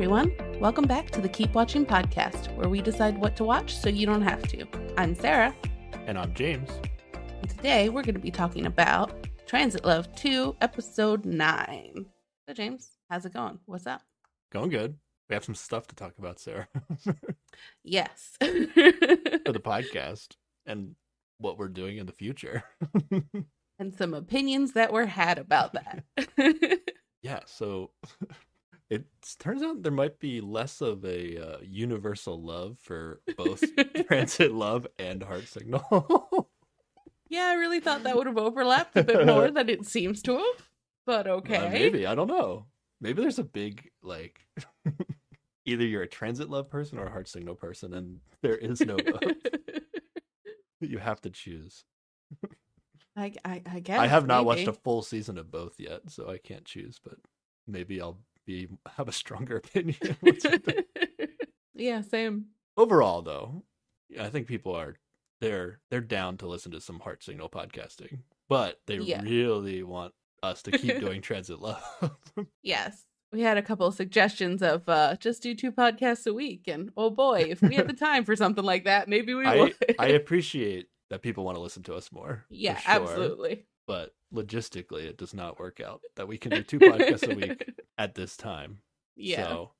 everyone. Welcome back to the Keep Watching podcast, where we decide what to watch so you don't have to. I'm Sarah. And I'm James. And today we're going to be talking about Transit Love 2, Episode 9. So, James, how's it going? What's up? Going good. We have some stuff to talk about, Sarah. yes. For the podcast and what we're doing in the future. and some opinions that were had about that. yeah. So, it turns out there might be less of a uh, universal love for both transit love and heart signal. yeah, I really thought that would have overlapped a bit more than it seems to have. But uh, okay, uh, maybe I don't know. Maybe there's a big like either you're a transit love person or a heart signal person, and there is no you have to choose. I, I, I guess I have not maybe. watched a full season of both yet, so I can't choose. But maybe I'll be have a stronger opinion. yeah, same. Overall, though, I think people are they're they're down to listen to some heart signal podcasting, but they yeah. really want us to keep doing transit love. yes. We had a couple of suggestions of uh, just do two podcasts a week, and oh boy, if we had the time for something like that, maybe we I, would. I appreciate that people want to listen to us more. Yeah, sure. absolutely. But logistically it does not work out that we can do two podcasts a week at this time. Yeah. So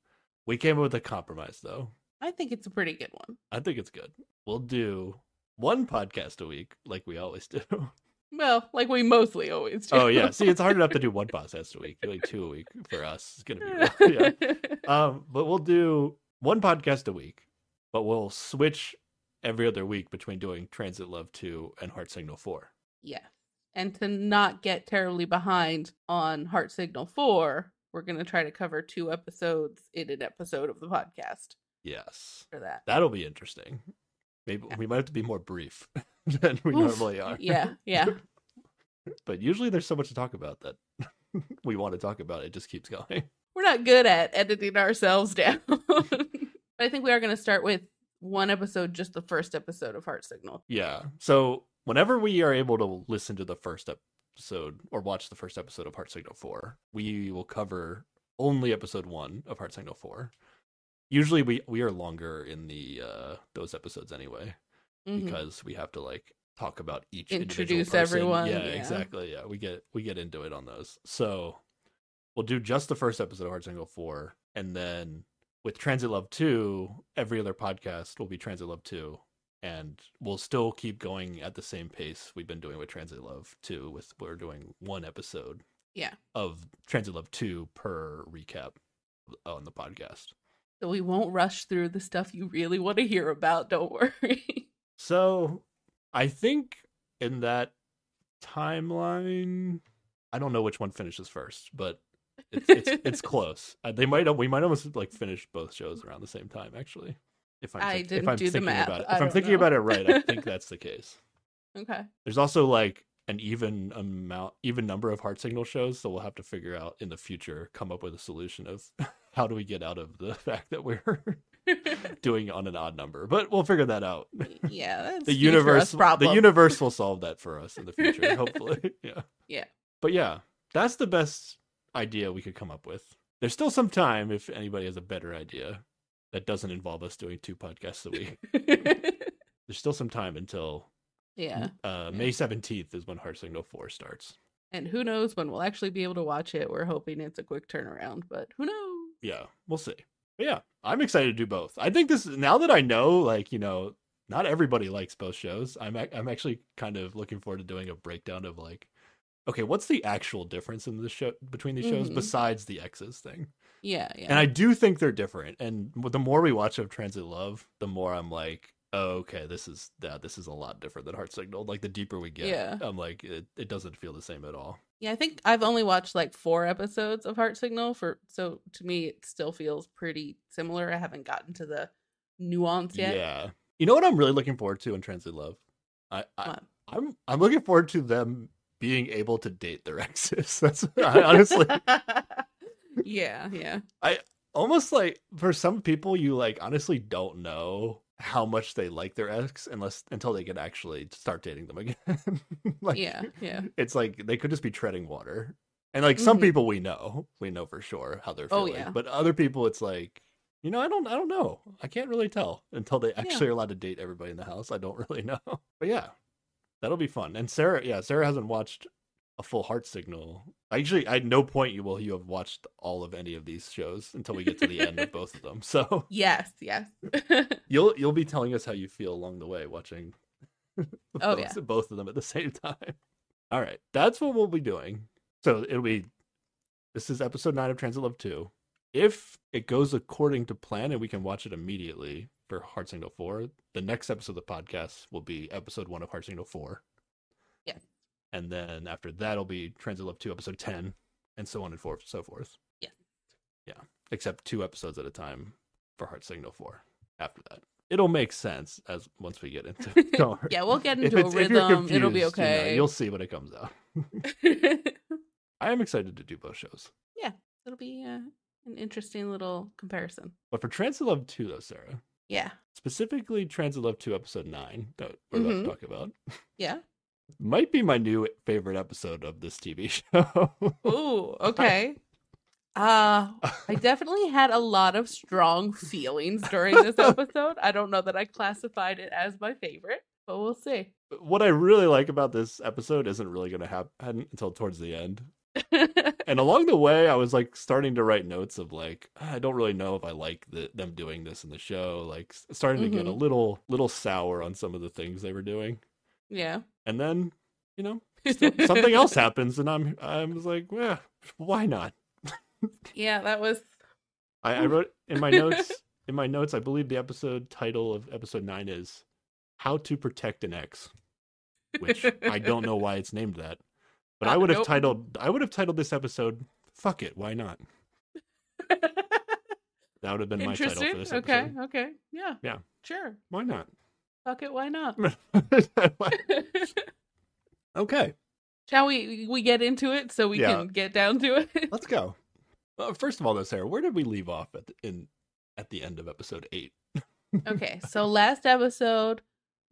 we came up with a compromise though. I think it's a pretty good one. I think it's good. We'll do one podcast a week like we always do. Well, like we mostly always do. Oh yeah. See, it's hard enough to do one podcast a week. Doing two a week for us is gonna be rough. yeah. Um, but we'll do one podcast a week, but we'll switch every other week between doing Transit Love Two and Heart Signal Four. Yeah and to not get terribly behind on Heart Signal 4, we're going to try to cover two episodes in an episode of the podcast. Yes. For that. That'll be interesting. Maybe yeah. we might have to be more brief than we Oof, normally are. Yeah, yeah. but usually there's so much to talk about that we want to talk about. It just keeps going. We're not good at editing ourselves down. I think we are going to start with one episode, just the first episode of Heart Signal. Yeah. So whenever we are able to listen to the first episode or watch the first episode of Heart Signal 4, we will cover only episode 1 of Heart Signal 4. Usually we we are longer in the uh those episodes anyway mm-hmm. because we have to like talk about each introduce everyone. Yeah, yeah, exactly. Yeah, we get we get into it on those. So we'll do just the first episode of Heart Signal 4 and then with Transit Love 2, every other podcast will be Transit Love 2 and we'll still keep going at the same pace we've been doing with Transit Love too. With we're doing one episode, yeah, of Transit Love two per recap on the podcast. So we won't rush through the stuff you really want to hear about. Don't worry. So, I think in that timeline, I don't know which one finishes first, but it's it's, it's close. Uh, they might we might almost like finish both shows around the same time actually. If I'm, if I'm thinking math. about it, if I'm thinking know. about it right, I think that's the case. Okay. There's also like an even amount, even number of heart signal shows, so we'll have to figure out in the future, come up with a solution of how do we get out of the fact that we're doing on an odd number. But we'll figure that out. Yeah, the universe problem. The universe will solve that for us in the future, hopefully. Yeah. Yeah. But yeah, that's the best idea we could come up with. There's still some time if anybody has a better idea that doesn't involve us doing two podcasts a week. There's still some time until yeah. Uh, May 17th is when Heart Signal 4 starts. And who knows when we'll actually be able to watch it. We're hoping it's a quick turnaround, but who knows? Yeah, we'll see. But yeah, I'm excited to do both. I think this now that I know like, you know, not everybody likes both shows. I'm I'm actually kind of looking forward to doing a breakdown of like okay, what's the actual difference in the show between these shows mm-hmm. besides the X's thing? Yeah, yeah. And I do think they're different. And the more we watch of Transit Love, the more I'm like, oh, okay, this is yeah, this is a lot different than Heart Signal. Like the deeper we get, yeah. I'm like, it, it doesn't feel the same at all. Yeah, I think I've only watched like four episodes of Heart Signal for so to me it still feels pretty similar. I haven't gotten to the nuance yet. Yeah. You know what I'm really looking forward to in Transit Love? I, I am I'm, I'm looking forward to them being able to date their exes. That's I, honestly yeah, yeah. I almost like for some people, you like honestly don't know how much they like their ex unless until they can actually start dating them again. like, yeah, yeah. It's like they could just be treading water. And like some mm-hmm. people we know, we know for sure how they're oh, feeling. Oh, yeah. But other people it's like, you know, I don't I don't know. I can't really tell until they actually yeah. are allowed to date everybody in the house. I don't really know. But yeah. That'll be fun. And Sarah, yeah, Sarah hasn't watched a full heart signal. I usually at no point you will you have watched all of any of these shows until we get to the end of both of them. So Yes, yes. you'll you'll be telling us how you feel along the way watching oh, both, yeah. both of them at the same time. All right. That's what we'll be doing. So it'll be this is episode nine of Transit Love Two. If it goes according to plan and we can watch it immediately for Heart Signal Four, the next episode of the podcast will be episode one of Heart Signal Four. Yeah and then after that'll be Transit Love Two, Episode Ten, and so on and forth, so forth. Yeah, yeah. Except two episodes at a time for Heart Signal Four. After that, it'll make sense as once we get into. yeah, we'll get into a rhythm. Confused, it'll be okay. You will see when it comes out. I am excited to do both shows. Yeah, it'll be uh, an interesting little comparison. But for Transit Love Two, though, Sarah. Yeah. Specifically, Transit Love Two, Episode Nine that we're mm-hmm. about to mm-hmm. talk about. Yeah might be my new favorite episode of this TV show. Ooh, okay. Uh, I definitely had a lot of strong feelings during this episode. I don't know that I classified it as my favorite, but we'll see. What I really like about this episode isn't really going to happen until towards the end. and along the way, I was like starting to write notes of like ah, I don't really know if I like the, them doing this in the show. Like starting to mm-hmm. get a mm-hmm. little little sour on some of the things they were doing. Yeah. And then, you know, something else happens, and I'm I was like, well, why not? yeah, that was. I, I wrote in my notes. in my notes, I believe the episode title of episode nine is "How to Protect an Ex," which I don't know why it's named that, but I uh, would have titled I would have titled this episode "Fuck It, Why Not." that would have been my title for this episode. Okay, okay, yeah, yeah, sure. Why not? Fuck it, why not? okay. Shall we we get into it so we yeah. can get down to it? Let's go. Well, first of all, though, Sarah, where did we leave off at the, in at the end of episode eight? okay, so last episode,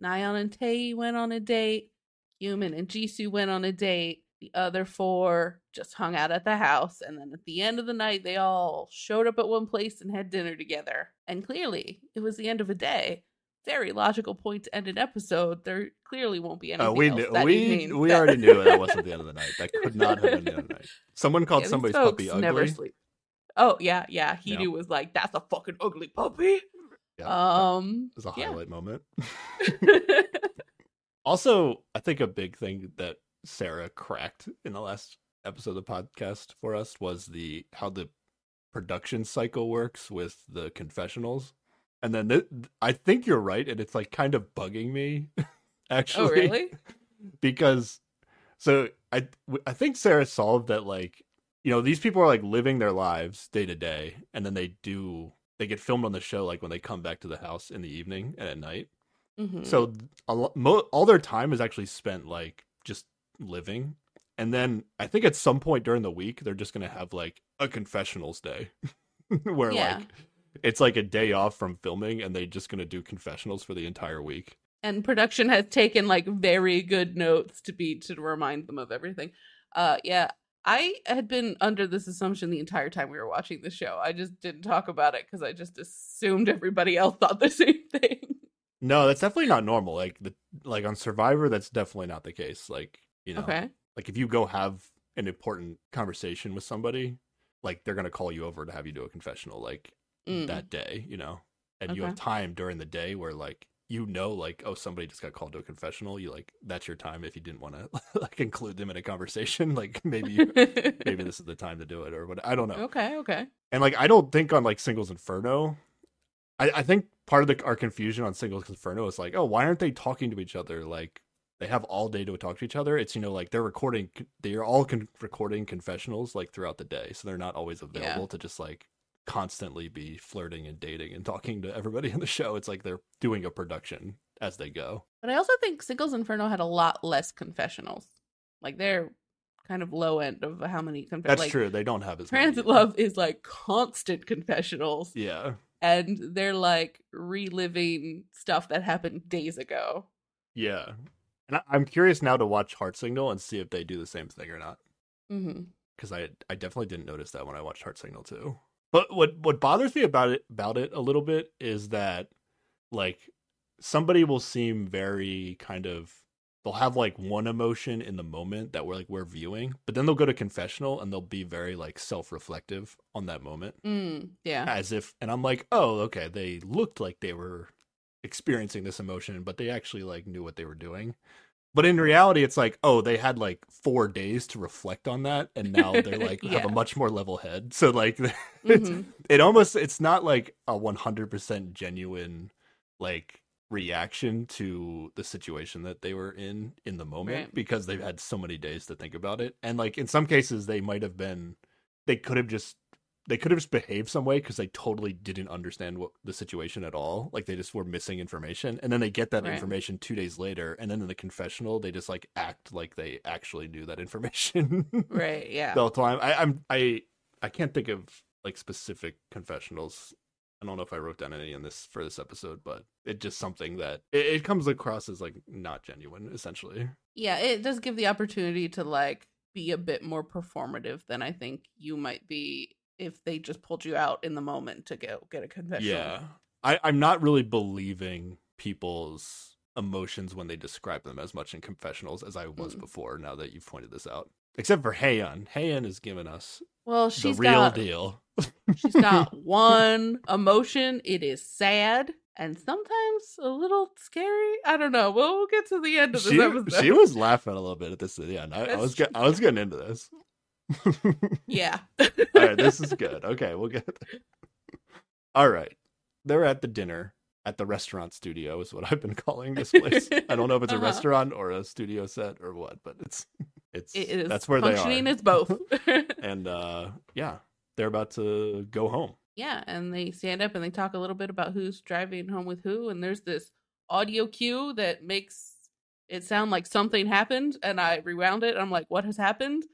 Nyan and Tae went on a date. Human and Jisoo went on a date. The other four just hung out at the house, and then at the end of the night, they all showed up at one place and had dinner together. And clearly, it was the end of a day very logical point to end an episode, there clearly won't be oh, anything. Oh, we knew, we we that... already knew that wasn't the end of the night. That could not have been the end of the night. Someone called yeah, somebody's puppy ugly. Oh yeah, yeah. He yeah. was like, "That's a fucking ugly puppy." Yeah, um, it was a highlight yeah. moment. also, I think a big thing that Sarah cracked in the last episode of the podcast for us was the how the production cycle works with the confessionals and then th- I think you're right, and it's like kind of bugging me, oh, actually. Oh, really? because so I I think Sarah solved that like you know these people are like living their lives day to day, and then they do they get filmed on the show like when they come back to the house in the evening and at night. Mm-hmm. So all, mo- all their time is actually spent like just living. And then I think at some point during the week they're just gonna have like a confessionals day where yeah. like it's like a day off from filming, and they're just going to do confessionals for the entire week. And production has taken like very good notes to be to remind them of everything. Uh, yeah, I had been under this assumption the entire time we were watching the show. I just didn't talk about it because I just assumed everybody else thought the same thing. No, that's definitely not normal. Like the like on Survivor, that's definitely not the case. Like you know, okay. like if you go have an important conversation with somebody, like they're gonna call you over to have you do a confessional. Like mm. that day, you know, and okay. you have time during the day where like you know like oh somebody just got called to a confessional you like that's your time if you didn't want to like include them in a conversation like maybe you, maybe this is the time to do it or what i don't know okay okay and like i don't think on like singles inferno i, I think part of the, our confusion on singles inferno is like oh why aren't they talking to each other like they have all day to talk to each other it's you know like they're recording they're all con- recording confessionals like throughout the day so they're not always available yeah. to just like constantly be flirting and dating and talking to everybody in the show. It's like they're doing a production as they go. But I also think Sickles Inferno had a lot less confessionals. Like they're kind of low end of how many confessionals. That's like, true. They don't have as Transit Love is like constant confessionals. Yeah. And they're like reliving stuff that happened days ago. Yeah. And I- am curious now to watch Heart Signal and see if they do the same thing or not. Because mm-hmm. I I definitely didn't notice that when I watched Heart Signal too. But what what bothers me about it about it a little bit is that like somebody will seem very kind of they'll have like one emotion in the moment that we're like we're viewing, but then they'll go to confessional and they'll be very like self-reflective on that moment. Mm, yeah. As if and I'm like, "Oh, okay, they looked like they were experiencing this emotion, but they actually like knew what they were doing." But in reality, it's like, oh, they had like four days to reflect on that, and now they're like yeah. have a much more level head. So like, mm-hmm. it almost it's not like a one hundred percent genuine like reaction to the situation that they were in in the moment right. because they've had so many days to think about it, and like in some cases they might have been they could have just they could have just behaved some way because they totally didn't understand what the situation at all. Like they just were missing information, and then they get that right. information two days later, and then in the confessional they just like act like they actually knew that information. right. Yeah. The whole time I, I'm I I can't think of like specific confessionals. I don't know if I wrote down any in this for this episode, but it's just something that it, it comes across as like not genuine, essentially. Yeah, it does give the opportunity to like be a bit more performative than I think you might be if they just pulled you out in the moment to go get a confession. Yeah. I, I'm not really believing people's emotions when they describe them as much in confessionals as I was mm. before, now that you've pointed this out. Except for Heian. Heian has given us well, she's the real got, deal. she's got one emotion. It is sad and sometimes a little scary. I don't know. we'll get to the end of this she, episode. She was laughing a little bit at this at the end. I, I was I was getting into this yeah. All right, this is good. Okay, we'll get there. All right. They're at the dinner at the restaurant studio is what I've been calling this place. I don't know if it's uh-huh. a restaurant or a studio set or what, but it's it's it is that's where functioning they are. is both. and uh yeah, they're about to go home. Yeah, and they stand up and they talk a little bit about who's driving home with who and there's this audio cue that makes it sound like something happened and I rewound it. I'm like, what has happened?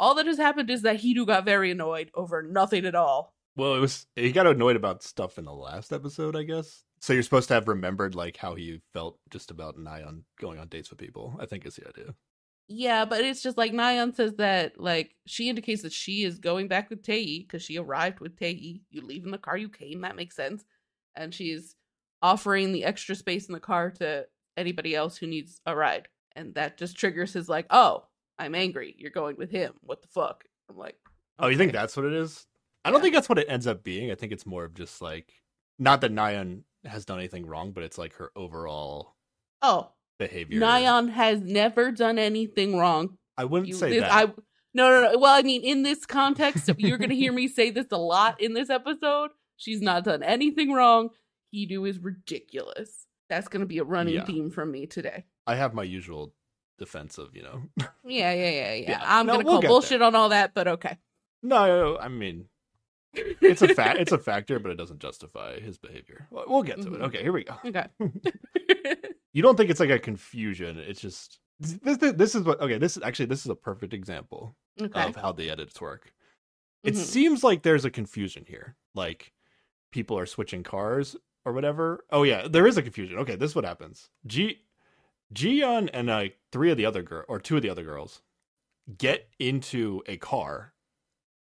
All that has happened is that Hidu got very annoyed over nothing at all. Well, it was he got annoyed about stuff in the last episode, I guess. So you're supposed to have remembered like how he felt just about Nyan going on dates with people. I think is the idea. Yeah, but it's just like Nyan says that like she indicates that she is going back with Tei because she arrived with Tei. You leave in the car you came. That makes sense. And she's offering the extra space in the car to anybody else who needs a ride, and that just triggers his like, oh, I'm angry. You're going with him. What the fuck? I'm like, okay. oh, you think that's what it is? I don't think that's what it ends up being. I think it's more of just like, not that Nyan has done anything wrong, but it's like her overall oh behavior. Nyan has never done anything wrong. I wouldn't you, say this, that. I, no, no, no. Well, I mean, in this context, you're going to hear me say this a lot in this episode. She's not done anything wrong. He do is ridiculous. That's going to be a running yeah. theme from me today. I have my usual defensive, you know. Yeah, yeah, yeah, yeah. yeah. I'm no, gonna we'll call bullshit there. on all that, but okay. No, I mean, it's a fact. it's a factor, but it doesn't justify his behavior. We'll get to mm-hmm. it. Okay, here we go. Okay. you don't think it's like a confusion? It's just this. This, this is what. Okay, this is actually this is a perfect example okay. of how the edits work. It mm-hmm. seems like there's a confusion here. Like people are switching cars or whatever. Oh yeah, there is a confusion. Okay, this is what happens. G Jiyeon and like three of the other girl or two of the other girls get into a car,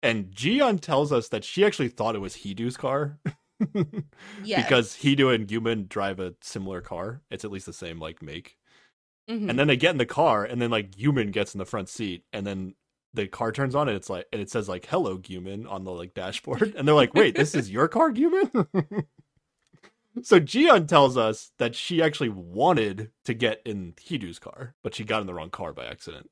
and Jiyeon tells us that she actually thought it was Hidu's car. yes. Because Hidu and Yuman drive a similar car. It's at least the same like make. Mm-hmm. And then they get in the car, and then like Yuman gets in the front seat, and then the car turns on, and it's like, and it says like "Hello, Guman" on the like dashboard, and they're like, "Wait, this is your car, Guman?" So Gion tells us that she actually wanted to get in Hidu's car, but she got in the wrong car by accident.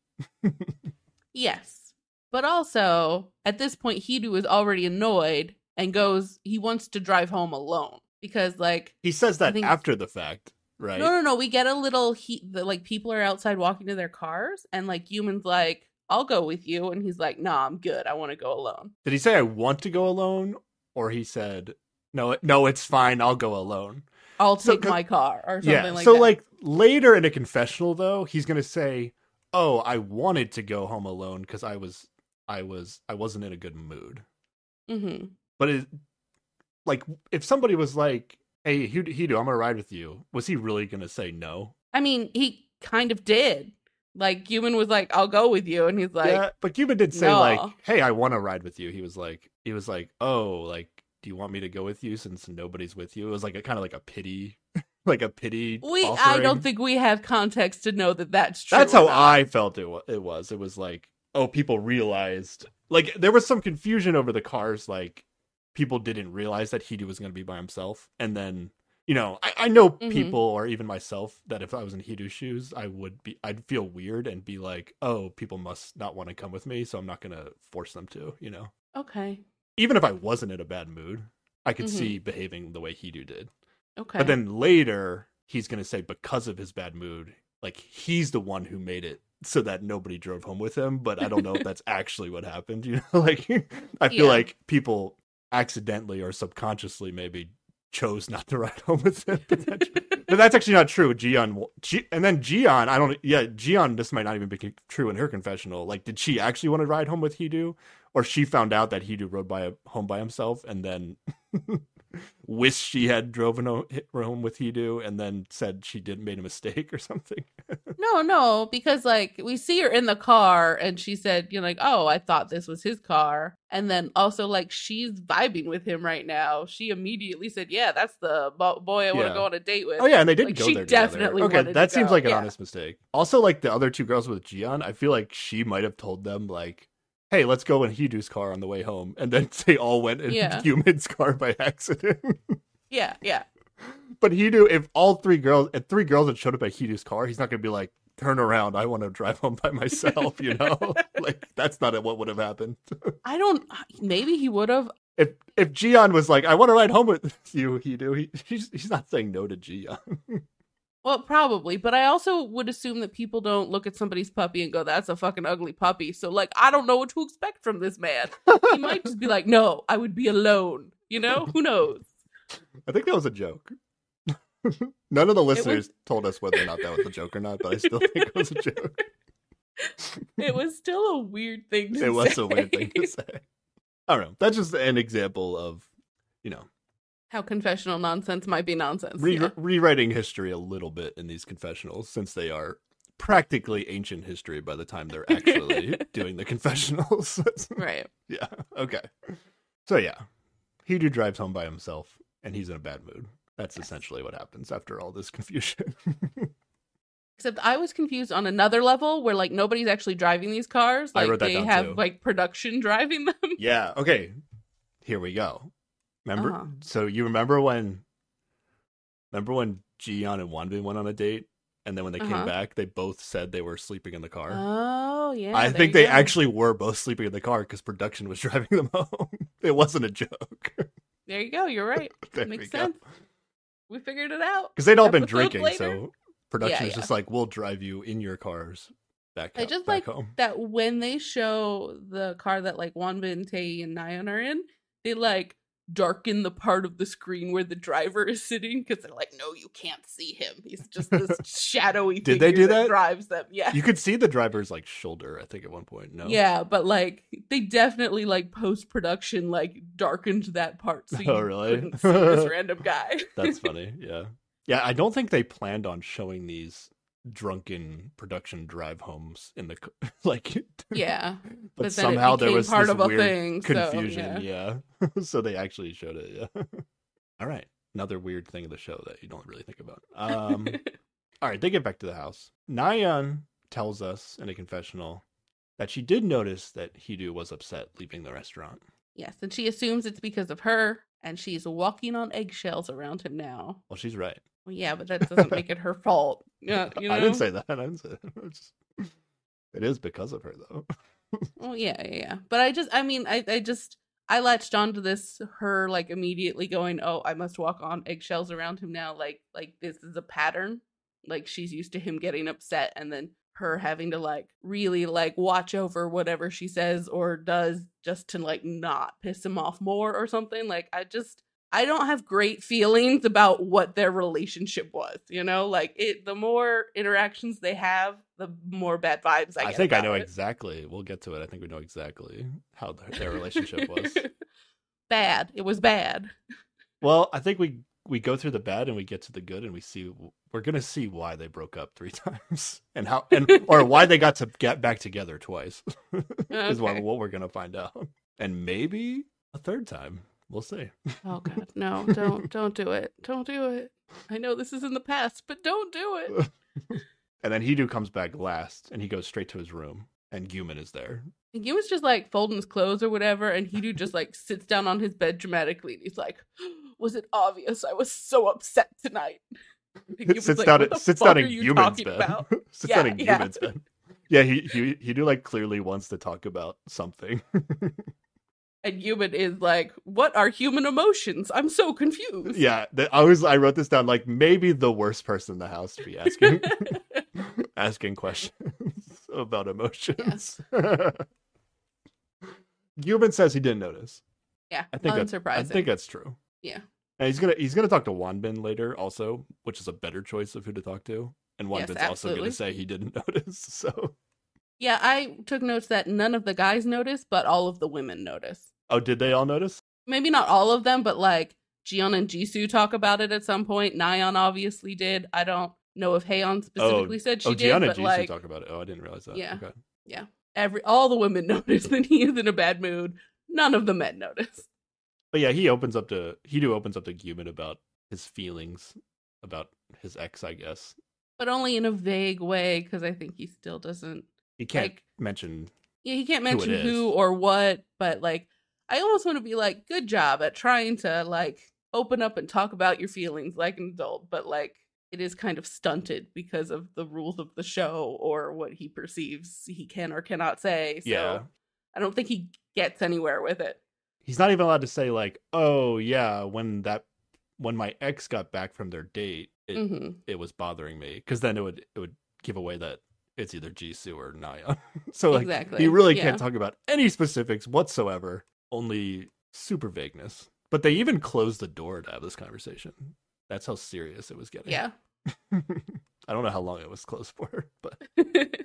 yes. But also, at this point, Hidu is already annoyed and goes, he wants to drive home alone because, like, he says that after the fact, right? No, no, no. We get a little heat that, like, people are outside walking to their cars, and, like, humans, like, I'll go with you. And he's like, nah, I'm good. I want to go alone. Did he say, I want to go alone? Or he said, no, no, it's fine. I'll go alone. I'll take so, my car or something yeah, like so that. So like later in a confessional though, he's going to say, "Oh, I wanted to go home alone cuz I was I was I wasn't in a good mood." Mm-hmm. But it, like if somebody was like, "Hey, Hido, I'm going to ride with you." Was he really going to say no? I mean, he kind of did. Like Cuban was like, "I'll go with you," and he's like, "Yeah." But Cuban did say no. like, "Hey, I want to ride with you." He was like, he was like, "Oh, like do you want me to go with you since nobody's with you? It was like a kind of like a pity, like a pity. We, offering. I don't think we have context to know that that's true. That's how not. I felt it. It was. It was like, oh, people realized. Like there was some confusion over the cars. Like people didn't realize that Hidu was going to be by himself, and then you know, I, I know mm-hmm. people or even myself that if I was in Hidu's shoes, I would be, I'd feel weird and be like, oh, people must not want to come with me, so I'm not going to force them to, you know? Okay even if I wasn't in a bad mood, I could mm-hmm. see behaving the way Hidu did. Okay. But then later, he's going to say because of his bad mood, like he's the one who made it so that nobody drove home with him. But I don't know if that's actually what happened. You know, like I feel yeah. like people accidentally or subconsciously maybe chose not to ride home with him. but that's actually not true. Gian, and then Gian, I don't. Yeah, Gian. This might not even be true in her confessional. Like, did she actually want to ride home with Hidu, or she found out that he rode by home by himself and then wished she had driven home with Hidu and then said she didn't made a mistake or something. no, no, because like we see her in the car and she said, you know, like, oh, I thought this was his car. And then also like she's vibing with him right now. She immediately said, yeah, that's the boy I want to yeah. go on a date with. Oh yeah, and they didn't like, go she there. Definitely. Okay, that seems go. like an yeah. honest mistake. Also, like the other two girls with Gian, I feel like she might have told them like hey, let's go in Hidu's car on the way home. And then they all went in yeah. Human's car by accident. yeah, yeah. But Hidu, if all three girls, if three girls had showed up at Hidu's car, he's not going to be like, turn around. I want to drive home by myself, you know? like, that's not what would have happened. I don't, maybe he would have. If if Gian was like, I want to ride home with you, Hidu, he, he's, he's not saying no to Gian. Well, probably, but I also would assume that people don't look at somebody's puppy and go, "That's a fucking ugly puppy." So, like, I don't know what to expect from this man. he might just be like, "No, I would be alone." You know, who knows? I think that was a joke. None of the listeners was... told us whether or not that was a joke or not, but I still think it was a joke. it was still a weird thing to it say. It was a weird thing to say. I don't know. That's just an example of, you know, how confessional nonsense might be nonsense. Re- yeah. Rewriting history a little bit in these confessionals since they are practically ancient history by the time they're actually doing the confessionals. right. Yeah. Okay. So yeah, Hugh drives home by himself and he's in a bad mood. That's yes. essentially what happens after all this confusion. Except I was confused on another level where like nobody's actually driving these cars. Like they have too. like production driving them. Yeah. Okay. Here we go. Remember? Uh-huh. So you remember when? Remember when Gian and Wanbin went on a date, and then when they uh-huh. came back, they both said they were sleeping in the car. Oh yeah, I think they go. actually were both sleeping in the car because production was driving them home. it wasn't a joke. There you go. You're right. Makes we sense. Go. We figured it out because they'd all been drinking, later. so production yeah, is yeah. just like, "We'll drive you in your cars back." I just back like home. that when they show the car that like Wanbin, Tae, and Nyan are in, they like darken the part of the screen where the driver is sitting because they're like, no, you can't see him. He's just this shadowy. Did they do that, that? Drives them. Yeah, you could see the driver's like shoulder. I think at one point. No. Yeah, but like they definitely like post production like darkened that part. So oh, really? this random guy. That's funny. Yeah, yeah. I don't think they planned on showing these drunken production drive homes in the like yeah but, but somehow there was part this of a weird thing, confusion so, yeah, yeah. so they actually showed it yeah all right another weird thing of the show that you don't really think about um all right they get back to the house nyan tells us in a confessional that she did notice that hidu was upset leaving the restaurant yes and she assumes it's because of her and she's walking on eggshells around him now well she's right yeah, but that doesn't make it her fault. Yeah, you know? I didn't say that. I didn't say that. Just... It is because of her, though. well, yeah, yeah, But I just, I mean, I, I just, I latched onto this. Her like immediately going, "Oh, I must walk on eggshells around him now." Like, like this is a pattern. Like she's used to him getting upset, and then her having to like really like watch over whatever she says or does just to like not piss him off more or something. Like I just I don't have great feelings about what their relationship was. You know, like it. The more interactions they have, the more bad vibes I. I think I know it. exactly. We'll get to it. I think we know exactly how their relationship was. bad. It was bad. Well, I think we we go through the bad and we get to the good and we see we're gonna see why they broke up three times and how and or why they got to get back together twice okay. is what, what we're gonna find out and maybe a third time We'll see. Oh god, no! Don't don't do it. Don't do it. I know this is in the past, but don't do it. and then Hidu comes back last, and he goes straight to his room, and Guman is there. And Guman's just like folding his clothes or whatever, and Hidu just like sits down on his bed dramatically, and he's like, "Was it obvious? I was so upset tonight." Sits like, down, sits down in humans, bed. sits yeah, down in yeah. Guman's bed. Yeah, he, he he do like clearly wants to talk about something and human is like what are human emotions i'm so confused yeah the, i was i wrote this down like maybe the worst person in the house to be asking asking questions about emotions yeah. human says he didn't notice yeah i think i think that's true yeah and he's gonna he's gonna talk to wanbin later also which is a better choice of who to talk to and wanbin's yes, also gonna say he didn't notice so yeah, I took notes that none of the guys noticed, but all of the women noticed. Oh, did they all notice? Maybe not all of them, but like Jion and Jisoo talk about it at some point. Nyan obviously did. I don't know if Hayon specifically oh, said she oh, did. Jion and Jisoo like, talk about it. Oh, I didn't realize that. Yeah. Okay. Yeah. Every all the women notice that he is in a bad mood. None of the men notice. But yeah, he opens up to he do opens up to Guman about his feelings about his ex, I guess. But only in a vague way, because I think he still doesn't. He can't like, mention. Yeah, he can't mention who, who or what, but like I almost want to be like, good job at trying to like open up and talk about your feelings like an adult, but like it is kind of stunted because of the rules of the show or what he perceives he can or cannot say. So yeah. I don't think he gets anywhere with it. He's not even allowed to say like, "Oh yeah, when that when my ex got back from their date, it, mm-hmm. it was bothering me." Cuz then it would it would give away that it's either Jisoo or Naya. so like exactly. you really yeah. can't talk about any specifics whatsoever only super vagueness. But they even closed the door to have this conversation. That's how serious it was getting. Yeah. I don't know how long it was closed for, but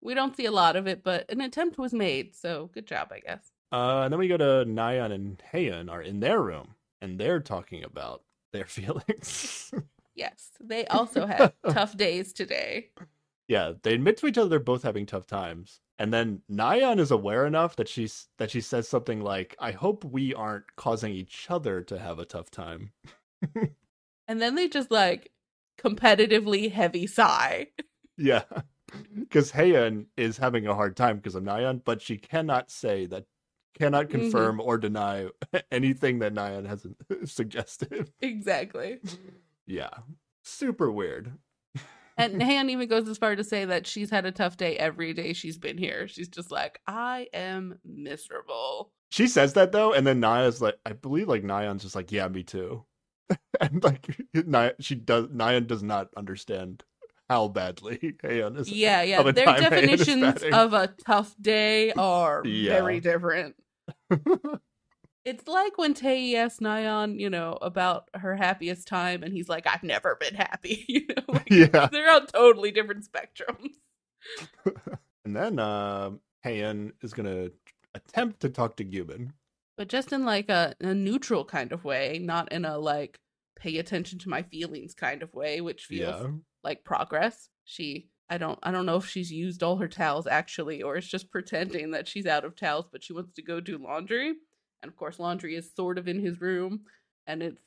we don't see a lot of it, but an attempt was made, so good job, I guess. Uh, and then we go to Nyan and Heian are in their room, and they're talking about their feelings. yes, they also had tough days today. Yeah, they admit to each other they're both having tough times. And then Nyan is aware enough that she's that she says something like, "I hope we aren't causing each other to have a tough time." and then they just like competitively heavy sigh. Yeah. Cuz Heian is having a hard time because of Nyan, but she cannot say that cannot mm-hmm. confirm mm-hmm. or deny anything that Nyan has suggested. Exactly. yeah. Super weird. And Han even goes as far to say that she's had a tough day every day she's been here. She's just like, I am miserable. She says that though, and then Naya's like, I believe like Nyan's just like, yeah, me too. and like Naya, she does Nyan does not understand how badly Hayan is. Yeah, yeah. Their definitions of a tough day are yeah. very different. It's like when Tae asks Nyan, you know, about her happiest time, and he's like, "I've never been happy." You know, like, yeah, they're on totally different spectrums. and then uh, is gonna attempt to talk to Gubin, but just in like a, a neutral kind of way, not in a like pay attention to my feelings kind of way, which feels yeah. like progress. She I don't I don't know if she's used all her towels actually or it's just pretending that she's out of towels but she wants to go do laundry and of course laundry is sort of in his room and it's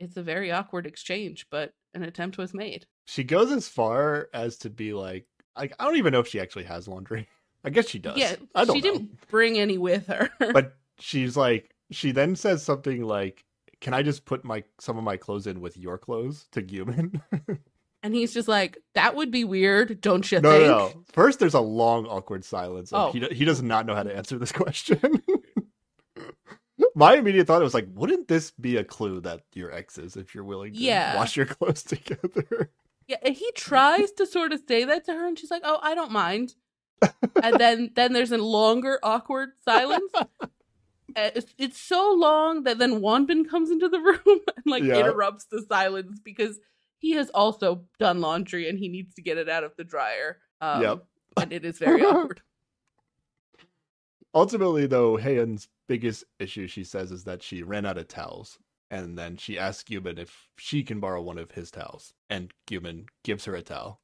it's a very awkward exchange but an attempt was made she goes as far as to be like i don't even know if she actually has laundry i guess she does yeah i don't she know. didn't bring any with her but she's like she then says something like can i just put my some of my clothes in with your clothes to human And he's just like, that would be weird, don't you no, think? No, no. First, there's a long, awkward silence. Oh. He, he does not know how to answer this question my immediate thought was like, wouldn't this be a clue that your exes if you're willing to yeah. wash your clothes together? Yeah, and he tries to sort of say that to her, and she's like, "Oh, I don't mind." and then then there's a longer awkward silence. Eh, it's, it's, so long that then Wanbin comes into the room and like yeah. interrupts the silence because he has also done laundry and he needs to get it out of the dryer. Um, yep. and it is very awkward ultimately, though, Heian's biggest issue, she says, is that she ran out of towels. And then she asks Cuban if she can borrow one of his towels. And Cuban gives her a towel.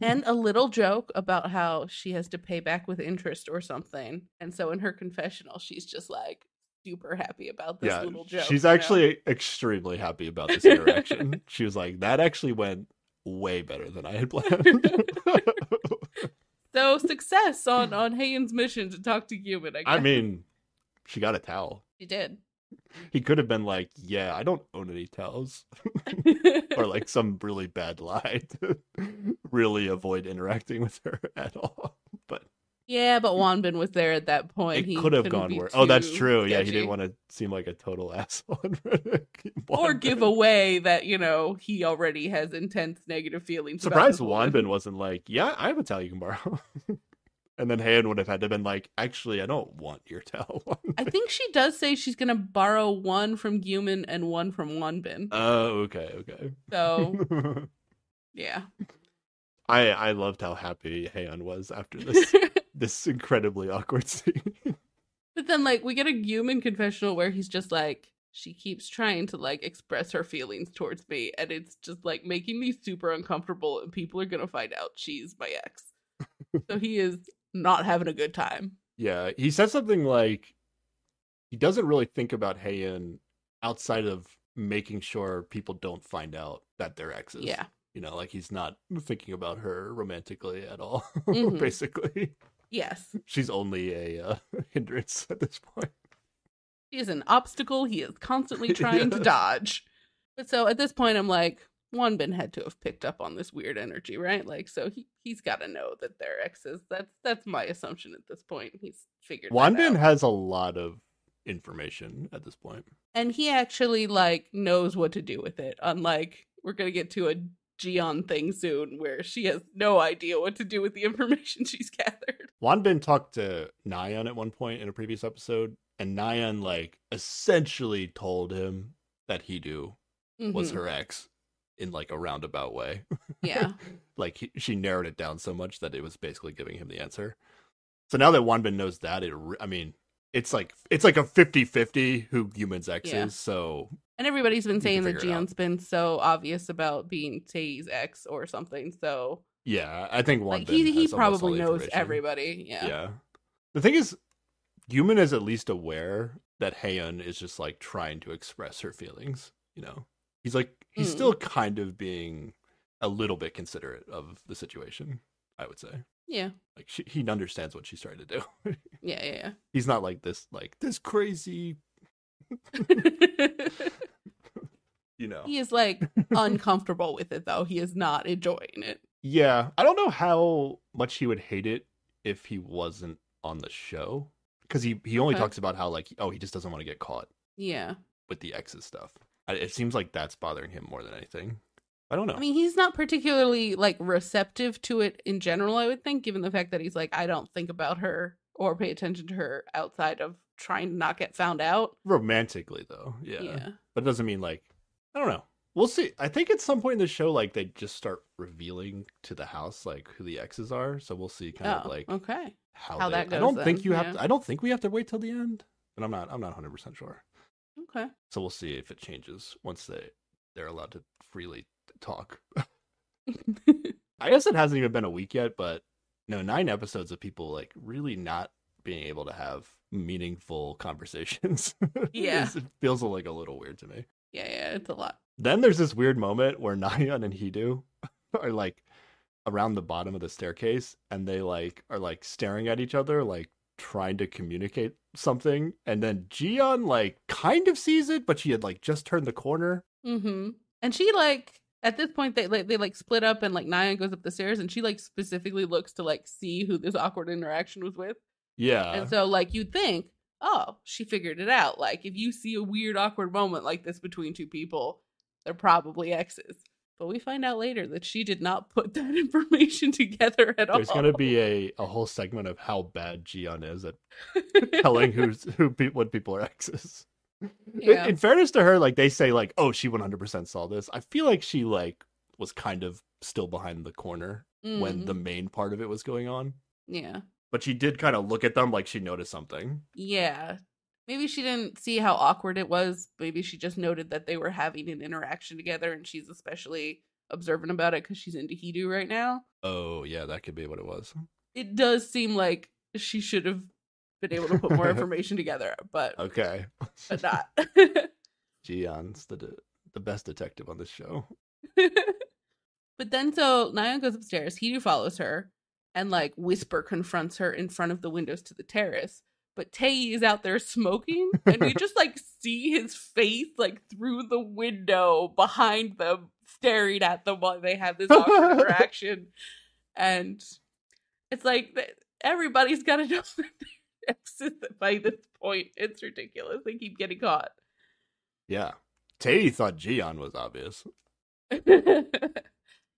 and a little joke about how she has to pay back with interest or something. And so in her confessional, she's just like super happy about this yeah, little joke. She's actually know? extremely happy about this interaction. she was like, that actually went way better than I had planned. So success on on Hayden's mission to talk to human. I, guess. I mean, she got a towel. She did. He could have been like, "Yeah, I don't own any towels," or like some really bad lie to really avoid interacting with her at all. But yeah, but Wanbin was there at that point. It he could have gone worse. Oh, that's true. Sketchy. Yeah, he didn't want to seem like a total asshole. or give away that, you know, he already has intense negative feelings. Surprised Wanbin wasn't like, yeah, I have a towel you can borrow. and then Hand would have had to have been like, actually, I don't want your towel. I think she does say she's going to borrow one from Guman and one from Wanbin. Oh, okay, okay. So, yeah. I I loved how happy Hayon was after this this incredibly awkward scene. but then, like, we get a human confessional where he's just like, she keeps trying to like express her feelings towards me, and it's just like making me super uncomfortable, and people are gonna find out she's my ex. so he is not having a good time. Yeah, he says something like he doesn't really think about Hayen outside of making sure people don't find out that they're exes. Yeah. You know, like he's not thinking about her romantically at all, mm-hmm. basically. Yes. She's only a uh, hindrance at this point. She is an obstacle he is constantly trying to dodge. But so at this point, I'm like, Wanbin had to have picked up on this weird energy, right? Like, so he he's got to know that they're exes. That's that's my assumption at this point. He's figured. Wanbin has a lot of information at this point, and he actually like knows what to do with it. Unlike we're gonna get to a Geon thing soon where she has no idea what to do with the information she's gathered. Wanbin talked to Nyan at one point in a previous episode, and Nyan like essentially told him that he do mm-hmm. was her ex in like a roundabout way. Yeah. like he, she narrowed it down so much that it was basically giving him the answer. So now that Wanbin knows that, it I mean, it's like it's like a 50-50 who humans ex yeah. is, so and everybody's been saying that Gian's been so obvious about being Tay's ex or something. So yeah, I think one. Like, he he probably knows everybody. Yeah. Yeah. The thing is, Human is at least aware that Heian is just like trying to express her feelings. You know, he's like he's mm. still kind of being a little bit considerate of the situation. I would say. Yeah. Like she, he understands what she's trying to do. yeah, yeah, yeah. He's not like this like this crazy you know. He is like uncomfortable with it though. He is not enjoying it. Yeah. I don't know how much he would hate it if he wasn't on the show. Because he, he only okay. talks about how like oh he just doesn't want to get caught. Yeah. With the exes stuff. It seems like that's bothering him more than anything. I don't know. I mean, he's not particularly like receptive to it in general, I would think, given the fact that he's like, I don't think about her or pay attention to her outside of Trying to not get found out. Romantically, though, yeah. yeah. But it doesn't mean like I don't know. We'll see. I think at some point in the show, like they just start revealing to the house like who the exes are. So we'll see kind oh, of like okay how, how they, that goes. I don't then. think you have. Yeah. To, I don't think we have to wait till the end. And I'm not. I'm not 100 percent sure. Okay. So we'll see if it changes once they they're allowed to freely talk. I guess it hasn't even been a week yet, but no, nine episodes of people like really not being able to have meaningful conversations. Yeah. it feels like a little weird to me. Yeah, yeah, it's a lot. Then there's this weird moment where Nayan and Hidu are like around the bottom of the staircase and they like are like staring at each other like trying to communicate something and then Gion like kind of sees it but she had like just turned the corner. Mhm. And she like at this point they like they like split up and like Nayan goes up the stairs and she like specifically looks to like see who this awkward interaction was with. Yeah. And so, like, you'd think, oh, she figured it out. Like, if you see a weird, awkward moment like this between two people, they're probably exes. But we find out later that she did not put that information together at There's all. There's going to be a, a whole segment of how bad Gian is at telling who's who pe- people are exes. Yeah. In, in fairness to her, like they say, like oh she 100% saw this. I feel like she like was kind of still behind the corner mm-hmm. when the mm-hmm. main part of it was going on. Yeah but she did kind of look at them like she noticed something. Yeah. Maybe she didn't see how awkward it was. Maybe she just noted that they were having an interaction together and she's especially observant about it because she's into Hidu right now. Oh, yeah, that could be what it was. It does seem like she should have been able to put more information together, but okay, but not. Gian's the de- the best detective on this show. but then, so Nyan goes upstairs. Hidu follows her, and like Whisper confronts her in front of the windows to the terrace. But Tay is out there smoking, and we just like see his face like through the window behind them, staring at them while they have this awkward interaction. And it's like everybody's got to know that by this point. It's ridiculous. They keep getting caught. Yeah. Tay thought Gion was obvious.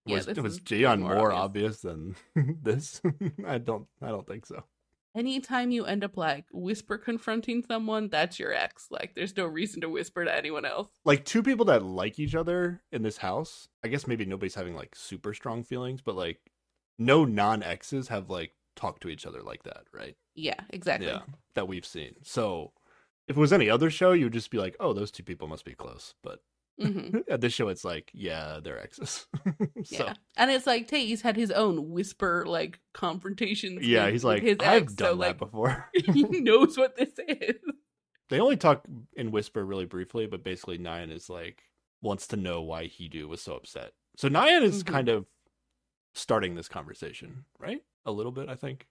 Yeah, was was Gion more, more obvious. obvious than this? I don't I don't think so. Anytime you end up like whisper confronting someone, that's your ex. Like there's no reason to whisper to anyone else. Like two people that like each other in this house. I guess maybe nobody's having like super strong feelings, but like no non exes have like talked to each other like that, right? Yeah, exactly. Yeah, that we've seen. So if it was any other show, you would just be like, oh, those two people must be close. But Mm-hmm. At this show, it's like, yeah, they're exes. so. Yeah, and it's like Tate's had his own whisper like confrontations. Yeah, with, he's like, his I've ex, done so, that like, before. he knows what this is. They only talk in whisper really briefly, but basically Nyan is like wants to know why Hidu was so upset. So Nyan is mm-hmm. kind of starting this conversation, right? A little bit, I think.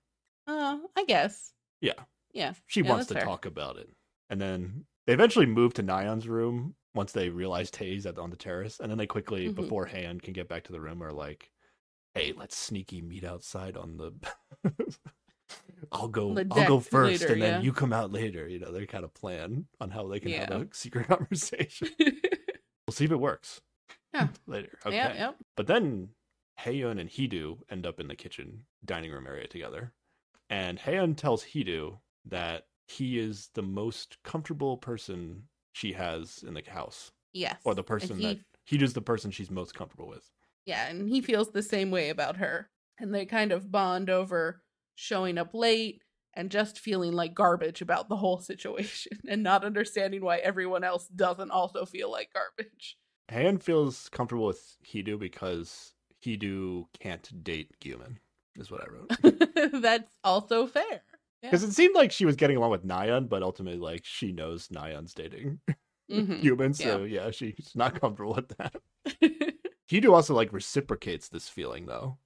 Uh, I guess. Yeah. Yeah. She yeah, wants to talk about it, and then they eventually move to Nyan's room once they realize Tay's at, on the terrace, and then they quickly mm-hmm. beforehand can get back to the room or like, hey, let's sneaky meet outside on the. I'll go. I'll go first, later, and then yeah. you come out later. You know, they kind of plan on how they can yeah. have a secret conversation. we'll see if it works. Yeah. later. Okay. Yeah, yeah. But then Heyun and Hidu end up in the kitchen dining room area together, and Heyun tells Hidu that he is the most comfortable person she has in the house. Yes. Or the person he, that he is the person she's most comfortable with. Yeah, and he feels the same way about her. And they kind of bond over showing up late and just feeling like garbage about the whole situation and not understanding why everyone else doesn't also feel like garbage. Han feels comfortable with Hidu because Hidu can't date Guman, is what I wrote. That's also fair. Because yeah. it seemed like she was getting along with Nyan, but ultimately, like, she knows Nyan's dating mm-hmm. humans. Yeah. So, yeah, she's not comfortable with that. Hidu also, like, reciprocates this feeling, though.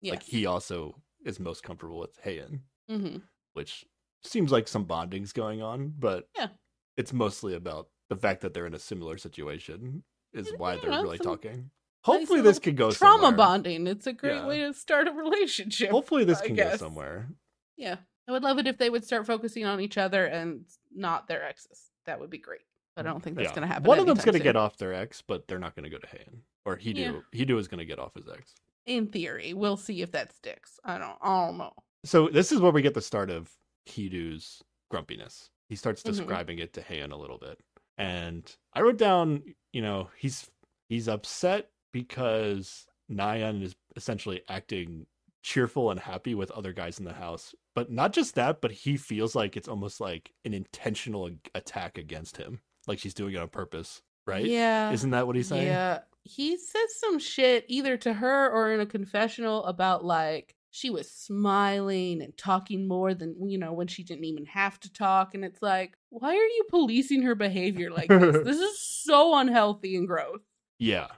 Yes. Like, he also is most comfortable with Heian, mm-hmm. which seems like some bonding's going on, but yeah. it's mostly about the fact that they're in a similar situation is mm, why they're really talking. Hopefully, this could go trauma somewhere. bonding. It's a great yeah. way to start a relationship. Hopefully, this can go somewhere. Yeah. I would love it if they would start focusing on each other and not their exes. That would be great. But I mm, don't think that's yeah. going to happen. One of them's going to get off their ex, but they're not going to go to Han. Or he do. Yeah. He do is going to get off his ex. In theory, we'll see if that sticks. I don't. I don't know. So this is where we get the start of Hidu's grumpiness. He starts mm-hmm. describing mm-hmm. it to Han a little bit, and I wrote down, you know, he's he's upset because Nyan is essentially acting cheerful and happy with other guys in the house. But not just that, but he feels like it's almost like an intentional attack against him. Like she's doing it on purpose, right? Yeah. Isn't that what he's saying? Yeah. He says some shit either to her or in a confessional about like she was smiling and talking more than, you know, when she didn't even have to talk. And it's like, why are you policing her behavior like this? this is so unhealthy and gross. Yeah.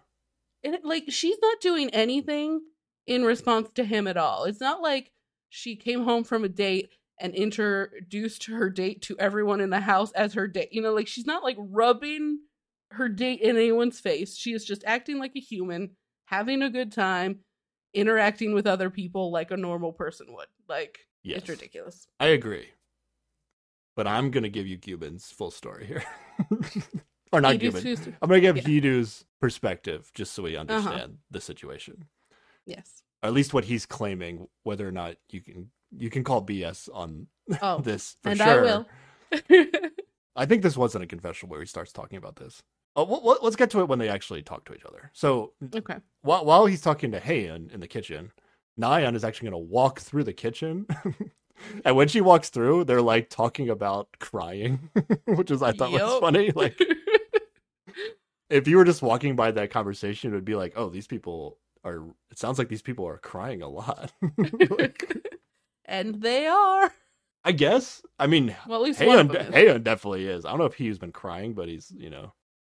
And it, like she's not doing anything in response to him at all. It's not like she came home from a date and introduced her date to everyone in the house as her date. You know, like she's not like rubbing her date in anyone's face. She is just acting like a human, having a good time, interacting with other people like a normal person would. Like yes. it's ridiculous. I agree. But I'm gonna give you Cuban's full story here. or not Cuban. I'm gonna give yeah. Hidu's perspective just so we uh-huh. understand uh-huh. the situation. Yes. Or at least what he's claiming, whether or not you can you can call BS on oh, this for and sure. I will. I think this wasn't a confessional where he starts talking about this. Uh, let's get to it when they actually talk to each other. So, okay. While while he's talking to Hayan in the kitchen, Nyan is actually going to walk through the kitchen. and when she walks through, they're like talking about crying, which is I thought yep. was funny. Like if you were just walking by that conversation, it would be like, oh, these people are it sounds like these people are crying a lot. like, and they are. I guess. I mean, well, at least Hayon definitely is. I don't know if he's been crying, but he's you know,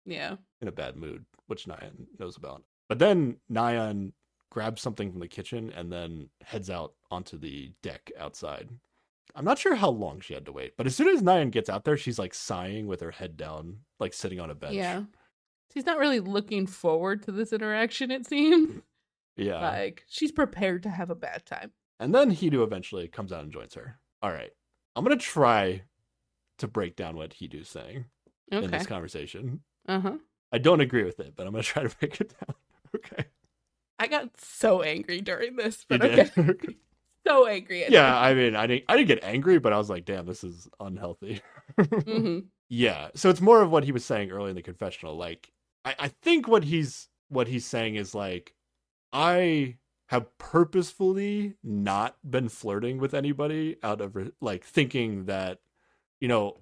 yeah, in a bad mood, which Nyan knows about. But then Nyan grabs something from the kitchen and then heads out onto the deck outside. I'm not sure how long she had to wait, but as soon as Nyan gets out there, she's like sighing with her head down, like sitting on a bench. Yeah. She's not really looking forward to this interaction, it seems. Mm. Yeah. Like she's prepared to have a bad time. And then Hidu eventually comes out and joins her. All right. I'm going to try to break down what Hidu's saying okay. in this conversation. Uh huh. I don't agree with it, but I'm going to try to break it down. okay. I got so angry during this, but okay. so angry. yeah, I mean, I didn't, I didn't get angry, but I was like, damn, this is unhealthy. mm-hmm. Yeah. So it's more of what he was saying early in the confessional. Like, I, I think what he's what he's saying is like I have purposefully not been flirting with anybody out of like thinking that you know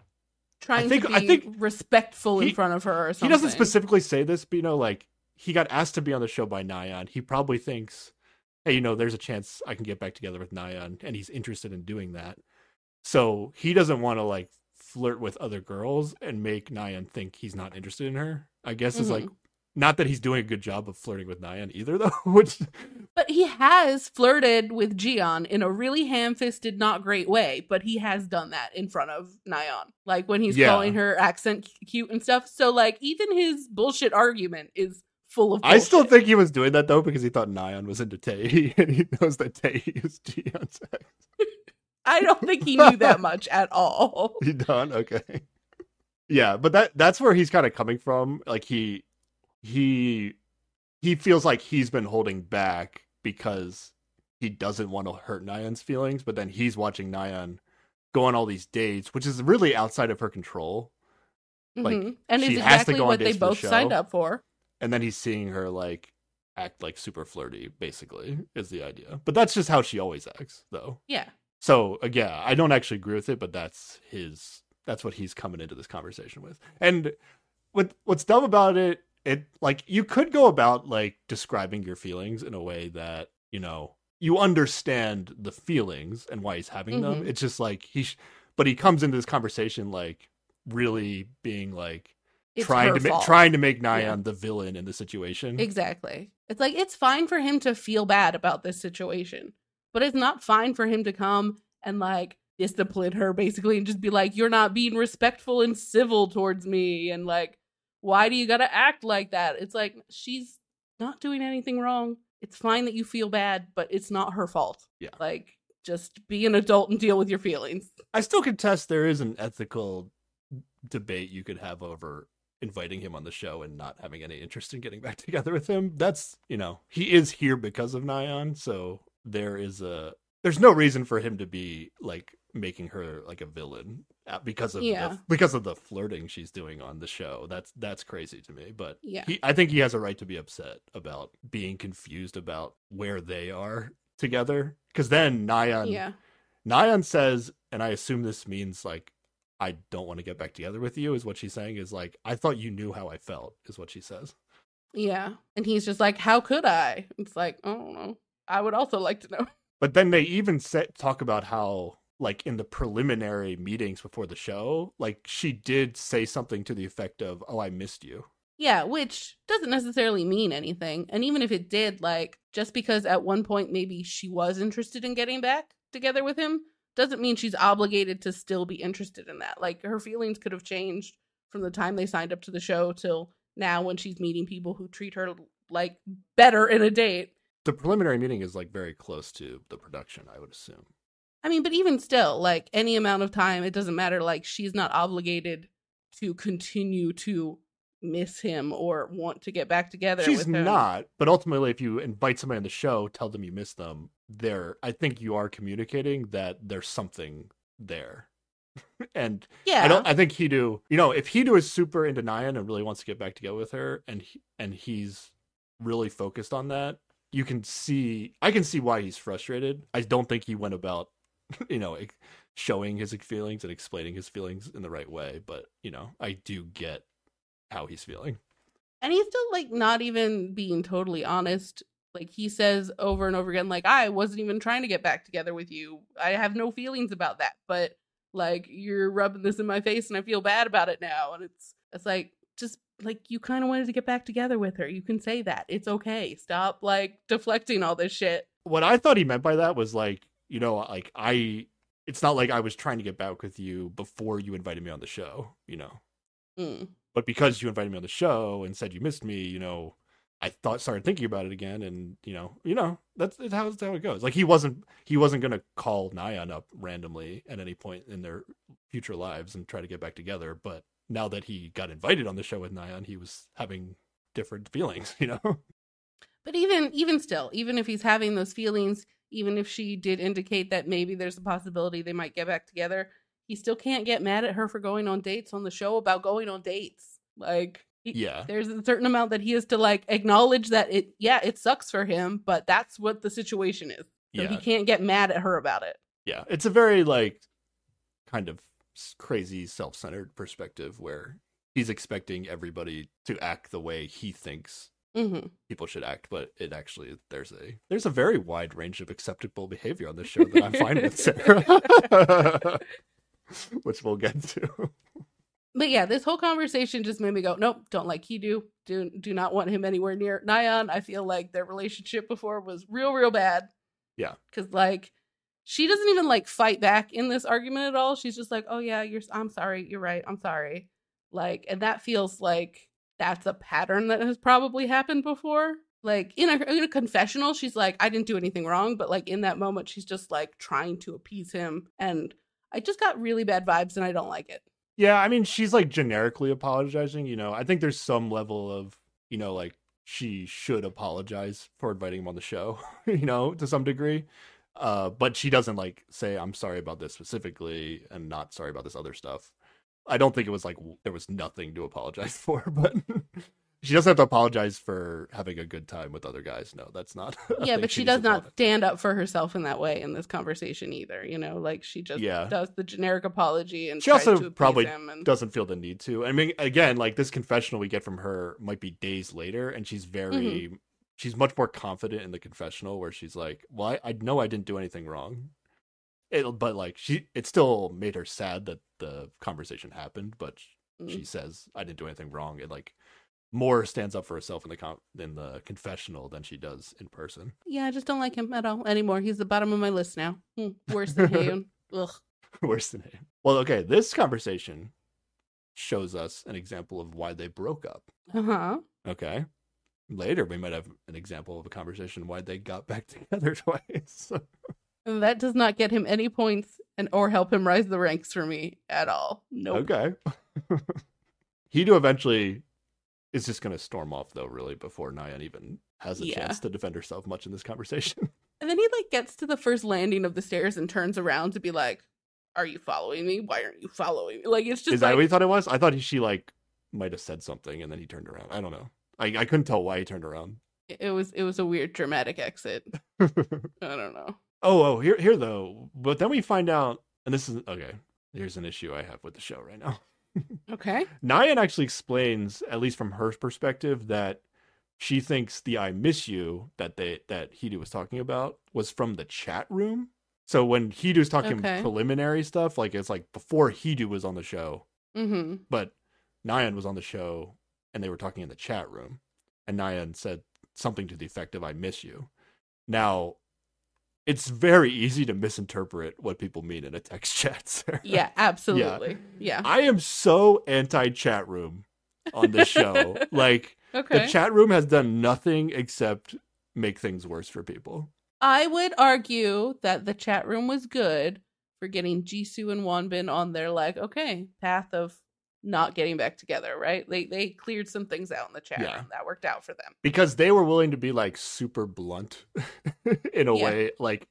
trying I think, to be I think respectful he, in front of her or something. He doesn't specifically say this, but you know, like he got asked to be on the show by Nyan. He probably thinks, hey, you know, there's a chance I can get back together with Nyan, and he's interested in doing that. So he doesn't want to like flirt with other girls and make Nyan think he's not interested in her. I guess mm-hmm. is like mm-hmm. Not that he's doing a good job of flirting with Nyan either, though. Which, but he has flirted with Gion in a really ham-fisted, not great way. But he has done that in front of Nyan, like when he's yeah. calling her accent cute and stuff. So, like, even his bullshit argument is full of. Bullshit. I still think he was doing that though because he thought Nyan was into Tay, and he knows that Tay is Gion's ex. I don't think he knew that much at all. He done? Okay. Yeah, but that that's where he's kind of coming from. Like he he he feels like he's been holding back because he doesn't want to hurt Nyan's feelings, but then he's watching Nyan go on all these dates, which is really outside of her control. Mm-hmm. Like, and it's exactly what they both the signed up for. And then he's seeing her like act like super flirty, basically, is the idea. But that's just how she always acts, though. Yeah. So yeah, I don't actually agree with it, but that's his. That's what he's coming into this conversation with. And what what's dumb about it it like you could go about like describing your feelings in a way that you know you understand the feelings and why he's having mm-hmm. them it's just like he sh- but he comes into this conversation like really being like it's trying to ma- trying to make Nyan yeah. the villain in the situation exactly it's like it's fine for him to feel bad about this situation but it's not fine for him to come and like discipline her basically and just be like you're not being respectful and civil towards me and like why do you got to act like that? It's like she's not doing anything wrong. It's fine that you feel bad, but it's not her fault. Yeah. Like just be an adult and deal with your feelings. I still contest there is an ethical debate you could have over inviting him on the show and not having any interest in getting back together with him. That's, you know, he is here because of Nyan, so there is a there's no reason for him to be like making her like a villain uh, because of yeah. the, because of the flirting she's doing on the show. That's that's crazy to me. But yeah, he, I think he has a right to be upset about being confused about where they are together. Because then Nyan, yeah. Nyan says, and I assume this means like I don't want to get back together with you. Is what she's saying is like I thought you knew how I felt. Is what she says. Yeah, and he's just like, how could I? It's like I don't know. I would also like to know. But then they even set, talk about how like in the preliminary meetings before the show, like she did say something to the effect of, "Oh, I missed you." Yeah, which doesn't necessarily mean anything. And even if it did, like just because at one point maybe she was interested in getting back together with him doesn't mean she's obligated to still be interested in that. Like her feelings could have changed from the time they signed up to the show till now when she's meeting people who treat her like better in a date. The preliminary meeting is like very close to the production, I would assume. I mean, but even still, like any amount of time, it doesn't matter. Like she's not obligated to continue to miss him or want to get back together. She's not, but ultimately, if you invite somebody on the show, tell them you miss them. There, I think you are communicating that there's something there. and yeah, I don't. I think he do. You know, if he do is super into Nyan and really wants to get back together with her, and he, and he's really focused on that, you can see. I can see why he's frustrated. I don't think he went about you know, showing his feelings and explaining his feelings in the right way. But you know, I do get how he's feeling. And he's still like not even being totally honest. Like he says over and over again, like I wasn't even trying to get back together with you. I have no feelings about that. But like you're rubbing this in my face, and I feel bad about it now. And it's it's like just like you kind of wanted to get back together with her. You can say that. It's okay. Stop like deflecting all this shit. What I thought he meant by that was like you know, like I, it's not like I was trying to get back with you before you invited me on the show, you know. Mm. But because you invited me on the show and said you missed me, you know, I thought started thinking about it again, and you know, you know, that's, that's how that's how it goes. Like he wasn't he wasn't gonna call Nyan up randomly at any point in their future lives and try to get back together. But now that he got invited on the show with Nyan, he was having different feelings, you know. But even even still, even if he's having those feelings, even if she did indicate that maybe there's a possibility they might get back together, he still can't get mad at her for going on dates on the show about going on dates. Like, he, yeah, there's a certain amount that he has to like acknowledge that it, yeah, it sucks for him, but that's what the situation is. So yeah. he can't get mad at her about it. Yeah, it's a very like kind of crazy self centered perspective where he's expecting everybody to act the way he thinks mm-hmm. people should act, but it actually there's a there's a very wide range of acceptable behavior on this show that I find with Sarah, which we'll get to. But yeah, this whole conversation just made me go, nope, don't like do Do do not want him anywhere near Nyan. I feel like their relationship before was real, real bad. Yeah, because like she doesn't even like fight back in this argument at all. She's just like, "Oh yeah, you're I'm sorry. You're right. I'm sorry." Like, and that feels like that's a pattern that has probably happened before. Like in a, in a confessional, she's like, I didn't do anything wrong. But like in that moment, she's just like trying to appease him. And I just got really bad vibes and I don't like it. Yeah. I mean, she's like generically apologizing. You know, I think there's some level of, you know, like she should apologize for inviting him on the show, you know, to some degree. Uh, but she doesn't like say, I'm sorry about this specifically and not sorry about this other stuff. I don't think it was like there was nothing to apologize for, but she doesn't have to apologize for having a good time with other guys. No, that's not. Yeah, but she, she does not stand up for herself in that way in this conversation either. You know, like she just yeah. does the generic apology and she also probably and... doesn't feel the need to. I mean, again, like this confessional we get from her might be days later, and she's very. Mm-hmm. She's much more confident in the confessional where she's like, Well, I, I know I didn't do anything wrong it, but like she, it still made her sad that the conversation happened. But mm. she says, "I didn't do anything wrong," and like more stands up for herself in the con- in the confessional than she does in person. Yeah, I just don't like him at all anymore. He's the bottom of my list now. Hmm, worse than him. Ugh. Worse than him. Well, okay, this conversation shows us an example of why they broke up. Uh huh. Okay. Later, we might have an example of a conversation why they got back together twice. that does not get him any points and or help him rise the ranks for me at all. No. Nope. Okay. Hido eventually is just going to storm off though, really, before Nyan even has a yeah. chance to defend herself much in this conversation. And then he like gets to the first landing of the stairs and turns around to be like, "Are you following me? Why aren't you following me?" Like it's just is like... that what we thought it was? I thought she like might have said something and then he turned around. I don't know. I I couldn't tell why he turned around. It was it was a weird dramatic exit. I don't know. Oh, oh, here, here though. But then we find out, and this is okay. Here's an issue I have with the show right now. okay. Nyan actually explains, at least from her perspective, that she thinks the "I miss you" that they that Hidu was talking about was from the chat room. So when was talking okay. preliminary stuff, like it's like before Hidu was on the show, mm-hmm. but Nyan was on the show and they were talking in the chat room, and Nyan said something to the effect of "I miss you." Now it's very easy to misinterpret what people mean in a text chat. Sarah. Yeah, absolutely. Yeah. yeah. I am so anti chat room on this show. like okay. the chat room has done nothing except make things worse for people. I would argue that the chat room was good for getting Jisoo and Wanbin on their like, okay, path of not getting back together, right? They they cleared some things out in the chat yeah. that worked out for them because they were willing to be like super blunt in a yeah. way. Like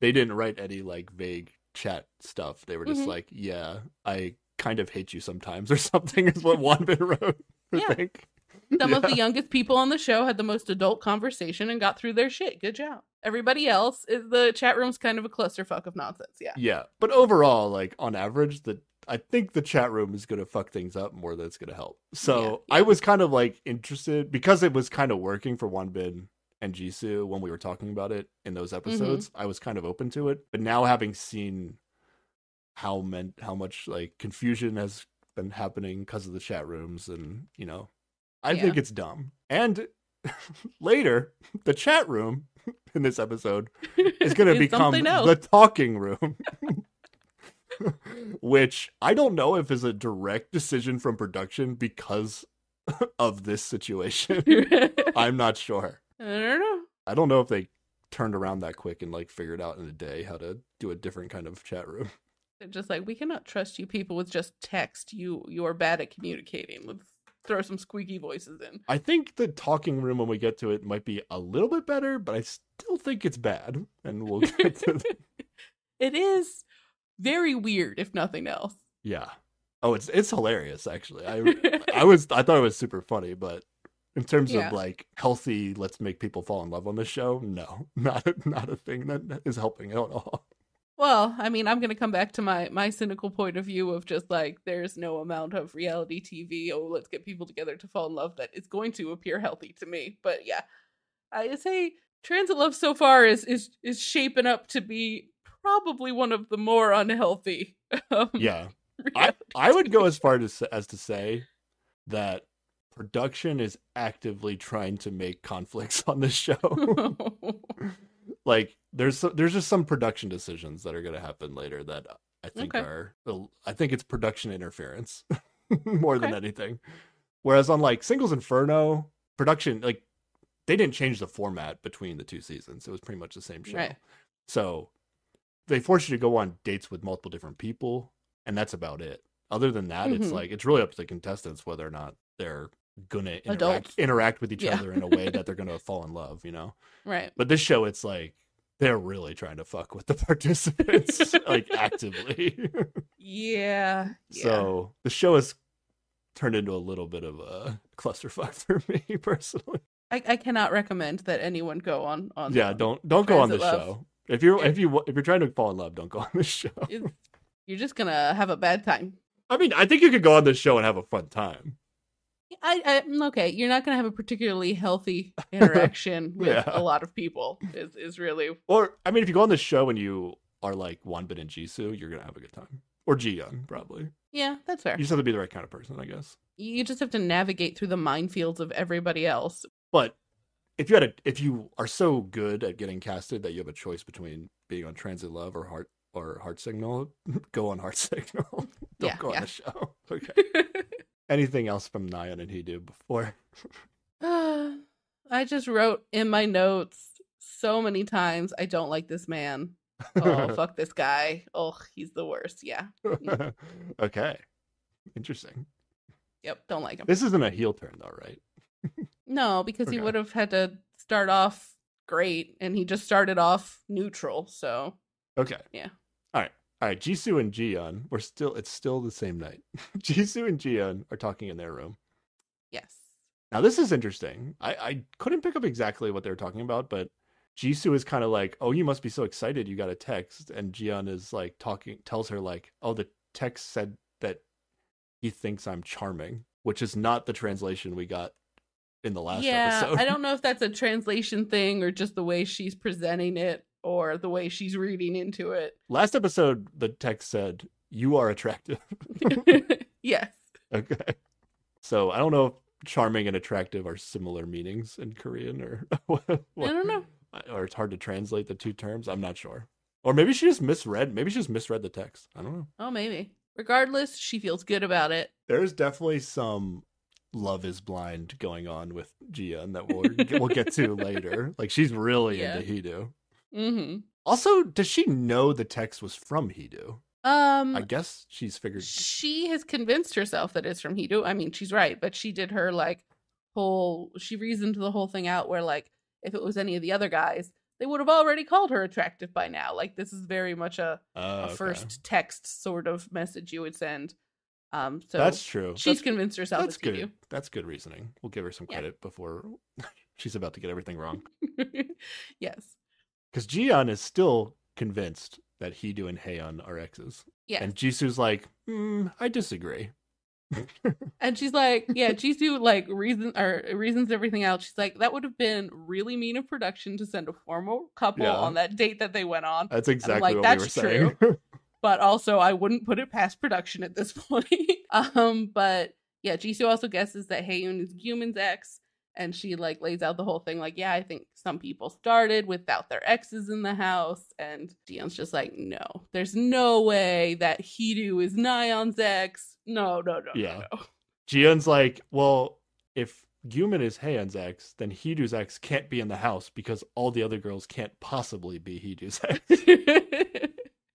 they didn't write any like vague chat stuff. They were just mm-hmm. like, "Yeah, I kind of hate you sometimes" or something is what one bit wrote. I yeah. think. Some yeah. of the youngest people on the show had the most adult conversation and got through their shit. Good job. Everybody else, eh, the chat room's kind of a clusterfuck of nonsense. Yeah. Yeah. But overall, like on average, the I think the chat room is going to fuck things up more than it's going to help. So yeah, yeah. I was kind of like interested because it was kind of working for Wanbin and Jisoo when we were talking about it in those mm-hmm. episodes. Mm-hmm. I was kind of open to it, but now having seen how meant how much like confusion has been happening because of the chat rooms, and you know, I yeah. think it's dumb. And later, the chat room in this episode is going to become the talking room. which I don't know if is a direct decision from production because of this situation. I'm not sure. I don't know. I don't know if they turned around that quick and like figured out in a day how to do a different kind of chat room. They're just like we cannot trust you people with just text. You you are bad at communicating. Let's throw some squeaky voices in. I think the talking room when we get to it might be a little bit better, but I still think it's bad. And we'll get to it. It is very weird, if nothing else. Yeah. Oh, it's it's hilarious actually. I I was I thought it was super funny, but in terms yeah. of like healthy, let's make people fall in love on the show, no, not not a thing that is helping at all. Well, I mean, I'm going to come back to my my cynical point of view of just like there's no amount of reality TV. Oh, let's get people together to fall in love that is going to appear healthy to me. But yeah, I say transit love so far is is is shaping up to be probably one of the more unhealthy. Um, yeah, I, I would go as far to, as to say that production is actively trying to make conflicts on this show. like there's there's just some production decisions that are going to happen later that I think okay. are I think it's production interference more okay. than anything. Whereas on like Singles Inferno, production like they didn't change the format between the two seasons. It was pretty much the same show. Right. So they force you to go on dates with multiple different people, and that's about it. Other than that, mm-hmm. it's like it's really up to the contestants whether or not they're gonna interact, interact with each yeah. other in a way that they're gonna fall in love, you know? Right. But this show, it's like they're really trying to fuck with the participants, like actively. yeah, yeah. So the show has turned into a little bit of a clusterfuck for me personally. I, I cannot recommend that anyone go on on. Yeah, don't don't go on the show. If you're if you if you're trying to fall in love, don't go on this show. You're just gonna have a bad time. I mean, I think you could go on this show and have a fun time. I, I mm, okay. You're not gonna have a particularly healthy interaction with yeah. a lot of people. Is is really or I mean, if you go on this show and you are like Wanbin and Jisoo, you're gonna have a good time. Or Jiyeon, probably. Yeah, that's fair. You just have to be the right kind of person, I guess. You just have to navigate through the minefields of everybody else. But if you had a if you are so good at getting casted that you have a choice between being on Transit Love or Heart or Heart Signal, go on Heart Signal. Don't yeah, go on the show. Okay. Anything else from Nyan and he do before? Uh, I just wrote in my notes so many times I don't like this man. Oh fuck this guy. Oh, he's the worst. Yeah. Mm. okay. Interesting. Yep, don't like him. This isn't a heel turn though, right? No, because okay. he would have had to start off great, and he just started off neutral. So okay, yeah. All right, all right. Jisoo and Jion, were are still it's still the same night. Jisoo and Jion are talking in their room. Yes. Now this is interesting. I I couldn't pick up exactly what they were talking about, but Jisoo is kind of like, "Oh, you must be so excited. You got a text." And Jion is like talking, tells her like, "Oh, the text said that he thinks I'm charming," which is not the translation we got in the last yeah, episode. I don't know if that's a translation thing or just the way she's presenting it or the way she's reading into it. Last episode, the text said, You are attractive. yes. Okay. So I don't know if charming and attractive are similar meanings in Korean or what, I don't know. Or it's hard to translate the two terms. I'm not sure. Or maybe she just misread. Maybe she just misread the text. I don't know. Oh, maybe. Regardless, she feels good about it. There's definitely some love is blind going on with Gia and that we'll we'll get to later. Like she's really yeah. into Hidu. Mm-hmm. Also, does she know the text was from Hidu? Um, I guess she's figured she has convinced herself that it's from Hidu. I mean, she's right, but she did her like whole. She reasoned the whole thing out where like if it was any of the other guys, they would have already called her attractive by now. Like this is very much a, oh, a first text sort of message you would send. Um, so that's true. She's that's, convinced herself. That's good. That's good reasoning. We'll give her some credit yeah. before she's about to get everything wrong. yes. Because Jian is still convinced that he and Heian are exes. Yeah. And Jisoo's like, mm, I disagree. and she's like, yeah, Jisoo like reason or reasons everything out. She's like, that would have been really mean of production to send a formal couple yeah. on that date that they went on. That's exactly like, what That's we were true. saying but also I wouldn't put it past production at this point. um, but yeah, Jisoo also guesses that Haeyoon is Gyumin's ex, and she like lays out the whole thing like, yeah, I think some people started without their exes in the house, and Dion's just like, no, there's no way that Hidu is Nyeon's ex. No, no, no, yeah. no. no. Jion's like, well, if Guman is Heian's ex, then Hidu's ex can't be in the house because all the other girls can't possibly be Hidu's ex.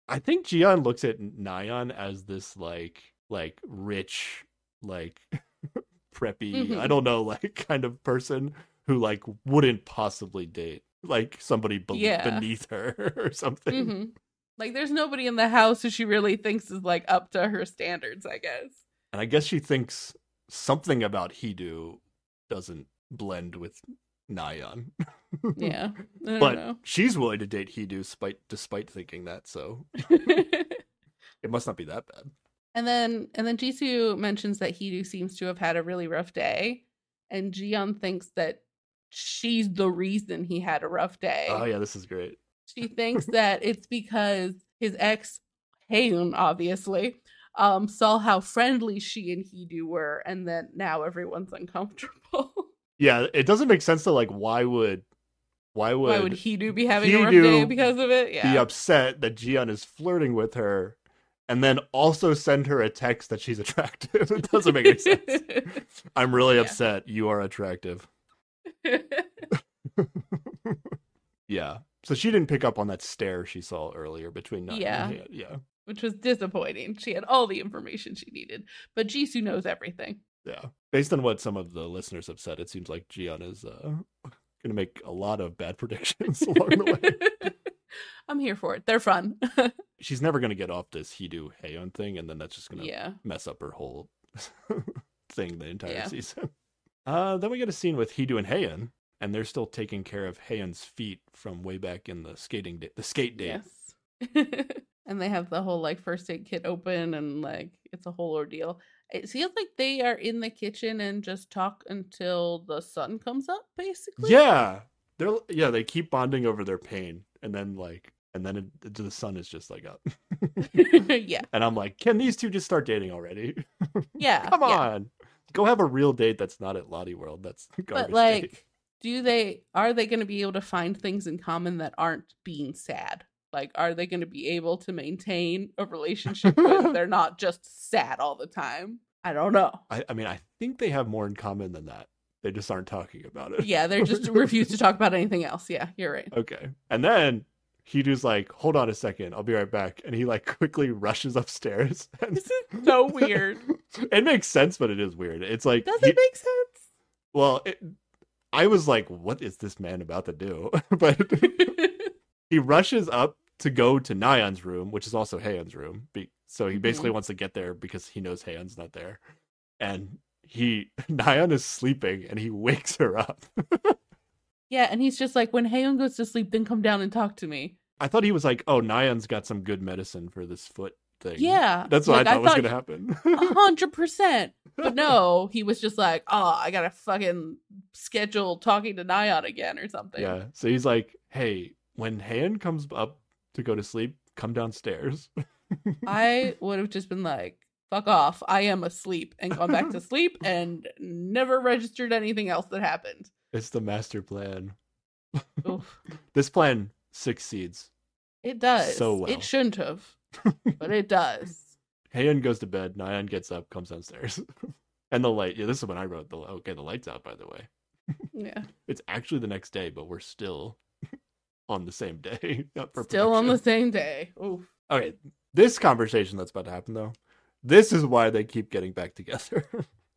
I think Gion looks at Nyan as this like like rich like preppy mm-hmm. I don't know like kind of person who like wouldn't possibly date like somebody be- yeah. beneath her or something. Mm-hmm. Like there's nobody in the house who she really thinks is like up to her standards, I guess. And I guess she thinks something about Hidu doesn't blend with Nyan. yeah. but know. she's willing to date Hidu despite despite thinking that, so it must not be that bad. And then and then Jisoo mentions that Hidu seems to have had a really rough day, and Jion thinks that she's the reason he had a rough day. Oh yeah, this is great. She thinks that it's because his ex Hayun, obviously, um, saw how friendly she and Hidu were, and that now everyone's uncomfortable. Yeah, it doesn't make sense to like why would why would why would do be having a rough day because of it? Yeah. Be upset that Gion is flirting with her and then also send her a text that she's attractive. it doesn't make any sense. I'm really yeah. upset. You are attractive. yeah. So she didn't pick up on that stare she saw earlier between Nut yeah. Yeah. Which was disappointing. She had all the information she needed, but Jisoo knows everything. Yeah. Based on what some of the listeners have said, it seems like Gian is uh, going to make a lot of bad predictions along the way. I'm here for it. They're fun. She's never going to get off this he do hey on thing, and then that's just going to yeah. mess up her whole thing the entire yeah. season. Uh, then we get a scene with Hidu and Heian, and they're still taking care of Heian's feet from way back in the skating day, the skate day. Yes. and they have the whole like first aid kit open, and like it's a whole ordeal it feels like they are in the kitchen and just talk until the sun comes up, basically. Yeah, they're yeah they keep bonding over their pain, and then like and then it, the sun is just like up. yeah, and I'm like, can these two just start dating already? yeah, come on, yeah. go have a real date that's not at Lottie World. That's but like. Date. Do they are they going to be able to find things in common that aren't being sad? Like, are they going to be able to maintain a relationship when they're not just sad all the time? I don't know. I, I mean, I think they have more in common than that. They just aren't talking about it. Yeah, they just refuse to talk about anything else. Yeah, you're right. Okay. And then he just like, hold on a second, I'll be right back. And he like quickly rushes upstairs. And... This is so weird. it makes sense, but it is weird. It's like Does he... it make sense? Well, it... I was like, what is this man about to do? but he rushes up to go to Nyan's room, which is also Heian's room. So he mm-hmm. basically mm-hmm. wants to get there because he knows Heian's not there. And he Nyan is sleeping and he wakes her up. yeah, and he's just like, when Heian goes to sleep, then come down and talk to me. I thought he was like, oh, Nyan's got some good medicine for this foot thing. Yeah. That's what like, I, thought I thought was going to happen. hundred percent. But no, he was just like, oh, I got to fucking schedule talking to Nyan again or something. Yeah. So he's like, hey, when Hayon comes up to go to sleep, come downstairs. I would have just been like, fuck off. I am asleep and gone back to sleep and never registered anything else that happened. It's the master plan. this plan succeeds. It does. So well. It shouldn't have, but it does. Heian goes to bed. Nyan gets up, comes downstairs. and the light. Yeah, this is when I wrote the okay, the lights out, by the way. Yeah. it's actually the next day, but we're still on the same day. Still on the same day. Oof. Okay, this conversation that's about to happen though, this is why they keep getting back together,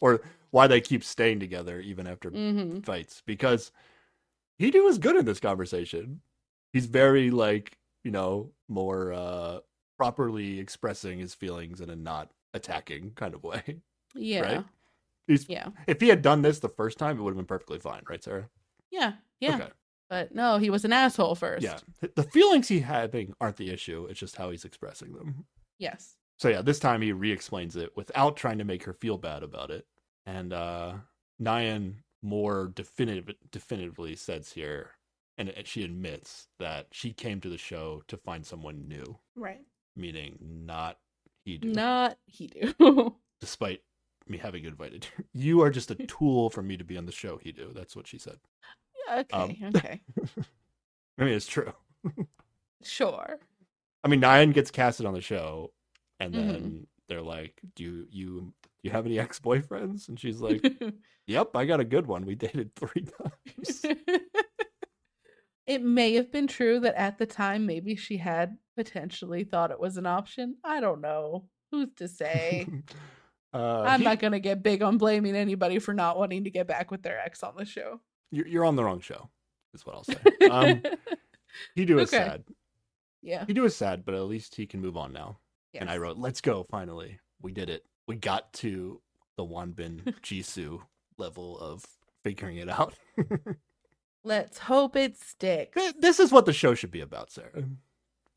or why they keep staying together even after mm-hmm. fights because he do is good in this conversation. He's very like you know more uh properly expressing his feelings in a not attacking kind of way. Yeah. Right? He's, yeah. If he had done this the first time, it would have been perfectly fine, right, Sarah? Yeah. Yeah. Okay. But no, he was an asshole first. Yeah. The feelings he having aren't the issue. It's just how he's expressing them. Yes. So yeah, this time he re explains it without trying to make her feel bad about it. And uh Nyan more definitive definitively says here and she admits that she came to the show to find someone new. Right. Meaning not he do. Not he do. despite me having invited you. You are just a tool for me to be on the show, he do. That's what she said. Um, okay. Um, okay. I mean, it's true. sure. I mean, Nyan gets casted on the show, and mm-hmm. then mm they're like, "Do you, you you have any ex boyfriends?" And she's like, "Yep, I got a good one. We dated three times." it may have been true that at the time, maybe she had potentially thought it was an option. I don't know. Who's to say? uh, I'm he... not going to get big on blaming anybody for not wanting to get back with their ex on the show. You're, you're on the wrong show, is what I'll say. Um, do is okay. sad. Yeah. do is sad, but at least he can move on now. Yes. And I wrote, let's go, finally. We did it. We got to the Wanbin Jisoo level of figuring it out. let's hope it sticks. This is what the show should be about, Sarah.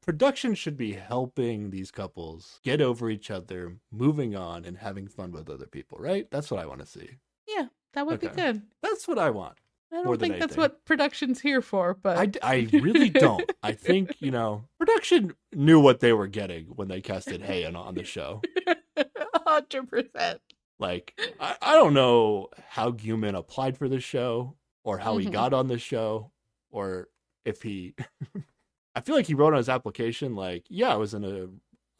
Production should be helping these couples get over each other, moving on, and having fun with other people, right? That's what I want to see. Yeah, that would okay. be good. That's what I want. I don't think that's what production's here for, but I, I really don't. I think you know production knew what they were getting when they casted Hayen on the show. Hundred percent. Like I, I don't know how Guman applied for the show or how mm-hmm. he got on the show or if he. I feel like he wrote on his application like, "Yeah, I was in a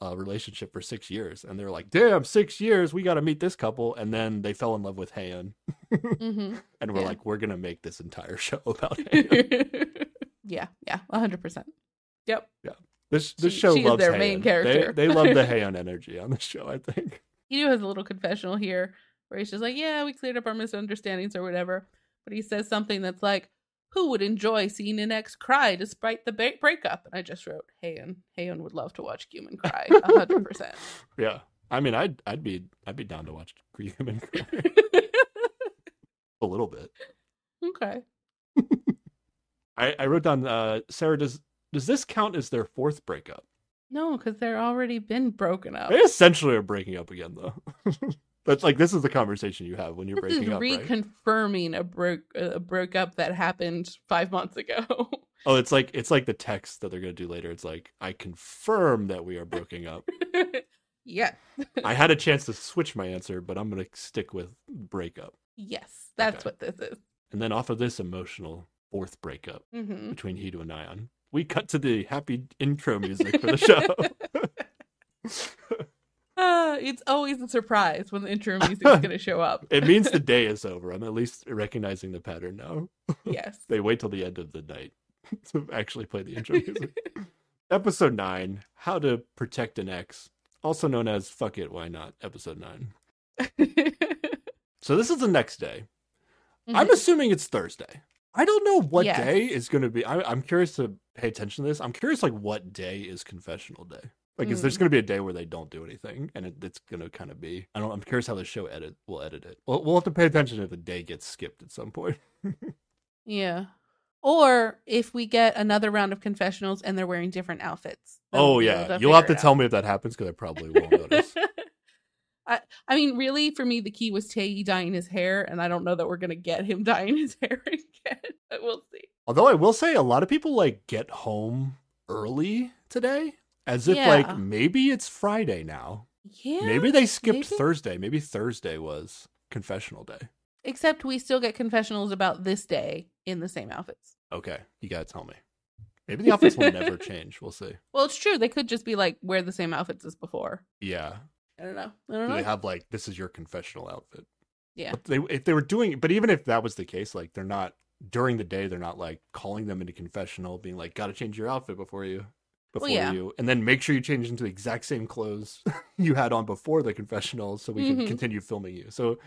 relationship for six years, and they're like, "Damn, six years! We got to meet this couple." And then they fell in love with Heian, mm-hmm. and we're yeah. like, "We're gonna make this entire show about Heian." yeah, yeah, one hundred percent. Yep. Yeah. This this she, show she loves their main character. They, they love the Heian energy on this show. I think he has a little confessional here where he's just like, "Yeah, we cleared up our misunderstandings or whatever," but he says something that's like, who would enjoy seeing an ex cry despite the ba- breakup? And I just wrote, Hayon. Hayon would love to watch Human cry, hundred percent. Yeah, I mean, I'd I'd be I'd be down to watch Human cry a little bit. Okay. I I wrote down, uh, Sarah. Does does this count as their fourth breakup? No, because they're already been broken up. They essentially are breaking up again, though. That's like this is the conversation you have when you're this breaking up. Reconfirming right? a broke a breakup that happened five months ago. Oh, it's like it's like the text that they're gonna do later. It's like I confirm that we are breaking up. Yeah, I had a chance to switch my answer, but I'm gonna stick with breakup. Yes, that's okay. what this is. And then off of this emotional fourth breakup mm-hmm. between Hito and Ion, we cut to the happy intro music for the show. Uh, it's always a surprise when the intro music is going to show up. it means the day is over. I'm at least recognizing the pattern now. Yes. they wait till the end of the night to actually play the intro music. episode 9 How to Protect an Ex, also known as Fuck It, Why Not? Episode 9. so this is the next day. Mm-hmm. I'm assuming it's Thursday. I don't know what yes. day is going to be. I, am curious to pay attention to this. I'm curious, like, what day is confessional day? Like, mm. there's going to be a day where they don't do anything, and it, it's going to kind of be. I don't. I'm curious how the show edit will edit it. We'll, we'll have to pay attention if the day gets skipped at some point. yeah, or if we get another round of confessionals and they're wearing different outfits. Oh yeah, you'll have to tell me if that happens because I probably won't notice. I, I mean, really, for me, the key was Tae dyeing his hair, and I don't know that we're gonna get him dyeing his hair again. we'll see. Although I will say, a lot of people like get home early today as if yeah. like maybe it's Friday now. Yeah. Maybe they skipped maybe? Thursday. Maybe Thursday was confessional day. Except we still get confessionals about this day in the same outfits. Okay. You got to tell me. Maybe the outfits will never change. We'll see. Well, it's true. They could just be like wear the same outfits as before. Yeah. I don't know. I don't Do know. They have like this is your confessional outfit. Yeah. But they if they were doing but even if that was the case, like they're not during the day, they're not like calling them into confessional, being like, gotta change your outfit before you before well, yeah. you, and then make sure you change into the exact same clothes you had on before the confessional, so we mm-hmm. can continue filming you. So,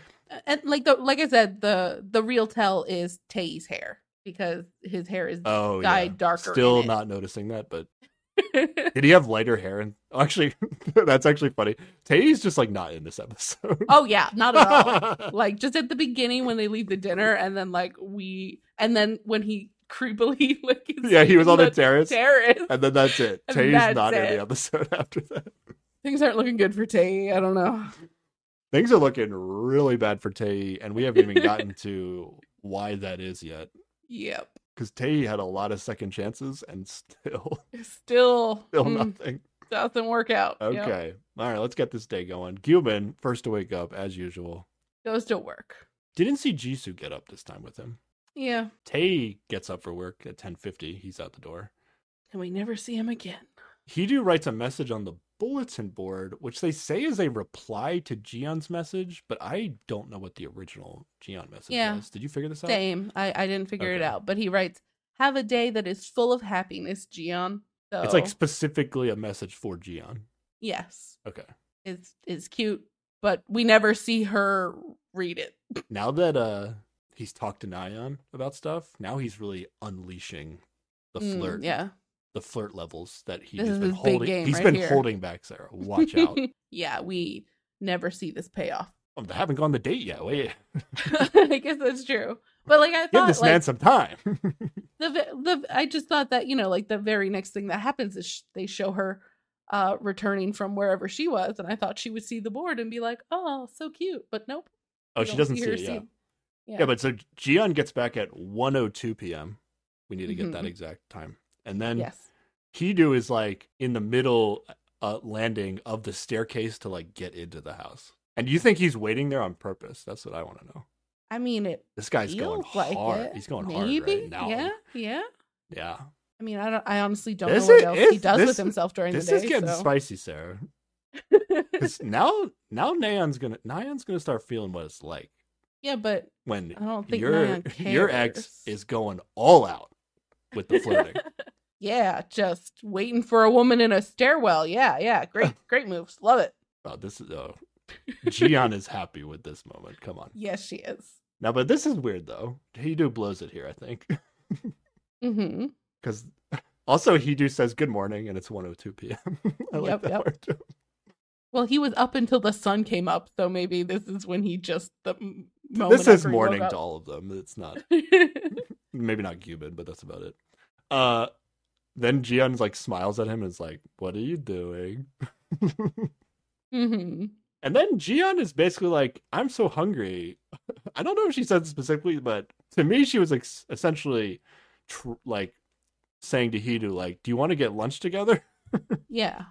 and like the like I said, the the real tell is Tay's hair because his hair is oh, dyed yeah. darker. Still not noticing that, but did he have lighter hair? And oh, actually, that's actually funny. Tay's just like not in this episode. oh yeah, not at all. like just at the beginning when they leave the dinner, and then like we, and then when he creepily looking. yeah he was on the, the terrace terrace and then that's it Tay's not it. in the episode after that things aren't looking good for Tay I don't know things are looking really bad for Tay and we haven't even gotten to why that is yet yep because Tay had a lot of second chances and still still still hmm, nothing nothing work out okay yep. all right let's get this day going Cuban first to wake up as usual goes to work didn't see Jisoo get up this time with him. Yeah. Tay gets up for work at 10:50. He's out the door. And we never see him again. He do writes a message on the bulletin board, which they say is a reply to Gion's message, but I don't know what the original Gion message yeah. was. Did you figure this out? Same. I, I didn't figure okay. it out. But he writes, Have a day that is full of happiness, Gion. So, it's like specifically a message for Gion. Yes. Okay. It's it's cute, but we never see her read it. Now that uh he's talked to Nyan about stuff. Now he's really unleashing the mm, flirt. Mm, yeah. The flirt levels that he this has been holding. He's right been here. holding back Sarah. Watch out. yeah, we never see this payoff. Oh, they haven't gone the date yet. Wait. I guess that's true. But like I thought, give this like, man some time. the the I just thought that you know, like the very next thing that happens is sh- they show her uh returning from wherever she was, and I thought she would see the board and be like, "Oh, so cute," but nope. Oh, she doesn't see it. Yeah. See- yeah. yeah, but so Gion gets back at 1:02 p.m. We need to get mm-hmm. that exact time. And then yes. Hidu is like in the middle uh, landing of the staircase to like get into the house. And you think he's waiting there on purpose? That's what I want to know. I mean, it this guy's going like hard. It. He's going Maybe? hard right now. Yeah, yeah, yeah. I mean, I don't. I honestly don't this know what is, else he does this, with himself during the day. This is getting so. spicy, Sarah. now, now Nayan's gonna Nayan's gonna start feeling what it's like yeah, but when I don't think your your ex is going all out with the flirting. yeah, just waiting for a woman in a stairwell. Yeah, yeah, great, great moves. Love it. Oh, this is oh, Gian is happy with this moment. Come on. Yes, she is. Now, but this is weird though. He do blows it here, I think. mm-hmm. Because also he do says good morning, and it's one o oh two p.m. I like that yep. Well, he was up until the sun came up, so maybe this is when he just the mm, this is morning to all of them. It's not maybe not Cuban, but that's about it. Uh, then Gian's like smiles at him and is like, "What are you doing?" mm-hmm. And then Gian is basically like, "I'm so hungry." I don't know if she said specifically, but to me, she was like essentially tr- like saying to Hidu, "Like, do you want to get lunch together?" yeah.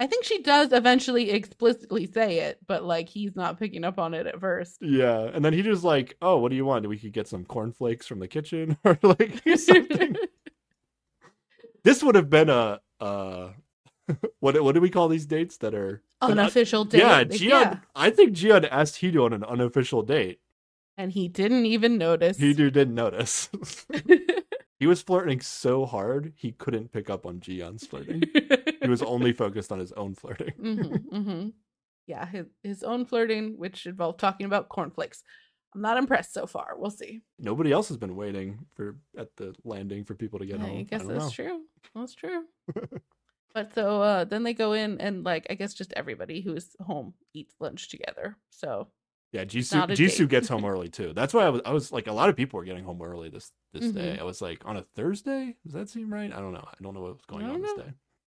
I think she does eventually explicitly say it, but like he's not picking up on it at first. Yeah, and then he just like, "Oh, what do you want? We could get some cornflakes from the kitchen or like something." this would have been a uh what what do we call these dates that are unofficial an, date? Yeah, Gion. yeah. I think Gion asked Hito on an unofficial date, and he didn't even notice. He didn't notice. he was flirting so hard he couldn't pick up on Gion's flirting he was only focused on his own flirting. Mm-hmm, mm-hmm. Yeah, his, his own flirting, which involved talking about cornflakes. I'm not impressed so far. We'll see. Nobody else has been waiting for at the landing for people to get yeah, home. I guess I that's know. true. That's true. but so uh, then they go in and like I guess just everybody who is home eats lunch together. So yeah, Jisoo Jisoo gets home early too. That's why I was I was like a lot of people were getting home early this this mm-hmm. day. I was like on a Thursday. Does that seem right? I don't know. I don't know what was going on know. this day.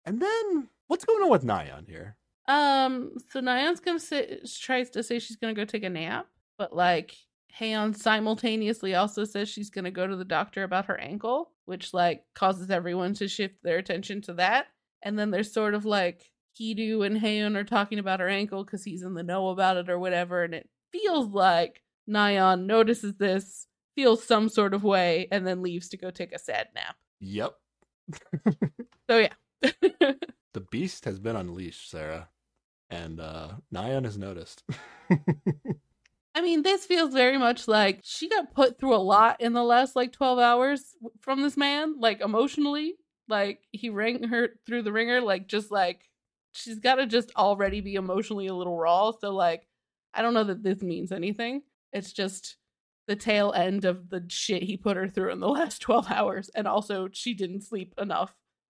And then what's going on with Nyan here? Um, so Nyan's gonna sit, tries to say she's gonna go take a nap, but like Hayon simultaneously also says she's gonna go to the doctor about her ankle, which like causes everyone to shift their attention to that. And then there's sort of like Hidu and Hayon are talking about her ankle because he's in the know about it or whatever, and it feels like Nyan notices this, feels some sort of way, and then leaves to go take a sad nap. Yep. so yeah, the beast has been unleashed, Sarah, and uh, Nyan has noticed. I mean, this feels very much like she got put through a lot in the last like 12 hours from this man, like emotionally. Like he rang her through the ringer, like just like she's got to just already be emotionally a little raw. So, like, I don't know that this means anything. It's just the tail end of the shit he put her through in the last 12 hours. And also, she didn't sleep enough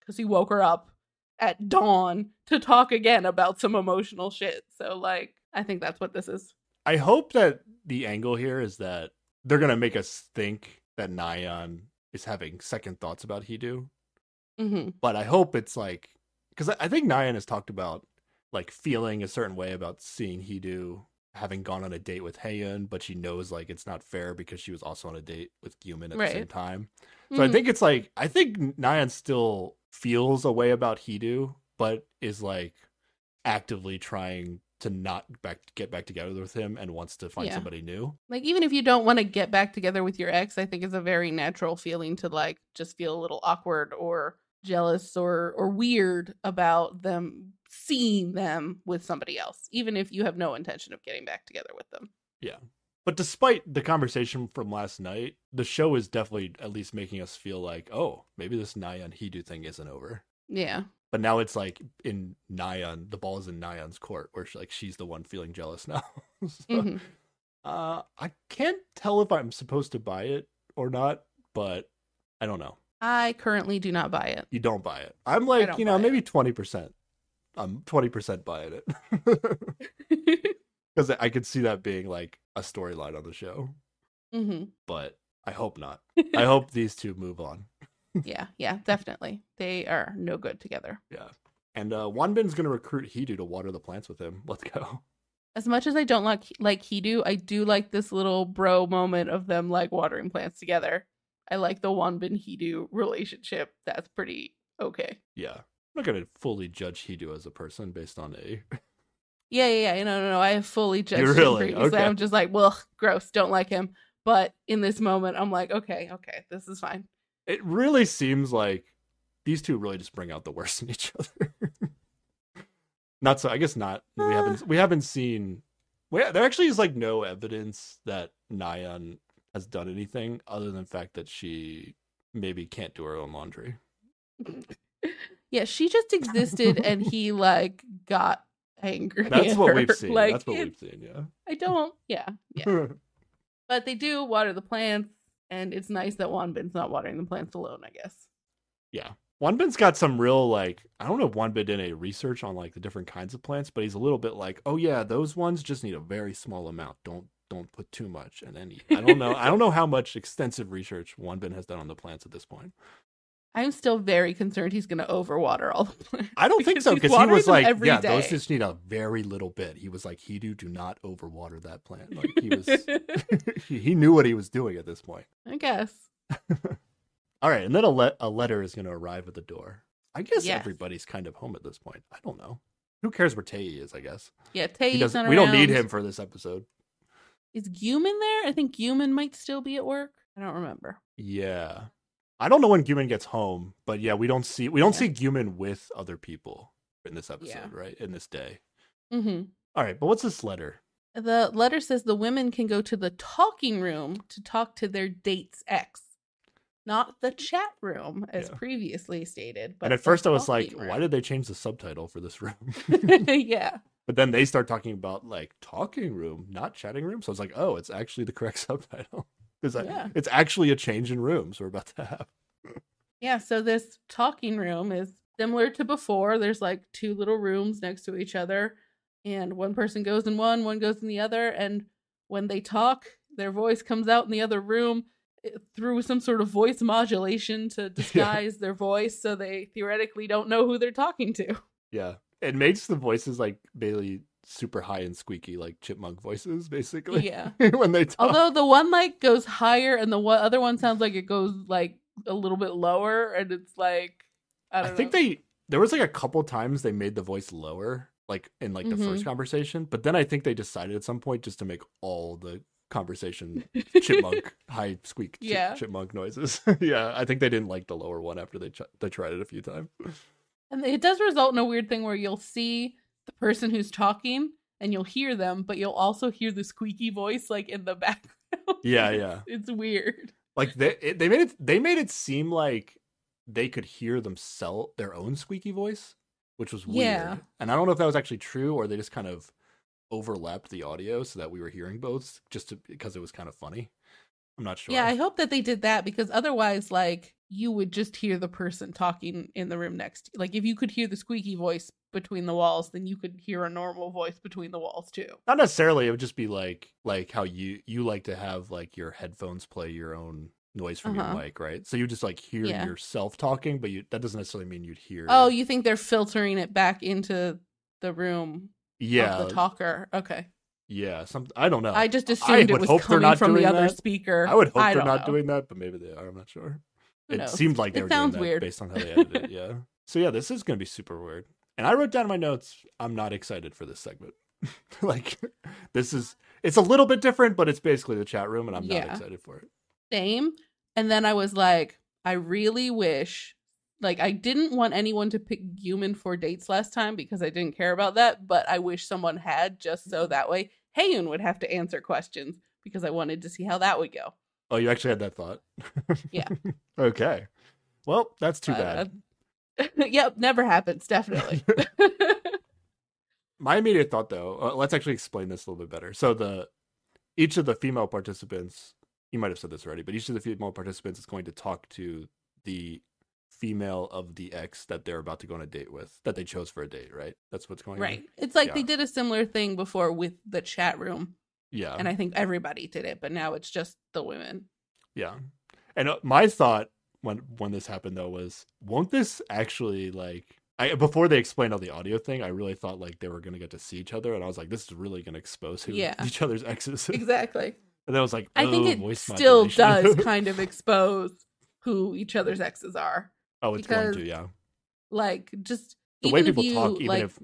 because he woke her up at dawn to talk again about some emotional shit. So, like, I think that's what this is. I hope that the angle here is that they're going to make us think that Nyan is having second thoughts about Hidu. Mm-hmm. But I hope it's like, because I think Nyan has talked about like feeling a certain way about seeing Hidu having gone on a date with Hayun, but she knows like it's not fair because she was also on a date with Guman at right. the same time. So mm-hmm. I think it's like I think Nyan's still feels a way about Hidu, but is like actively trying to not back get back together with him and wants to find yeah. somebody new. Like even if you don't want to get back together with your ex, I think it's a very natural feeling to like just feel a little awkward or jealous or or weird about them seeing them with somebody else, even if you have no intention of getting back together with them. Yeah. But despite the conversation from last night, the show is definitely at least making us feel like, oh, maybe this Nyan Hidu thing isn't over. Yeah. But now it's like in Nyan, the ball is in Nyan's court, where she, like she's the one feeling jealous now. so, mm-hmm. uh, I can't tell if I'm supposed to buy it or not, but I don't know. I currently do not buy it. You don't buy it. I'm like, you know, maybe twenty percent. I'm twenty percent buying it. because I could see that being like a storyline on the show. Mm-hmm. But I hope not. I hope these two move on. yeah, yeah, definitely. They are no good together. Yeah. And uh, Wanbin's going to recruit Hidu to water the plants with him. Let's go. As much as I don't like like Hidu, I do like this little bro moment of them like watering plants together. I like the Wanbin Hidu relationship. That's pretty okay. Yeah. I'm not going to fully judge Hidu as a person based on a Yeah, yeah, yeah. No, no, no. I fully judged you really? him okay. I'm just like, well, gross. Don't like him. But in this moment, I'm like, okay, okay, this is fine. It really seems like these two really just bring out the worst in each other. not so. I guess not. We ah. haven't. We haven't seen. Well, there actually is like no evidence that Nyan has done anything other than the fact that she maybe can't do her own laundry. yeah, she just existed, and he like got angry. That's what we've seen. Like, That's what it, we've seen. Yeah. I don't. Yeah. Yeah. but they do water the plants, and it's nice that Wanbin's not watering the plants alone. I guess. Yeah. Wanbin's got some real like I don't know if Wanbin did any research on like the different kinds of plants, but he's a little bit like, oh yeah, those ones just need a very small amount. Don't don't put too much. And then I don't know I don't know how much extensive research Wanbin has done on the plants at this point. I'm still very concerned he's going to overwater all the plants. I don't think so because he was like, yeah, day. those just need a very little bit. He was like, he do do not overwater that plant. Like he was, he knew what he was doing at this point. I guess. all right, and then a, le- a letter is going to arrive at the door. I guess yes. everybody's kind of home at this point. I don't know. Who cares where Tay is? I guess. Yeah, does not We don't need him for this episode. Is Guman there? I think Guman might still be at work. I don't remember. Yeah. I don't know when Guman gets home, but yeah, we don't see we don't yeah. see Guman with other people in this episode, yeah. right? In this day. Mm-hmm. All right, but what's this letter? The letter says the women can go to the talking room to talk to their date's ex, not the chat room as yeah. previously stated. But and at first, I was like, room. why did they change the subtitle for this room? yeah. But then they start talking about like talking room, not chatting room. So I was like, oh, it's actually the correct subtitle because yeah. it's actually a change in rooms we're about to have. yeah, so this talking room is similar to before. There's like two little rooms next to each other, and one person goes in one, one goes in the other, and when they talk, their voice comes out in the other room eh, through some sort of voice modulation to disguise yeah. their voice so they theoretically don't know who they're talking to. Yeah. It makes the voices like Bailey super high and squeaky like chipmunk voices basically yeah when they talk although the one like goes higher and the one other one sounds like it goes like a little bit lower and it's like i, I think they there was like a couple times they made the voice lower like in like the mm-hmm. first conversation but then i think they decided at some point just to make all the conversation chipmunk high squeak chip, yeah. chipmunk noises yeah i think they didn't like the lower one after they ch- they tried it a few times and it does result in a weird thing where you'll see the person who's talking and you'll hear them, but you'll also hear the squeaky voice like in the background. Yeah, yeah. It's, it's weird. Like they it, they made it they made it seem like they could hear themselves their own squeaky voice, which was weird. Yeah. And I don't know if that was actually true or they just kind of overlapped the audio so that we were hearing both just to, because it was kind of funny. I'm not sure. Yeah, I hope that they did that because otherwise like you would just hear the person talking in the room next. Like if you could hear the squeaky voice between the walls, then you could hear a normal voice between the walls too. Not necessarily. It would just be like like how you you like to have like your headphones play your own noise from uh-huh. your mic, right? So you just like hear yeah. yourself talking, but you that doesn't necessarily mean you'd hear. Oh, you think they're filtering it back into the room? Yeah, the talker. Okay. Yeah, some I don't know. I just assumed I it was coming from the other speaker. I would hope I they're not know. doing that, but maybe they are. I'm not sure. Who it knows? seemed like they it sounds weird. based on how they edited it. Yeah. so yeah, this is going to be super weird. And I wrote down my notes, I'm not excited for this segment. like this is it's a little bit different, but it's basically the chat room and I'm yeah. not excited for it. Same. And then I was like, I really wish like I didn't want anyone to pick Human for dates last time because I didn't care about that, but I wish someone had just so that way Hayun would have to answer questions because I wanted to see how that would go. Oh, you actually had that thought. Yeah. okay. Well, that's too uh, bad. yep, never happens, definitely. My immediate thought though, uh, let's actually explain this a little bit better. So the each of the female participants, you might have said this already, but each of the female participants is going to talk to the female of the ex that they're about to go on a date with that they chose for a date, right? That's what's going right. on. Right. It's like yeah. they did a similar thing before with the chat room. Yeah. And I think everybody did it, but now it's just the women. Yeah. And uh, my thought when when this happened though was won't this actually like I, before they explained all the audio thing, I really thought like they were gonna get to see each other, and I was like, this is really gonna expose who yeah. each other's exes. Exactly. And I was like, oh, I think oh, it still does kind of expose who each other's exes are. Oh, it's because, going to, yeah. Like just the way people you, talk, even like, if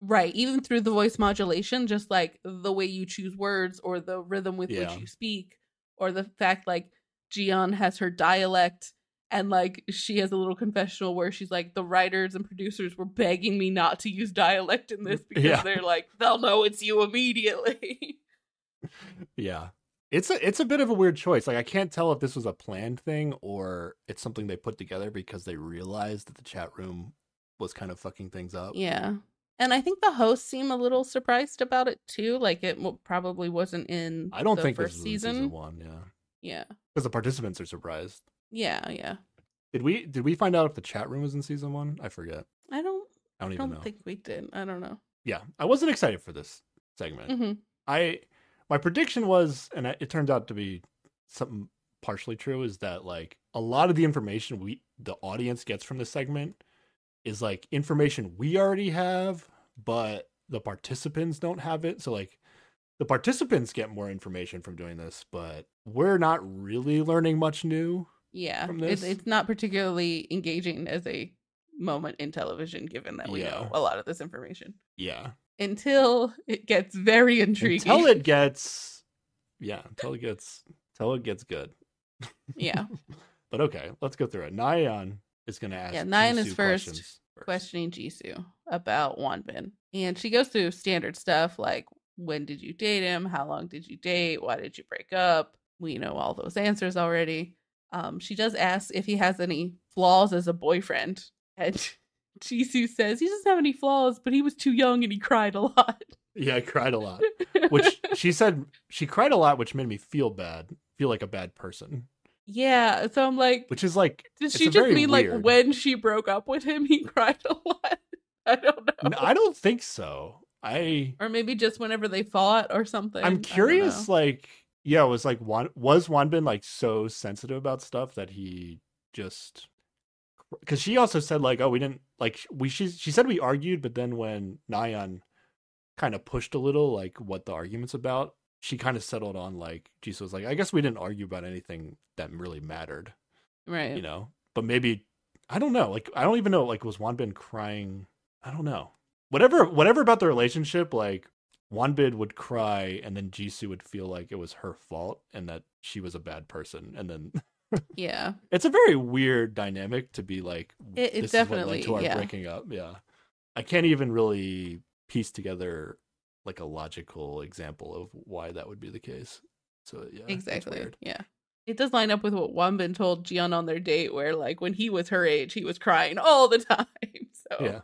right, even through the voice modulation, just like the way you choose words or the rhythm with yeah. which you speak, or the fact like Gian has her dialect and like she has a little confessional where she's like the writers and producers were begging me not to use dialect in this because yeah. they're like they'll know it's you immediately yeah it's a it's a bit of a weird choice like i can't tell if this was a planned thing or it's something they put together because they realized that the chat room was kind of fucking things up yeah and I think the hosts seem a little surprised about it too. Like it probably wasn't in. I don't think first season. season. one. Yeah. Yeah. Because the participants are surprised. Yeah, yeah. Did we did we find out if the chat room was in season one? I forget. I don't. I don't even I don't know. think we did. I don't know. Yeah, I wasn't excited for this segment. Mm-hmm. I my prediction was, and it turns out to be something partially true, is that like a lot of the information we the audience gets from this segment is like information we already have, but the participants don't have it. So like the participants get more information from doing this, but we're not really learning much new. Yeah, it's, it's not particularly engaging as a moment in television, given that we yeah. know a lot of this information. Yeah, until it gets very intriguing. Until it gets, yeah, until it gets, until it gets good. Yeah, but okay, let's go through it. Nyan is going to ask. Yeah, Nyan is first, first, questioning Jisoo about Wanbin, and she goes through standard stuff like when did you date him, how long did you date, why did you break up. We know all those answers already. Um, she does ask if he has any flaws as a boyfriend. And Jisoo says he doesn't have any flaws, but he was too young and he cried a lot. Yeah, I cried a lot. Which she said she cried a lot, which made me feel bad, feel like a bad person. Yeah, so I'm like, which is like, did she just mean weird... like when she broke up with him, he cried a lot? I don't know. No, I don't think so. I or maybe just whenever they fought or something. I'm curious, like yeah, it was like one was Wanbin like so sensitive about stuff that he just because she also said like oh we didn't like we she she said we argued but then when Nyan kind of pushed a little like what the argument's about she kind of settled on like Jesus was like I guess we didn't argue about anything that really mattered right you know but maybe I don't know like I don't even know like was Wanbin crying I don't know whatever whatever about the relationship like Wanbid would cry, and then Jisoo would feel like it was her fault and that she was a bad person, and then yeah, it's a very weird dynamic to be like. It, it this definitely is what led to our yeah. breaking up. Yeah, I can't even really piece together like a logical example of why that would be the case. So yeah, exactly. Yeah. It does line up with what Wanbin told Jion on their date, where like when he was her age, he was crying all the time. So yeah.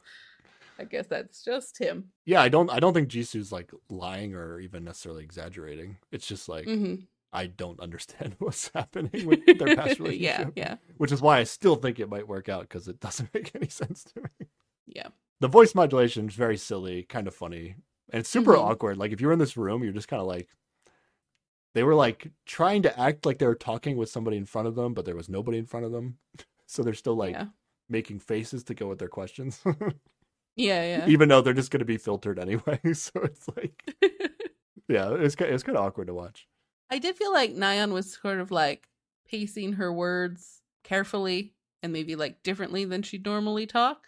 I guess that's just him. Yeah, I don't I don't think Jisoo's like lying or even necessarily exaggerating. It's just like mm-hmm. I don't understand what's happening with their past relationship. yeah, yeah. Which is why I still think it might work out because it doesn't make any sense to me. Yeah. The voice modulation is very silly, kind of funny, and it's super mm-hmm. awkward. Like if you're in this room, you're just kind of like they were like trying to act like they were talking with somebody in front of them, but there was nobody in front of them. So they're still like yeah. making faces to go with their questions. Yeah, yeah. Even though they're just going to be filtered anyway, so it's like, yeah, it's it's kind of awkward to watch. I did feel like Nyan was sort of like pacing her words carefully and maybe like differently than she'd normally talk.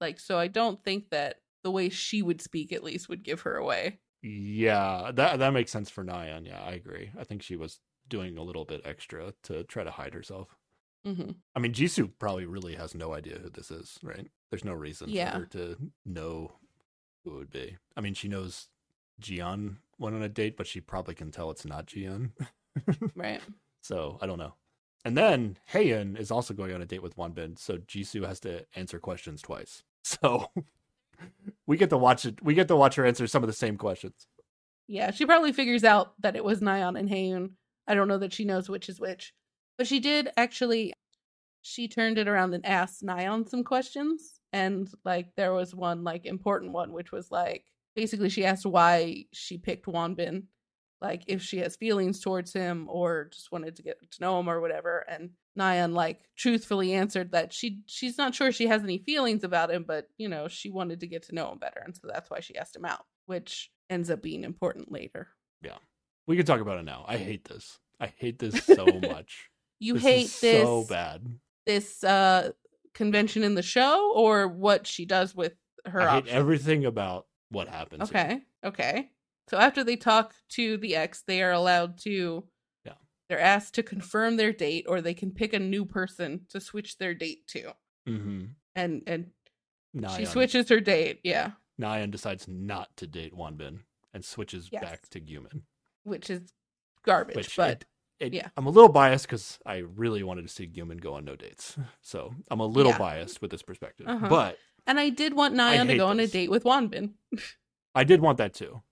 Like, so I don't think that the way she would speak at least would give her away. Yeah, that that makes sense for Nyan. Yeah, I agree. I think she was doing a little bit extra to try to hide herself. Mm-hmm. I mean, Jisoo probably really has no idea who this is, right? There's no reason yeah. for her to know who it would be. I mean, she knows Gian went on a date, but she probably can tell it's not Gian. right. So I don't know. And then Heian is also going on a date with Wanbin, so Jisoo has to answer questions twice. So we get to watch it. We get to watch her answer some of the same questions. Yeah, she probably figures out that it was Nyan and Heian. I don't know that she knows which is which, but she did actually. She turned it around and asked Nyan some questions and like there was one like important one which was like basically she asked why she picked Wanbin, like if she has feelings towards him or just wanted to get to know him or whatever. And Nyan like truthfully answered that she she's not sure she has any feelings about him, but you know she wanted to get to know him better, and so that's why she asked him out, which ends up being important later. Yeah, we can talk about it now. I hate this. I hate this so much. you this hate this so bad. This uh convention in the show or what she does with her I hate everything about what happens. Okay. here. Okay. So after they talk to the ex, they are allowed to Yeah. they're asked to confirm their date or they can pick a new person to switch their date to. Mm-hmm. And and Nyan, she switches her date, yeah, Nyan decides not to date Wanbin and switches Yes. back to Guman, which is garbage, which but it it, yeah. I'm a little biased because I really wanted to see Gilman go on no dates. So I'm a little yeah. biased with this perspective. Uh-huh. But And I did want Nyan to go this. on a date with Wanbin. I did want that too.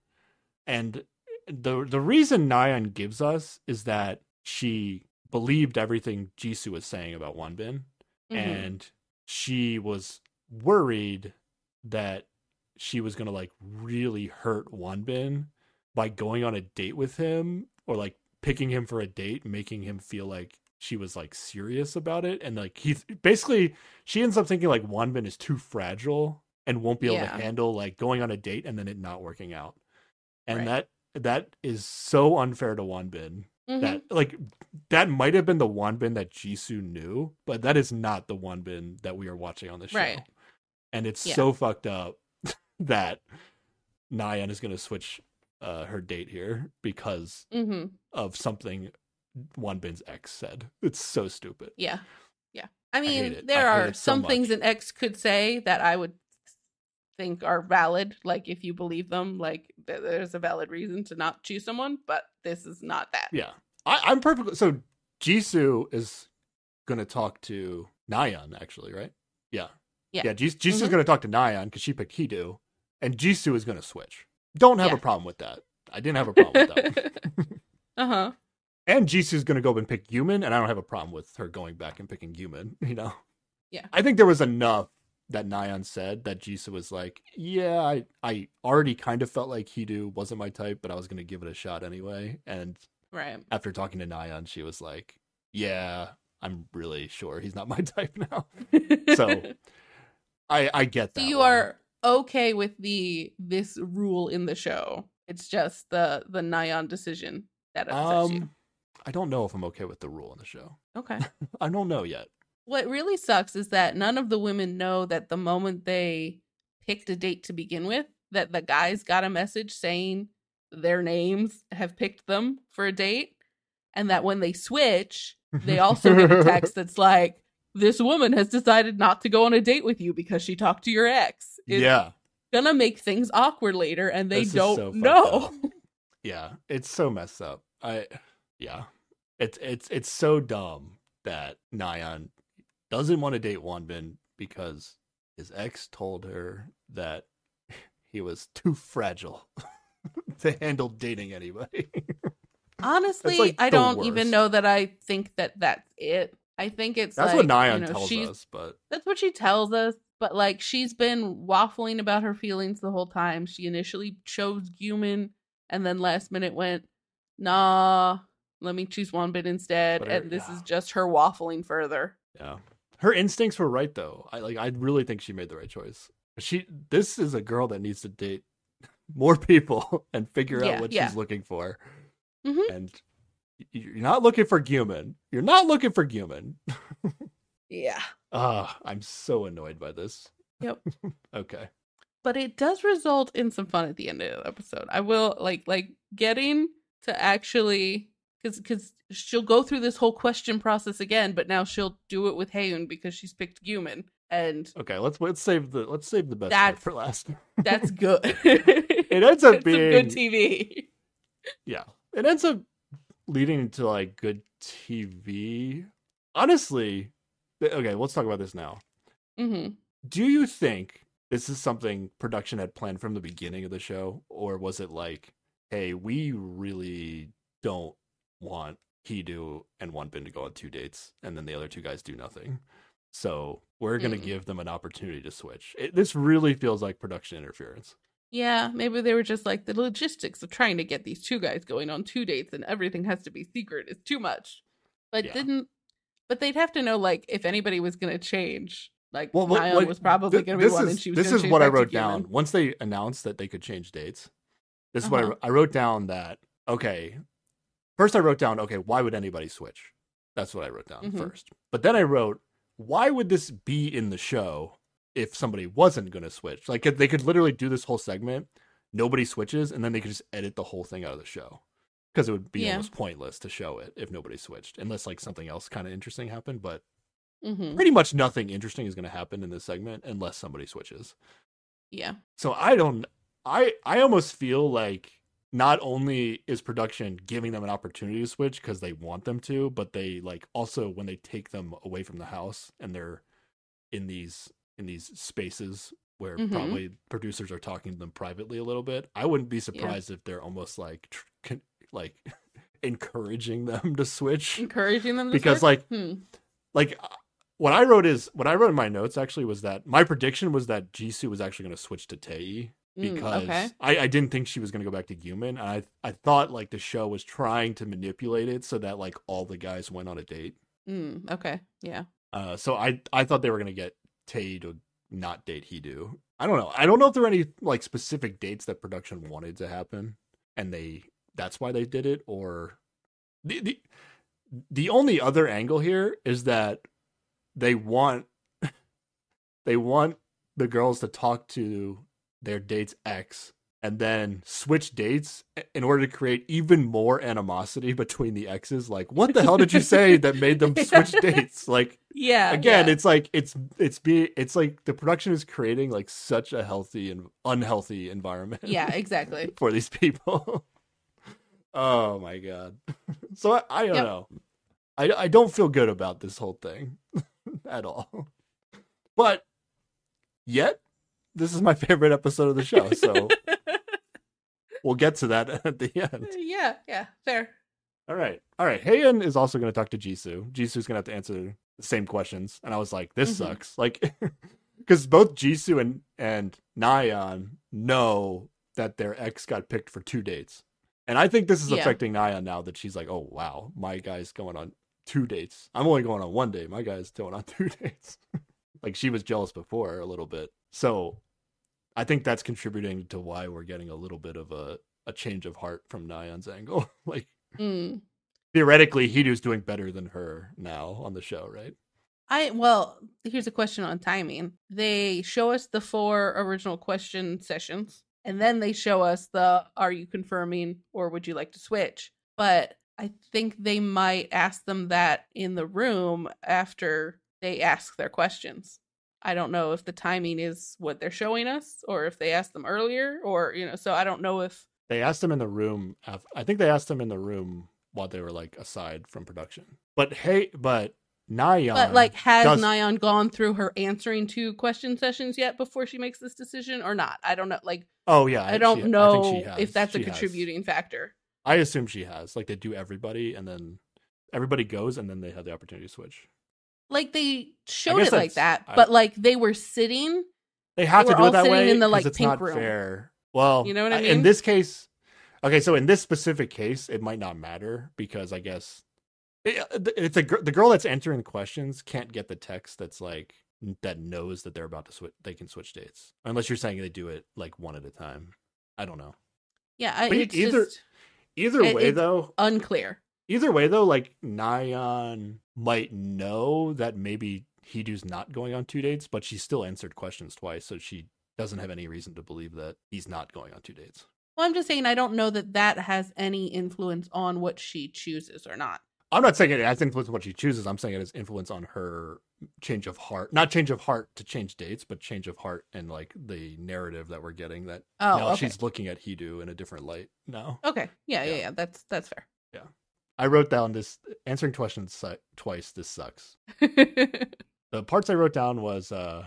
And the the reason Nyan gives us is that she believed everything Jisoo was saying about Wanbin. Mm-hmm. And she was worried that she was gonna like really hurt Wanbin by going on a date with him or like picking him for a date, making him feel like she was like serious about it and like he basically she ends up thinking like Wanbin is too fragile and won't be able yeah. to handle like going on a date and then it not working out. And right. that that is so unfair to Wanbin. Mm-hmm. That like that might have been the Wanbin that Jisoo knew, but that is not the Wanbin that we are watching on the show. Right. And it's yeah. so fucked up that Nyan is going to switch uh, her date here because mm-hmm. of something one bin's ex said. It's so stupid. Yeah. Yeah. I mean, I there I are some so things an ex could say that I would think are valid. Like, if you believe them, like, there's a valid reason to not choose someone, but this is not that. Yeah. I, am perfectly. So, Jisoo is going to talk to Nyan, actually, right? Yeah. Yeah. Yeah. Jis- Jisoo's mm-hmm. going to talk to Nyan because she picked Hidu, and Jisoo is going to switch. Don't have yeah. a problem with that. I didn't have a problem with that. uh huh. And Jisoo's gonna go up and pick Human, and I don't have a problem with her going back and picking Human. You know. Yeah. I think there was enough that Nyan said that Jisoo was like, yeah, I I already kind of felt like Hidu wasn't my type, but I was gonna give it a shot anyway. And right after talking to Nyan, she was like, yeah, I'm really sure he's not my type now. so I I get that. So you one. are okay with the this rule in the show. It's just the the Nyan decision that upsets um, you. I don't know if I'm okay with the rule in the show. Okay. I don't know yet. What really sucks is that none of the women know that the moment they picked a date to begin with, that the guys got a message saying their names have picked them for a date, and that when they switch, they also get a text that's like, this woman has decided not to go on a date with you because she talked to your ex. It's yeah. Gonna make things awkward later and they this don't so know. yeah, it's so messed up. I yeah. It's it's it's so dumb that Nyan doesn't want to date Wanbin because his ex told her that he was too fragile to handle dating anybody. Honestly, like I don't worst. even know that I think that that's it. I think it's that's like, what Nyan you know, tells us, but that's what she tells us. But like she's been waffling about her feelings the whole time. She initially chose human, and then last minute went, nah, let me choose one bit instead. Her, and this yeah. is just her waffling further. Yeah, her instincts were right though. I like I really think she made the right choice. She this is a girl that needs to date more people and figure yeah, out what yeah. she's looking for. Mm-hmm. And you're not looking for Guman. You're not looking for Guman. yeah. Ah, uh, I'm so annoyed by this. Yep. okay. But it does result in some fun at the end of the episode. I will like like getting to actually because because she'll go through this whole question process again, but now she'll do it with Hayun because she's picked Guman. And okay, let's let's save the let's save the best that for last. that's good. it ends up being good TV. Yeah, it ends up leading to like good TV. Honestly, okay, let's talk about this now. Mm-hmm. Do you think this is something production had planned from the beginning of the show, or was it like, hey, we really don't want do and Ben to go on two dates, and then the other two guys do nothing? So we're going to mm. give them an opportunity to switch. It, this really feels like production interference. Yeah, maybe they were just like the logistics of trying to get these two guys going on two dates and everything has to be secret is too much. But yeah. didn't but they'd have to know like if anybody was going to change. Like well, like, was probably going to be one, is, and she was. This is what I wrote down. Human. Once they announced that they could change dates, this uh-huh. is what I, uh-huh. I wrote down. That okay. First, I wrote down okay. Why would anybody switch? That's what I wrote down mm-hmm. first. But then I wrote, why would this be in the show if somebody wasn't going to switch. Like they could literally do this whole segment, nobody switches, and then they could just edit the whole thing out of the show because it would be yeah. almost pointless to show it if nobody switched, unless like something else kind of interesting happened. But mm-hmm. pretty much nothing interesting is going to happen in this segment unless somebody switches. Yeah. So I don't. I I almost feel like not only is production giving them an opportunity to switch because they want them to, but they like also when they take them away from the house and they're in these in these spaces where mm-hmm. probably producers are talking to them privately a little bit. I wouldn't be surprised yeah. if they're almost like tr- like encouraging them to switch. Encouraging them because switch? like hmm. like uh, what I wrote is what I wrote in my notes actually was that my prediction was that Jisoo was actually going to switch to Tae because mm, okay. I, I didn't think she was going to go back to human I I thought like the show was trying to manipulate it so that like all the guys went on a date. Mm, okay. Yeah. Uh, so I I thought they were going to get Tay to not date Do. I don't know. I don't know if there are any like specific dates that production wanted to happen, and they that's why they did it. Or the the, the only other angle here is that they want they want the girls to talk to their date's ex and then switch dates eh, in order to create even more animosity between the exes like what the hell did you say that made them switch dates like yeah again yeah. it's like it's it's being it's like the production is creating like such a healthy and unhealthy environment yeah exactly for these people oh my god so i, I don't yep. know I, I don't feel good about this whole thing at all but yet this is my favorite episode of the show so we'll get to that at the end. Uh, yeah, yeah, fair. All right, all right. Heian is also going to talk to Jisoo. Jisoo's going to have to answer the same questions, and I was like, this mm-hmm. sucks. Like, because both Jisoo and and Nyan know that their ex got picked for two dates, and I think this is yeah. affecting Nyan now that she's like, oh wow, my guy's going on two dates. I'm only going on one day. My guy's going on two dates. like she was jealous before a little bit. So I think that's contributing to why we're getting a little bit of a, a change of heart from Nyan's angle. like mm. theoretically, Hidu's doing better than her now on the show, right? I well, here's a question on timing. They show us the four original question sessions, and then they show us the are you confirming or would you like to switch? But I think they might ask them that in the room after they ask their questions. I don't know if the timing is what they're showing us or if they asked them earlier or, you know, so I don't know if they asked them in the room. I think they asked them in the room while they were like aside from production. But hey, but Nyan. But like, has does... Nyan gone through her answering to question sessions yet before she makes this decision or not? I don't know. Like, oh yeah, I don't she, know I if that's she a contributing has. factor. I assume she has. Like, they do everybody, and then everybody goes, and then they have the opportunity to switch. Like they showed it like that, I, but like they were sitting. They have they to do it that way in the like it's pink not room. fair. Well, you know what I mean. In this case, okay, so in this specific case, it might not matter because I guess it, eh, eh, it's a the girl that's answering the questions can't get the text that's like that knows that they're about to switch. They can switch dates unless you're saying they do it like one at a time. I don't know. Yeah, I, either just, either way it, though, unclear. Either way, though, like Nyan might know that maybe Hidu's not going on two dates, but she still answered questions twice, so she doesn't have any reason to believe that he's not going on two dates. Well, I'm just saying I don't know that that has any influence on what she chooses or not. I'm not saying it has influence on what she chooses. I'm saying it has influence on her change of heart, not change of heart to change dates, but change of heart and like the narrative that we're getting that oh, now okay. she's looking at Hidu in a different light now. Okay. Yeah, yeah, yeah, yeah. That's that's fair. Yeah. I wrote down this answering questions twice. This sucks. the parts I wrote down was uh,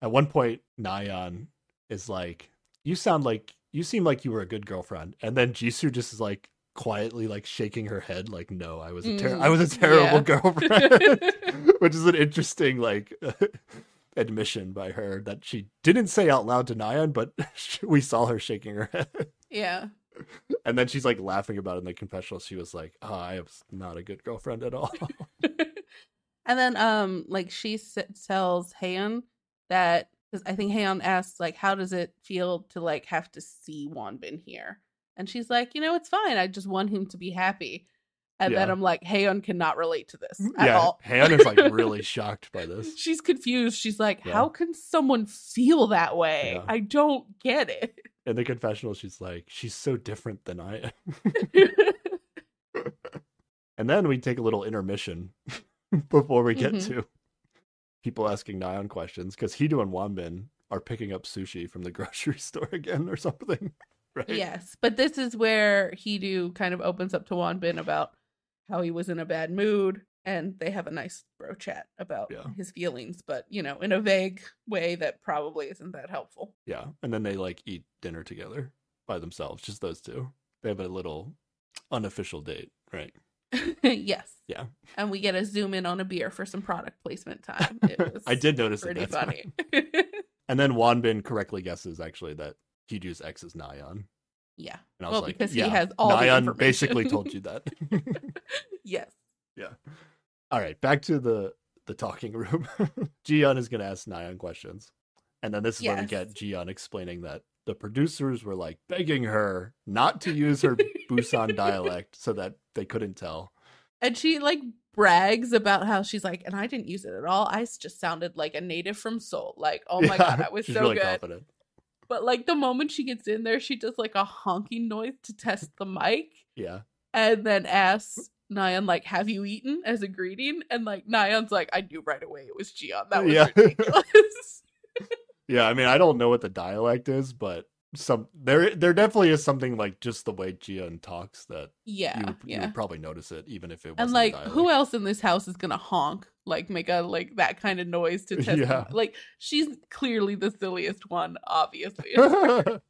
at one point Nyan is like, "You sound like you seem like you were a good girlfriend," and then Jisoo just is like quietly like shaking her head, like, "No, I was a ter- mm, I was a mm, terrible yeah. girlfriend," which is an interesting like. admission by her that she didn't say out loud to Nyan, but we saw her shaking her head. Yeah and then she's like laughing about it in the confessional. She was like, oh, I am not a good girlfriend at all. and then, um, like she s- tells Heian that because I think Heian asks like, how does it feel to like have to see Wanbin here? And she's like, you know, it's fine. I just want him to be happy. And yeah. then I'm like, Hayon cannot relate to this mm-hmm. at yeah, all. is like really shocked by this. She's confused. She's like, yeah. how can someone feel that way? Yeah. I don't get it in the confessional she's like she's so different than i am and then we take a little intermission before we get mm-hmm. to people asking Nyan questions because Do and Wanbin are picking up sushi from the grocery store again or something. Right? Yes, but this is where Do kind of opens up to Wanbin about how he was in a bad mood and they have a nice bro chat about yeah. his feelings but you know in a vague way that probably isn't that helpful yeah and then they like eat dinner together by themselves just those two they have a little unofficial date right yes yeah and we get a zoom in on a beer for some product placement time i did notice pretty it funny and then wanbin correctly guesses actually that Kiju's ex is Nyan. yeah well like, because yeah, he has all Nyan basically told you that yes yeah all right, back to the the talking room. Gion is going to ask Nyan questions, and then this is yes. when we get Gion explaining that the producers were like begging her not to use her Busan dialect so that they couldn't tell. And she like brags about how she's like, and I didn't use it at all. I just sounded like a native from Seoul. Like, oh my yeah, god, that was so really good. Confident. But like the moment she gets in there, she does like a honking noise to test the mic. Yeah. And then asks Nyan like, "Have you eaten?" as a greeting, and like Nyan's like, "I knew right away it was Gion. That was yeah. ridiculous." yeah, I mean, I don't know what the dialect is, but some there there definitely is something like just the way Gion talks that yeah you, yeah, you, would probably notice it even if it was and like who else in this house is gonna honk like make a like that kind of noise to test yeah. like she's clearly the silliest one obviously and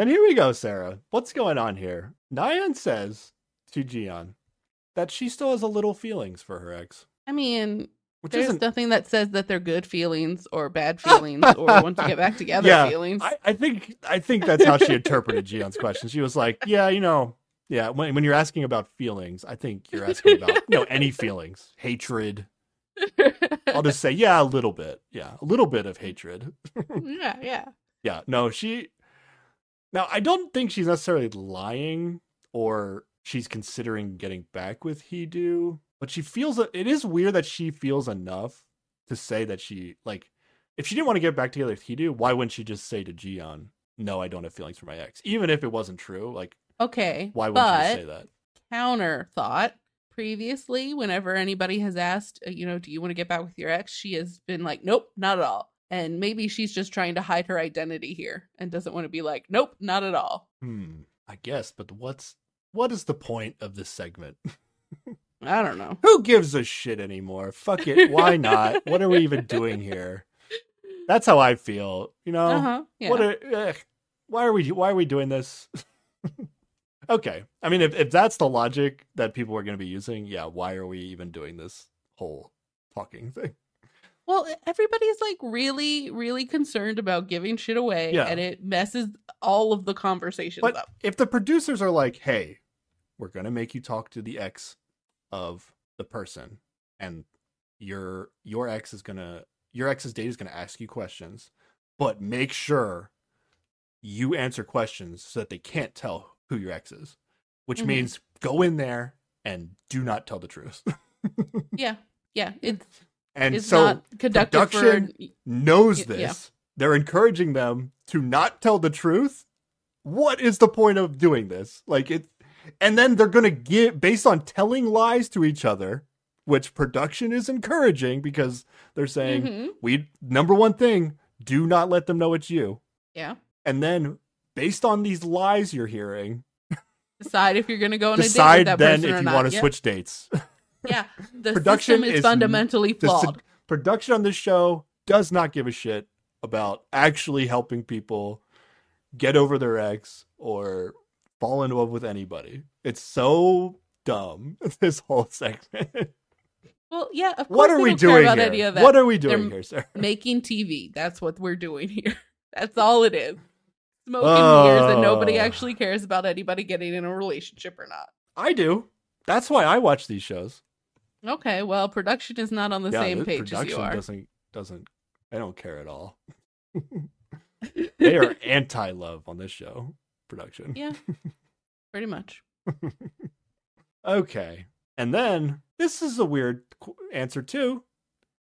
then here we go Sarah what's going on here Nyan says to Gion that she still has a little feelings for her ex. I mean, Which there's isn't... nothing that says that they're good feelings or bad feelings or want to get back together yeah, feelings. I, I think I think that's how she interpreted Gion's question. She was like, "Yeah, you know, yeah, when when you're asking about feelings, I think you're asking about you know any feelings, hatred." I'll just say, yeah, a little bit. Yeah, a little bit of hatred. yeah, yeah. Yeah, no, she. Now, I don't think she's necessarily lying or she's considering getting back with Hidu, but she feels it is weird that she feels enough to say that she like if she didn't want to get back together with Hidu, why wouldn't she just say to Gion, "No, I don't have feelings for my ex," even if it wasn't true? Like, okay, why wouldn't she say that? Counter thought: previously, whenever anybody has asked, uh, you know, do you want to get back with your ex, she has been like, "Nope, not at all." And maybe she's just trying to hide her identity here and doesn't want to be like, "Nope, not at all." Hmm. I guess, but what's what is the point of this segment? I don't know. Who gives a shit anymore? Fuck it. Why not? what are we even doing here? That's how I feel. You know. Uh-huh, yeah. What? Are, ugh, why are we? Why are we doing this? okay. I mean, if if that's the logic that people are going to be using, yeah. Why are we even doing this whole talking thing? Well, everybody's like really, really concerned about giving shit away, yeah. and it messes all of the conversations but up. If the producers are like, "Hey, we're going to make you talk to the ex of the person and your your ex is going to your ex's date is going to ask you questions but make sure you answer questions so that they can't tell who your ex is which mm-hmm. means go in there and do not tell the truth yeah yeah it's and it's so production for... knows this yeah. they're encouraging them to not tell the truth what is the point of doing this like it and then they're going to get based on telling lies to each other which production is encouraging because they're saying mm-hmm. we number one thing do not let them know it's you yeah and then based on these lies you're hearing decide if you're going to go on a date with that then person if you want to yep. switch dates yeah the production is, is, fundamentally flawed the, production on this show does not give a shit about actually helping people get over their ex or fall in love with anybody. It's so dumb. This whole segment. Well, yeah. Of course what are we doing here? What are we doing They're here, sir? Making TV. That's what we're doing here. That's all it is. Smoking mirrors that and nobody oh. actually cares about anybody getting in a relationship or not. I do. That's why I watch these shows. Okay. Well, production is not on the yeah, same page production as you are. Doesn't doesn't. I don't care at all. they are anti love on this show production. Yeah, pretty much. okay. And then this is a weird answer, too.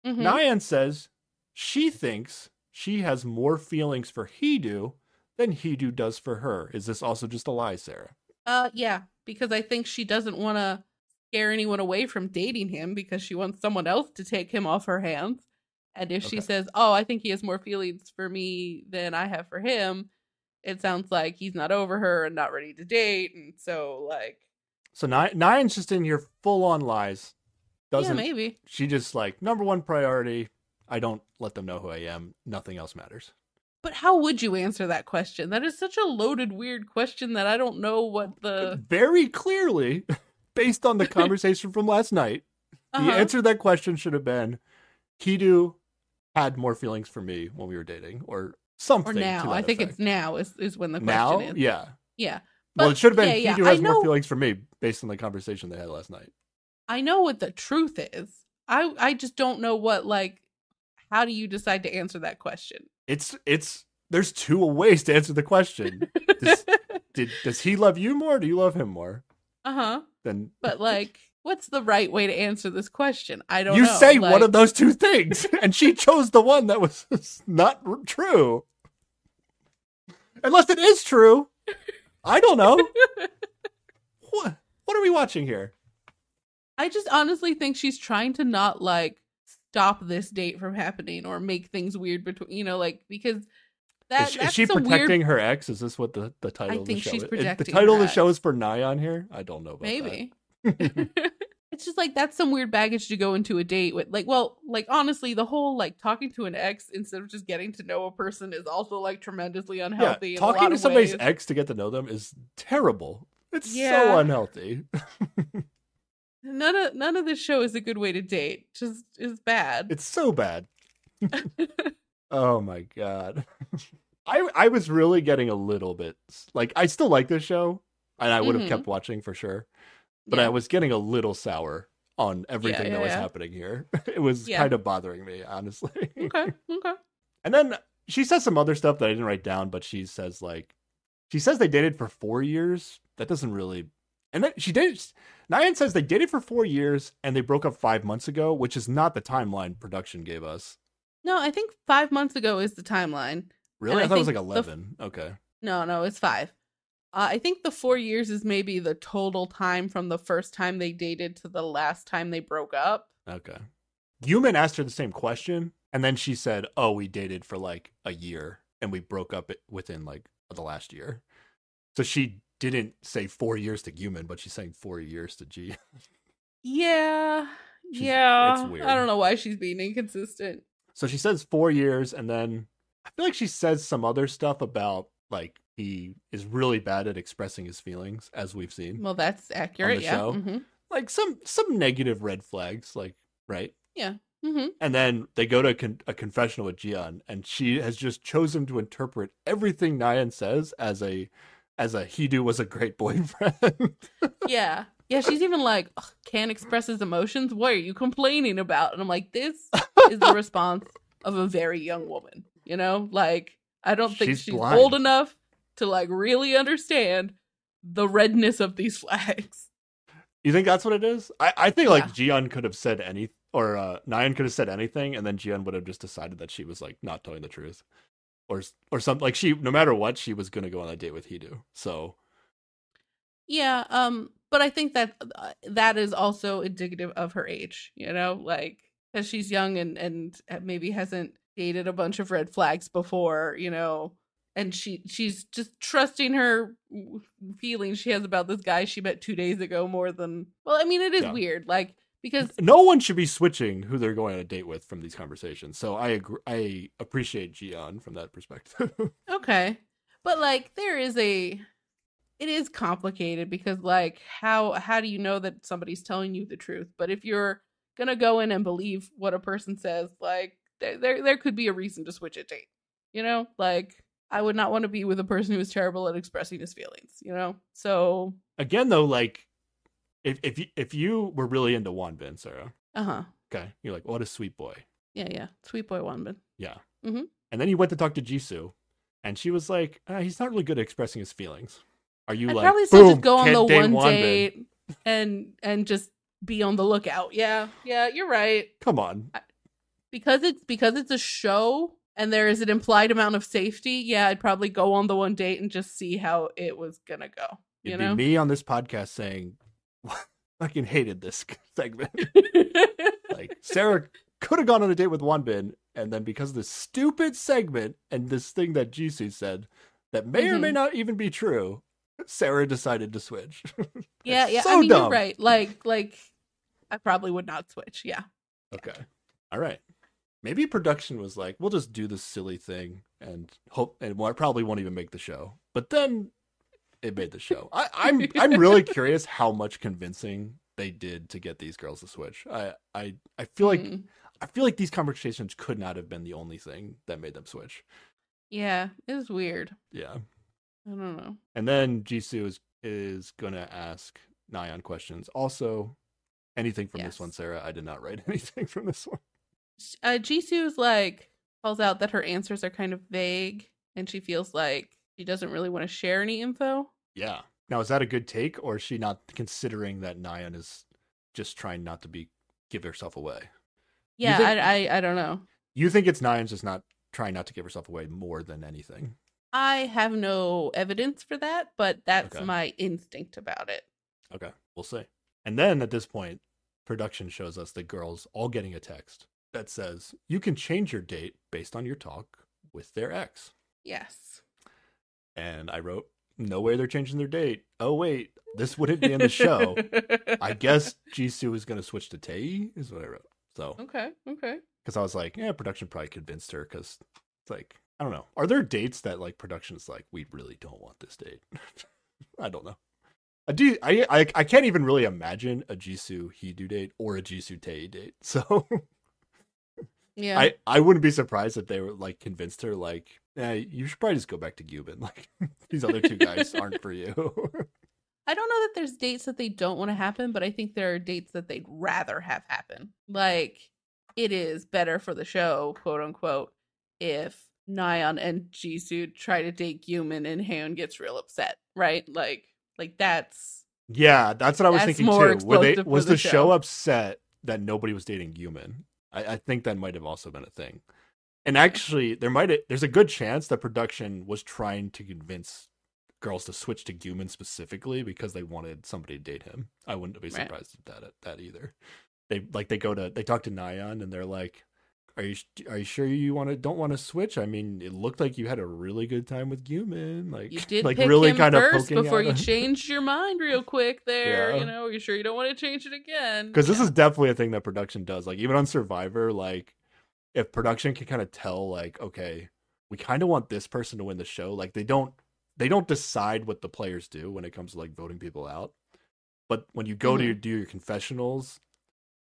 Mm-hmm. Nyan says she thinks she has more feelings for Hidu than Hidu does for her. Is this also just a lie, Sarah? Uh, yeah, because I think she doesn't want to scare anyone away from dating him because she wants someone else to take him off her hands. And if okay. she says, "Oh, I think he has more feelings for me than I have for him," it sounds like he's not over her and not ready to date and so like so nine nine's just in here full on lies doesn't yeah, maybe she just like number one priority i don't let them know who i am nothing else matters but how would you answer that question that is such a loaded weird question that i don't know what uh, the very clearly based on the conversation from last night uh-huh. the answer to that question should have been kidu had more feelings for me when we were dating or something. Or now, I think effect. it's now is, is when the question now? is. Yeah, yeah. But, well, it should have been. Yeah, yeah. He has know, more feelings for me, based on the conversation they had last night. I know what the truth is. I I just don't know what like. How do you decide to answer that question? It's it's there's two ways to answer the question. does, did, does he love you more? do you love him more? Uh huh. Then, but like, what's the right way to answer this question? I don't. You know. say like... one of those two things, and she chose the one that was not true. Unless it is true. I don't know. what what are we watching here? I just honestly think she's trying to not like stop this date from happening or make things weird between you know like because that, is she, is she protecting weird... her ex? Is this what the, the title? I think of the show she's is? protecting. The title of the show is for Nyan here. I don't know about maybe. it's just like that's some weird baggage to go into a date with like well like honestly the whole like talking to an ex instead of just getting to know a person is also like tremendously unhealthy yeah, talking to somebody's ways. ex to get to know them is terrible it's yeah. so unhealthy none of none of this show is a good way to date just is bad it's so bad oh my god i i was really getting a little bit like i still like this show and i would have mm-hmm. kept watching for sure but yeah. I was getting a little sour on everything yeah, yeah, that was happening here. it was kind of bothering me, honestly. Okay. Okay. And then she says some other stuff that I didn't write down, but she says like she says they dated for four years. That doesn't really and then she did Nyan says they dated for four years and they broke up five months ago, which is not the timeline production gave us. No, I think five months ago is the timeline. Really? And I, I thought it was like eleven. F- okay. No, no, it's five. Uh, I think the four years is maybe the total time from the first time they dated to the last time they broke up. Okay. Yuman asked her the same question, and then she said, "Oh, we dated for like a year, and we broke up within like the last year." So she didn't say four years to Yuman, but she's saying four years to G. yeah, she's, yeah. It's weird. I don't know why she's being inconsistent. So she says four years, and then I feel like she says some other stuff about like he is really bad at expressing his feelings, as we've seen. Well, that's accurate. yeah. Mm-hmm. Like some some negative red flags, like right. Yeah. Mm-hmm. And then they go to a, con- a confessional with Jian, and she has just chosen to interpret everything Nyan says as a as a he do was a great boyfriend. yeah. Yeah, she's even like, can't express his emotions. What are you complaining about? And I'm like, this is the response of a very young woman. You know, like I don't think she's, she's old enough to like really understand the redness of these flags. You think that's what it is? I, I think like yeah. Gion could have said any or uh Nyan could have said anything and then Gion would have just decided that she was like not telling the truth. Or or something like she no matter what, she was gonna go on a date with Hidu. So Yeah, um but I think that uh, that is also indicative of her age, you know, like because she's young and and maybe hasn't dated a bunch of red flags before, you know, and she she's just trusting her feelings she has about this guy she met two days ago more than well i mean it is yeah. weird like because no one should be switching who they're going on a date with from these conversations so i agree i appreciate gian from that perspective okay but like there is a it is complicated because like how how do you know that somebody's telling you the truth but if you're gonna go in and believe what a person says like there there, there could be a reason to switch a date you know like I would not want to be with a person who is terrible at expressing his feelings, you know? So again though, like if if you if you were really into Wanbin, Sarah. Uh-huh. Okay. You're like, what a sweet boy. Yeah, yeah. Sweet boy Wanbin. Yeah. Mm-hmm. And then you went to talk to Jisoo, and she was like, uh, he's not really good at expressing his feelings. Are you I'd like probably boom, just go on the one Wanbin. date and and just be on the lookout. Yeah. Yeah, you're right. Come on. I, because it's because it's a show and there is an implied amount of safety, yeah, I'd probably go on the one date and just see how it was gonna go. You It'd know, me on this podcast saying, "Fucking hated this segment." like Sarah could have gone on a date with one bin, and then because of this stupid segment and this thing that GC said that may mm-hmm. or may mm-hmm. not even be true, Sarah decided to switch. yeah, yeah. So I mean, dumb. you're right. Like, like I probably would not switch. Yeah. Okay. All right maybe production was like, we'll just do this silly thing and hope, and well, I probably won't even make the show. But then it made the show. I, am I'm, I'm really curious how much convincing they did to get these girls to switch. I I I feel like hmm. I feel like these conversations could not have been the only thing that made them switch. Yeah, it was weird. Yeah. I don't know. And then Jisoo is is gonna ask Nyan questions. Also, anything from yes. this one, Sarah? I did not write anything from this one uh, Jisoo's like calls out that her answers are kind of vague, and she feels like she doesn't really want to share any info. Yeah. Now is that a good take, or is she not considering that Nyan is just trying not to be give herself away? Yeah, think, I, I I don't know. You think it's Nyan's just not trying not to give herself away more than anything? I have no evidence for that, but that's okay. my instinct about it. Okay, we'll see. And then at this point, production shows us the girls all getting a text that says you can change your date based on your talk with their ex. Yes. And I wrote, no way they're changing their date. Oh wait, this wouldn't be in the show. I guess Jisoo is going to switch to Tae is what I wrote. So okay, okay. Because I was like, yeah, production probably convinced her because it's like I don't know. Are there dates that like production's like we really don't want this date? I don't know. I do. I, I I can't even really imagine a Jisoo Hidu date or a Jisoo Tae date. So yeah. I, I wouldn't be surprised if they were like convinced her like, you should probably just go back to Cuban. Like these other two guys aren't for you. I don't know that there's dates that they don't want to happen, but I think there are dates that they'd rather have happen. Like it is better for the show, quote unquote, if Nyan and Jisoo try to date Yumin and Haeun gets real upset, right? Like like that's Yeah, that's what I was thinking too. Were they, was the, the show upset that nobody was dating Yumin? I, I think that might have also been a thing. And actually, there might there's a good chance that production was trying to convince girls to switch to Guman specifically because they wanted somebody to date him. I wouldn't be surprised right. at that at that either. They like they go to they talk to Nyan and they're like, are you are you sure you want to don't want to switch? I mean, it looked like you had a really good time with Guman. Like you did like really kind of poking before you changed your mind real quick there. Yeah. You know, are you sure you don't want to change it again? Because yeah. this is definitely a thing that production does. Like even on Survivor, like if production can kind of tell, like okay, we kind of want this person to win the show. Like they don't they don't decide what the players do when it comes to like voting people out. But when you go mm-hmm. to your, do your confessionals,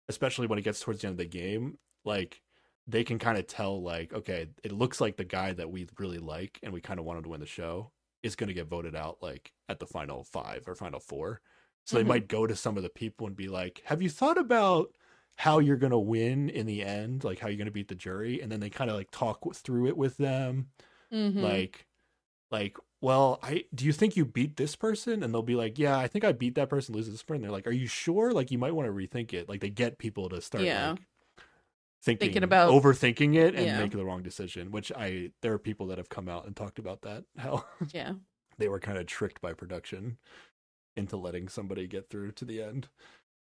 especially when it gets towards the end of the game, like they can kind of tell like okay it looks like the guy that we really like and we kind of wanted to win the show is going to get voted out like at the final five or final four so mm-hmm. they might go to some of the people and be like have you thought about how you're going to win in the end like how you're going to beat the jury and then they kind of like talk through it with them mm-hmm. like like well i do you think you beat this person and they'll be like yeah i think i beat that person Loses this person they're like are you sure like you might want to rethink it like they get people to start yeah. like thinking, thinking about overthinking it and yeah. the wrong decision. Which I there are people that have come out and talked about that how yeah they were kind of tricked by production into letting somebody get through to the end.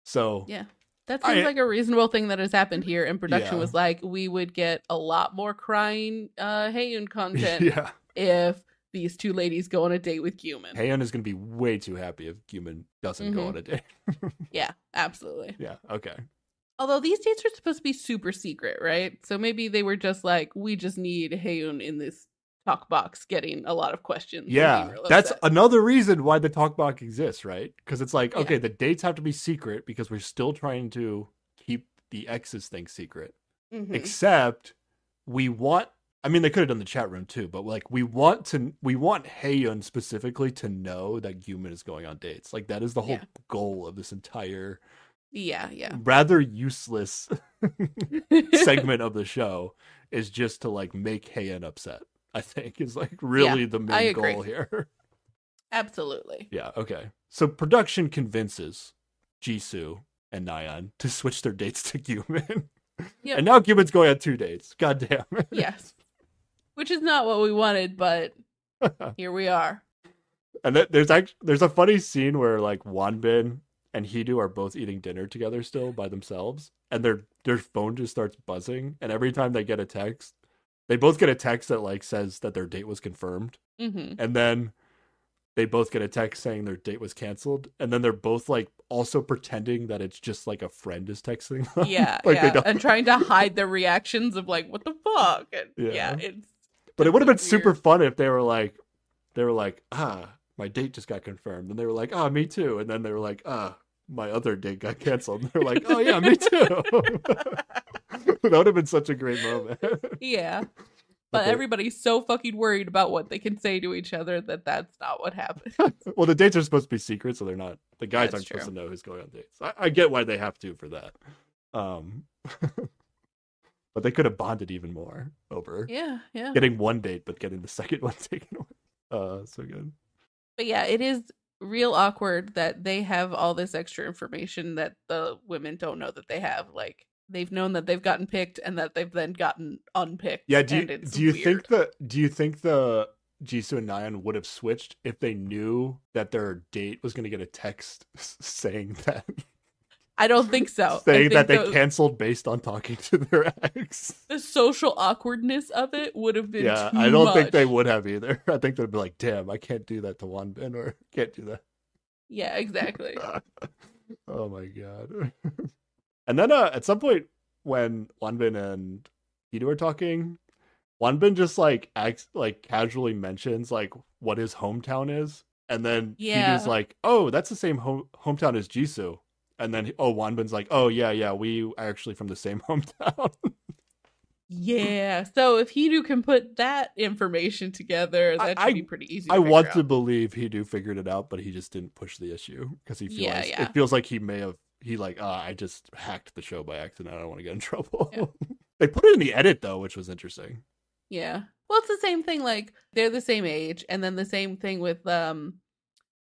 So yeah, that seems I, like a reasonable thing that has happened here. And production yeah. was like, we would get a lot more crying uh Hayun content yeah. if these two ladies go on a date with Guman. Hayun is going to be way too happy if Guman doesn't mm-hmm. go on a date. yeah, absolutely. Yeah. Okay. Although these dates are supposed to be super secret, right? So maybe they were just like, we just need Hayun in this talk box getting a lot of questions. Yeah. That's upset. another reason why the talk box exists, right? Because it's like, okay, yeah. the dates have to be secret because we're still trying to keep the exes thing secret. Mm-hmm. Except we want I mean they could have done the chat room too, but like we want to we want Hayun specifically to know that Guman is going on dates. Like that is the whole yeah. goal of this entire yeah yeah rather useless segment of the show is just to like make Hayan upset i think is like really yeah, the main goal here absolutely yeah okay so production convinces jisoo and nyan to switch their dates to Guman. Yep. and now Guman's going on two dates god damn it. yes which is not what we wanted but here we are and there's actually there's a funny scene where like Wanbin and Hidu are both eating dinner together still by themselves, and their their phone just starts buzzing, and every time they get a text, they both get a text that like says that their date was confirmed, mm-hmm. and then they both get a text saying their date was canceled, and then they're both like also pretending that it's just like a friend is texting them. Yeah, like yeah, and trying to hide their reactions of like what the fuck. And, yeah. yeah, it's. But it would have been weird. super fun if they were like, they were like, ah, my date just got confirmed, and they were like, ah, me too, and then they were like, ah, my other date got canceled. And they're like, oh yeah, me too. that would have been such a great moment. yeah. But okay. everybody's so fucking worried about what they can say to each other that that's not what happened. well, the dates are supposed to be secret, so they're not. The guys that's aren't true. supposed to know who's going on dates. I, I get why they have to for that. Um, but they could have bonded even more over. Yeah, yeah. Getting one date, but getting the second one taken away. Uh, so good. But yeah, it is real awkward that they have all this extra information that the women don't know that they have. Like they've known that they've gotten picked and that they've then gotten unpicked. Yeah. Do you, do you think the do you think the Jisoo and Nyan would have switched if they knew that their date was going to get a text saying that I don't think so. Saying think that they canceled based on talking to their ex. The social awkwardness of it would have been. Yeah, I don't much. think they would have either. I think they'd be like, "Damn, I can't do that to one or can't do that." Yeah, exactly. oh my god. and then uh, at some point when Wanbin and Kido are talking, Wanbin just like acts like casually mentions like what his hometown is, and then yeah. Kido's like, "Oh, that's the same ho- hometown as Jisoo." and then oh Wanbin's like, oh yeah, yeah, we are actually from the same hometown. yeah. So if Hidu can put that information together, that I, should be pretty easy. I want out. to believe Hidu figured it out, but he just didn't push the issue because he feels yeah, yeah. it feels like he may have he like uh, I just hacked the show by accident. I don't want to get in trouble. Yeah. they put it in the edit though, which was interesting. Yeah. Well, it's the same thing. Like they're the same age, and then the same thing with um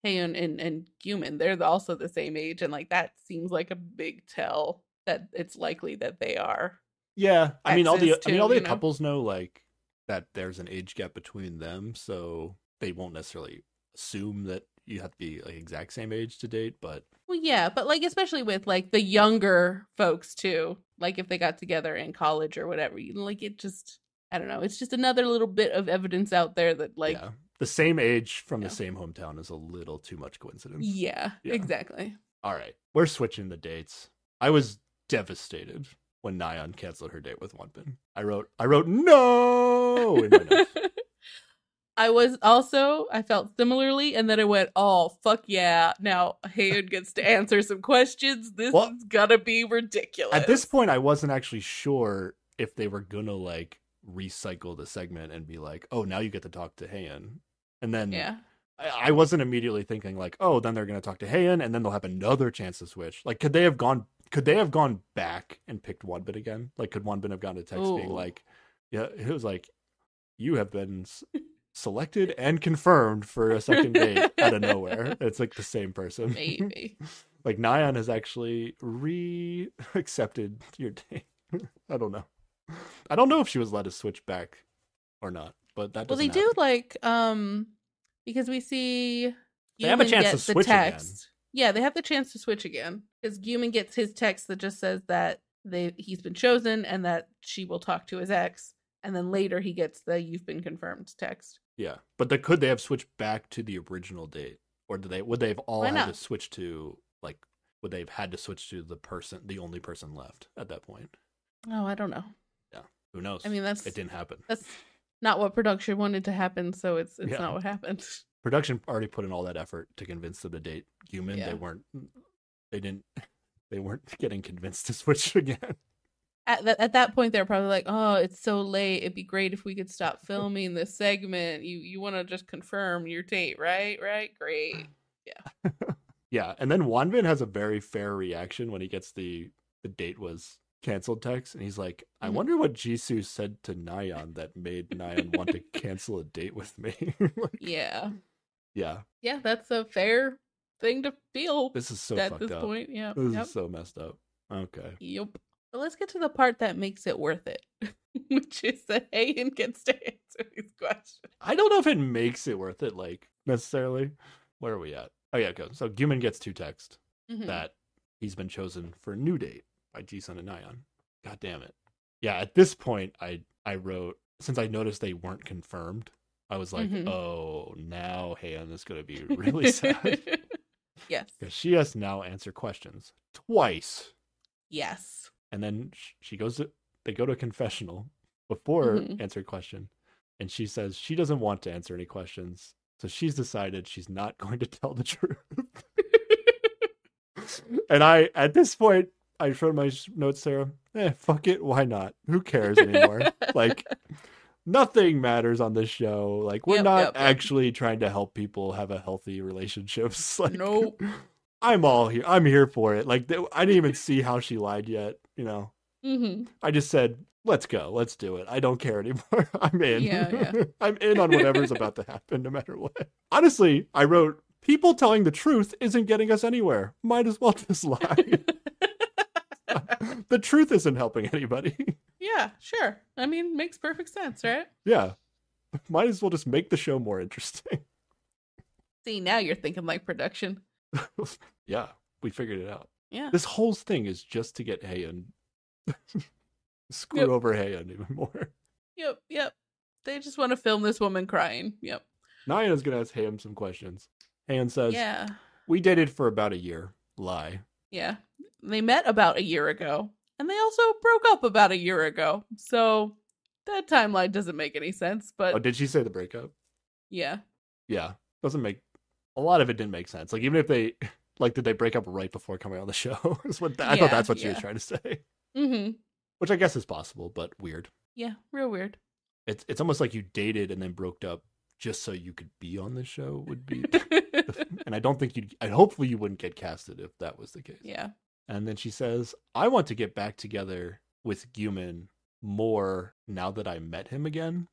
and and human they're also the same age, and like that seems like a big tell that it's likely that they are. Yeah, I mean all the I mean all the know? couples know like that there's an age gap between them, so they won't necessarily assume that you have to be like exact same age to date, but well, yeah, but like especially with like the younger folks too, like if they got together in college or whatever, you know, like it just I don't know, it's just another little bit of evidence out there that like yeah the same age from yeah. the same hometown is a little too much coincidence. Yeah, yeah, exactly. All right, we're switching the dates. I was devastated when Nyan canceled her date with Wonpin. I wrote, I wrote no in my notes. I was also, I felt similarly, and then I went, oh, fuck yeah. Now Hayden gets to answer some questions. This well, is gonna be ridiculous. At this point, I wasn't actually sure if they were gonna like recycle the segment and be like, oh, now you get to talk to Hayan. And then yeah. I, I wasn't immediately thinking like, oh, then they're gonna talk to Hayan, and then they'll have another chance to switch. Like, could they have gone? Could they have gone back and picked bit again? Like, could bit have gone to text Ooh. being like, yeah, it was like, you have been selected and confirmed for a second date out of nowhere. It's like the same person. Maybe. like Nyan has actually re accepted your date. I don't know. I don't know if she was let to switch back or not but that well, they happen. do like um because we see they Human have a chance to switch text. again. Yeah, they have the chance to switch again because Guman gets his text that just says that they he's been chosen and that she will talk to his ex, and then later he gets the "you've been confirmed" text. Yeah, but the, could they have switched back to the original date, or do they would they have all had to switch to like would they have had to switch to the person the only person left at that point? Oh, I don't know. Yeah, who knows? I mean, that's it didn't happen. That's not what production wanted to happen, so it's it's yeah. not what happened. Production already put in all that effort to convince them to date human. Yeah. Mm, they weren't they didn't they weren't getting convinced to switch again. At, th- at that point, they're probably like, "Oh, it's so late. It'd be great if we could stop filming this segment. You you want to just confirm your date, right? Right? Great, yeah, yeah." And then Wanbin has a very fair reaction when he gets the the date was canceled text, and he's like, "I mm-hmm. wonder what Jisoo said to Nyan that made Nyan want to cancel a date with me." like, yeah, yeah, yeah. That's a fair thing to feel. This is so at this up. point. Yeah, this yep. is so messed up. Okay. Yep. But let's get to the part that makes it worth it, which is that Hayden gets to answer these questions. I don't know if it makes it worth it, like necessarily. Where are we at? Oh yeah, go. So Guman gets two text mm-hmm. that he's been chosen for a new date by G Sun and Nyan, God damn it. Yeah, at this point I I wrote since I noticed they weren't confirmed, I was like, mm-hmm. oh now Han is gonna be really sad. yes. Because she has now answer questions twice. Yes. And then she goes to they go to confessional before mm-hmm. answer question. And she says she doesn't want to answer any questions. So she's decided she's not going to tell the truth. and I, at this point, I showed my notes Sarah. Eh, fuck it. Why not? Who cares anymore? like, nothing matters on this show. Like, we're yep, not yep, actually yep. trying to help people have a healthy relationships. Like, nope. I'm all here. I'm here for it. Like, I didn't even see how she lied yet. You know, mm-hmm. I just said, "Let's go. Let's do it. I don't care anymore. I'm in. Yeah, yeah. I'm in on whatever's about to happen, no matter what." Honestly, I wrote, "People telling the truth isn't getting us anywhere. Might as well just lie." the truth isn't helping anybody. Yeah, sure. I mean, makes perfect sense, right? Yeah. Might as well just make the show more interesting. See, now you're thinking like production. yeah, we figured it out. Yeah. This whole thing is just to get Hayan screw yep. over Hayan even more. Yep, yep. They just want to film this woman crying. Yep. is gonna ask Hayan some questions. Hayan says, "Yeah, we dated for about a year." Lie. Yeah. They met about a year ago, and they also broke up about a year ago. So that timeline doesn't make any sense. But oh, did she say the breakup? Yeah. Yeah, doesn't make a lot of it didn't make sense. Like even if they like, did they break up right before coming on the show? is what I yeah, thought that's what yeah. she was trying to say. Mm-hmm. Which I guess is possible, but weird. Yeah, real weird. It's it's almost like you dated and then broke up just so you could be on the show would be and i don't think you'd hopefully you wouldn't get casted if that was the case yeah and then she says, I want to get back together with Guman more now that I met him again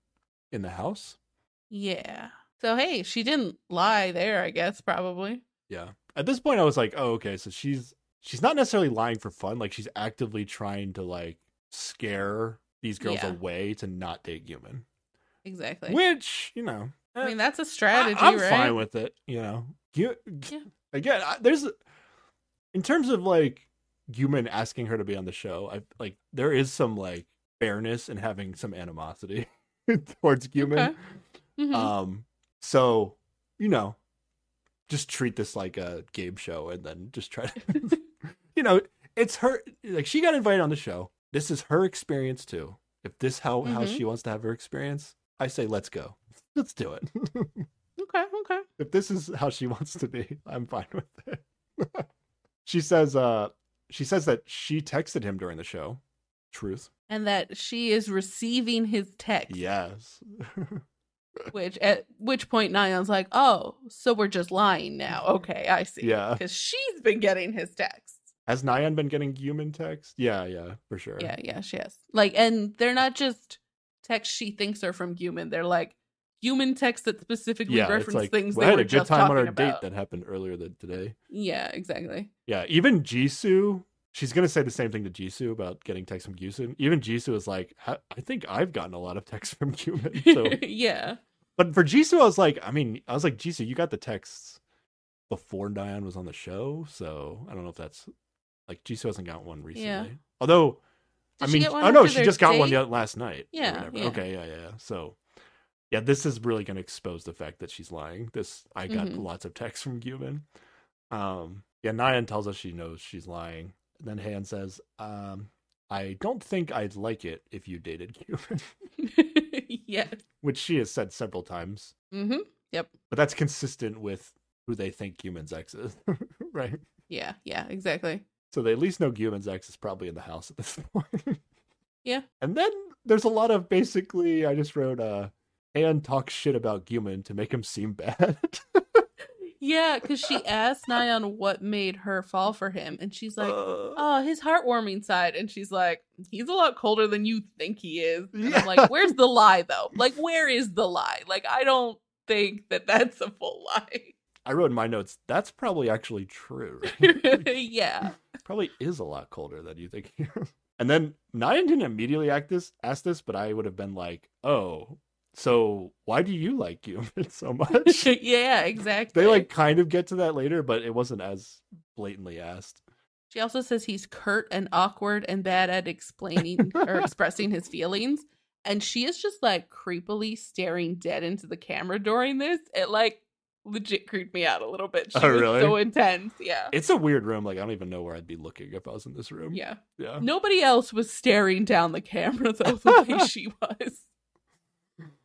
in the house. Yeah. So, hey, she didn't lie there, I guess, probably. Yeah. At this point, I was like, oh, okay. So she's she's not necessarily lying for fun. Like she's actively trying to like scare these girls yeah. away to not date Guman. Exactly. Which you know, I mean eh, that's a strategy. I, am right? fine with it. You know, yeah. again, I, there's in terms of like human asking her to be on the show, I like there is some like fairness and having some animosity towards human Okay. Mm-hmm. Um, so you know, just treat this like a game show and then just try to, you know, it's her like she got invited on the show. This is her experience too. If this how mm-hmm. how she wants to have her experience, I say let's go, let's do it. okay, okay. If this is how she wants to be, I'm fine with it she says uh she says that she texted him during the show. Truth. And that she is receiving his text. Yes. which at which point Nyan's like, "Oh, so we're just lying now." Okay, I see. Yeah. Cuz she's been getting his text. Has Nyan been getting human text? Yeah, yeah, for sure. Yeah, yeah, she has. Like and they're not just texts she thinks are from human. They're like human text that specifically yeah, reference like, things well, they we had a good time on our about. date that happened earlier than today. Yeah, exactly. Yeah, even Jisoo, she's gonna say the same thing to Jisoo about getting texts from Gyusoon. Even Jisoo is like, I think I've gotten a lot of texts from Cumin. So yeah. But for Jisoo, I was like, I mean, I was like, Jisoo, you got the texts before Dion was on the show, so I don't know if that's like Jisoo hasn't got one recently. Yeah. Although, Did I mean, oh no, she just date? got one last night. Yeah, yeah. Okay. Yeah. Yeah. So yeah, this is really going to expose the fact that she's lying. This I got mm-hmm. lots of texts from Cuban. Um, yeah, Nyan tells us she knows she's lying. And then Han says, um, "I don't think I'd like it if you dated Cuban." yeah, which she has said several times. Mm-hmm. Yep. But that's consistent with who they think Cuban's ex is, right? Yeah. Yeah. Exactly. So they at least know Cuban's ex is probably in the house at this point. yeah. And then there's a lot of basically, I just wrote, uh, and talk shit about Guman to make him seem bad. yeah, because she asked Nyan what made her fall for him, and she's like, uh. "Oh, his heartwarming side," and she's like, "He's a lot colder than you think he is." And yeah. I'm like, "Where's the lie, though? Like, where is the lie? Like, I don't think that that's a full lie." I wrote in my notes, that's probably actually true. Right? yeah. probably is a lot colder than you think And then Nyan didn't immediately act this ask this, but I would have been like, oh, so why do you like humans so much? yeah, exactly. They like kind of get to that later, but it wasn't as blatantly asked. She also says he's curt and awkward and bad at explaining or expressing his feelings. And she is just like creepily staring dead into the camera during this. It like legit creeped me out a little bit. Oh, she oh, was really? so intense. Yeah. It's a weird room. Like I don't even know where I'd be looking if I was in this room. Yeah. Yeah. Nobody else was staring down the camera though the way she was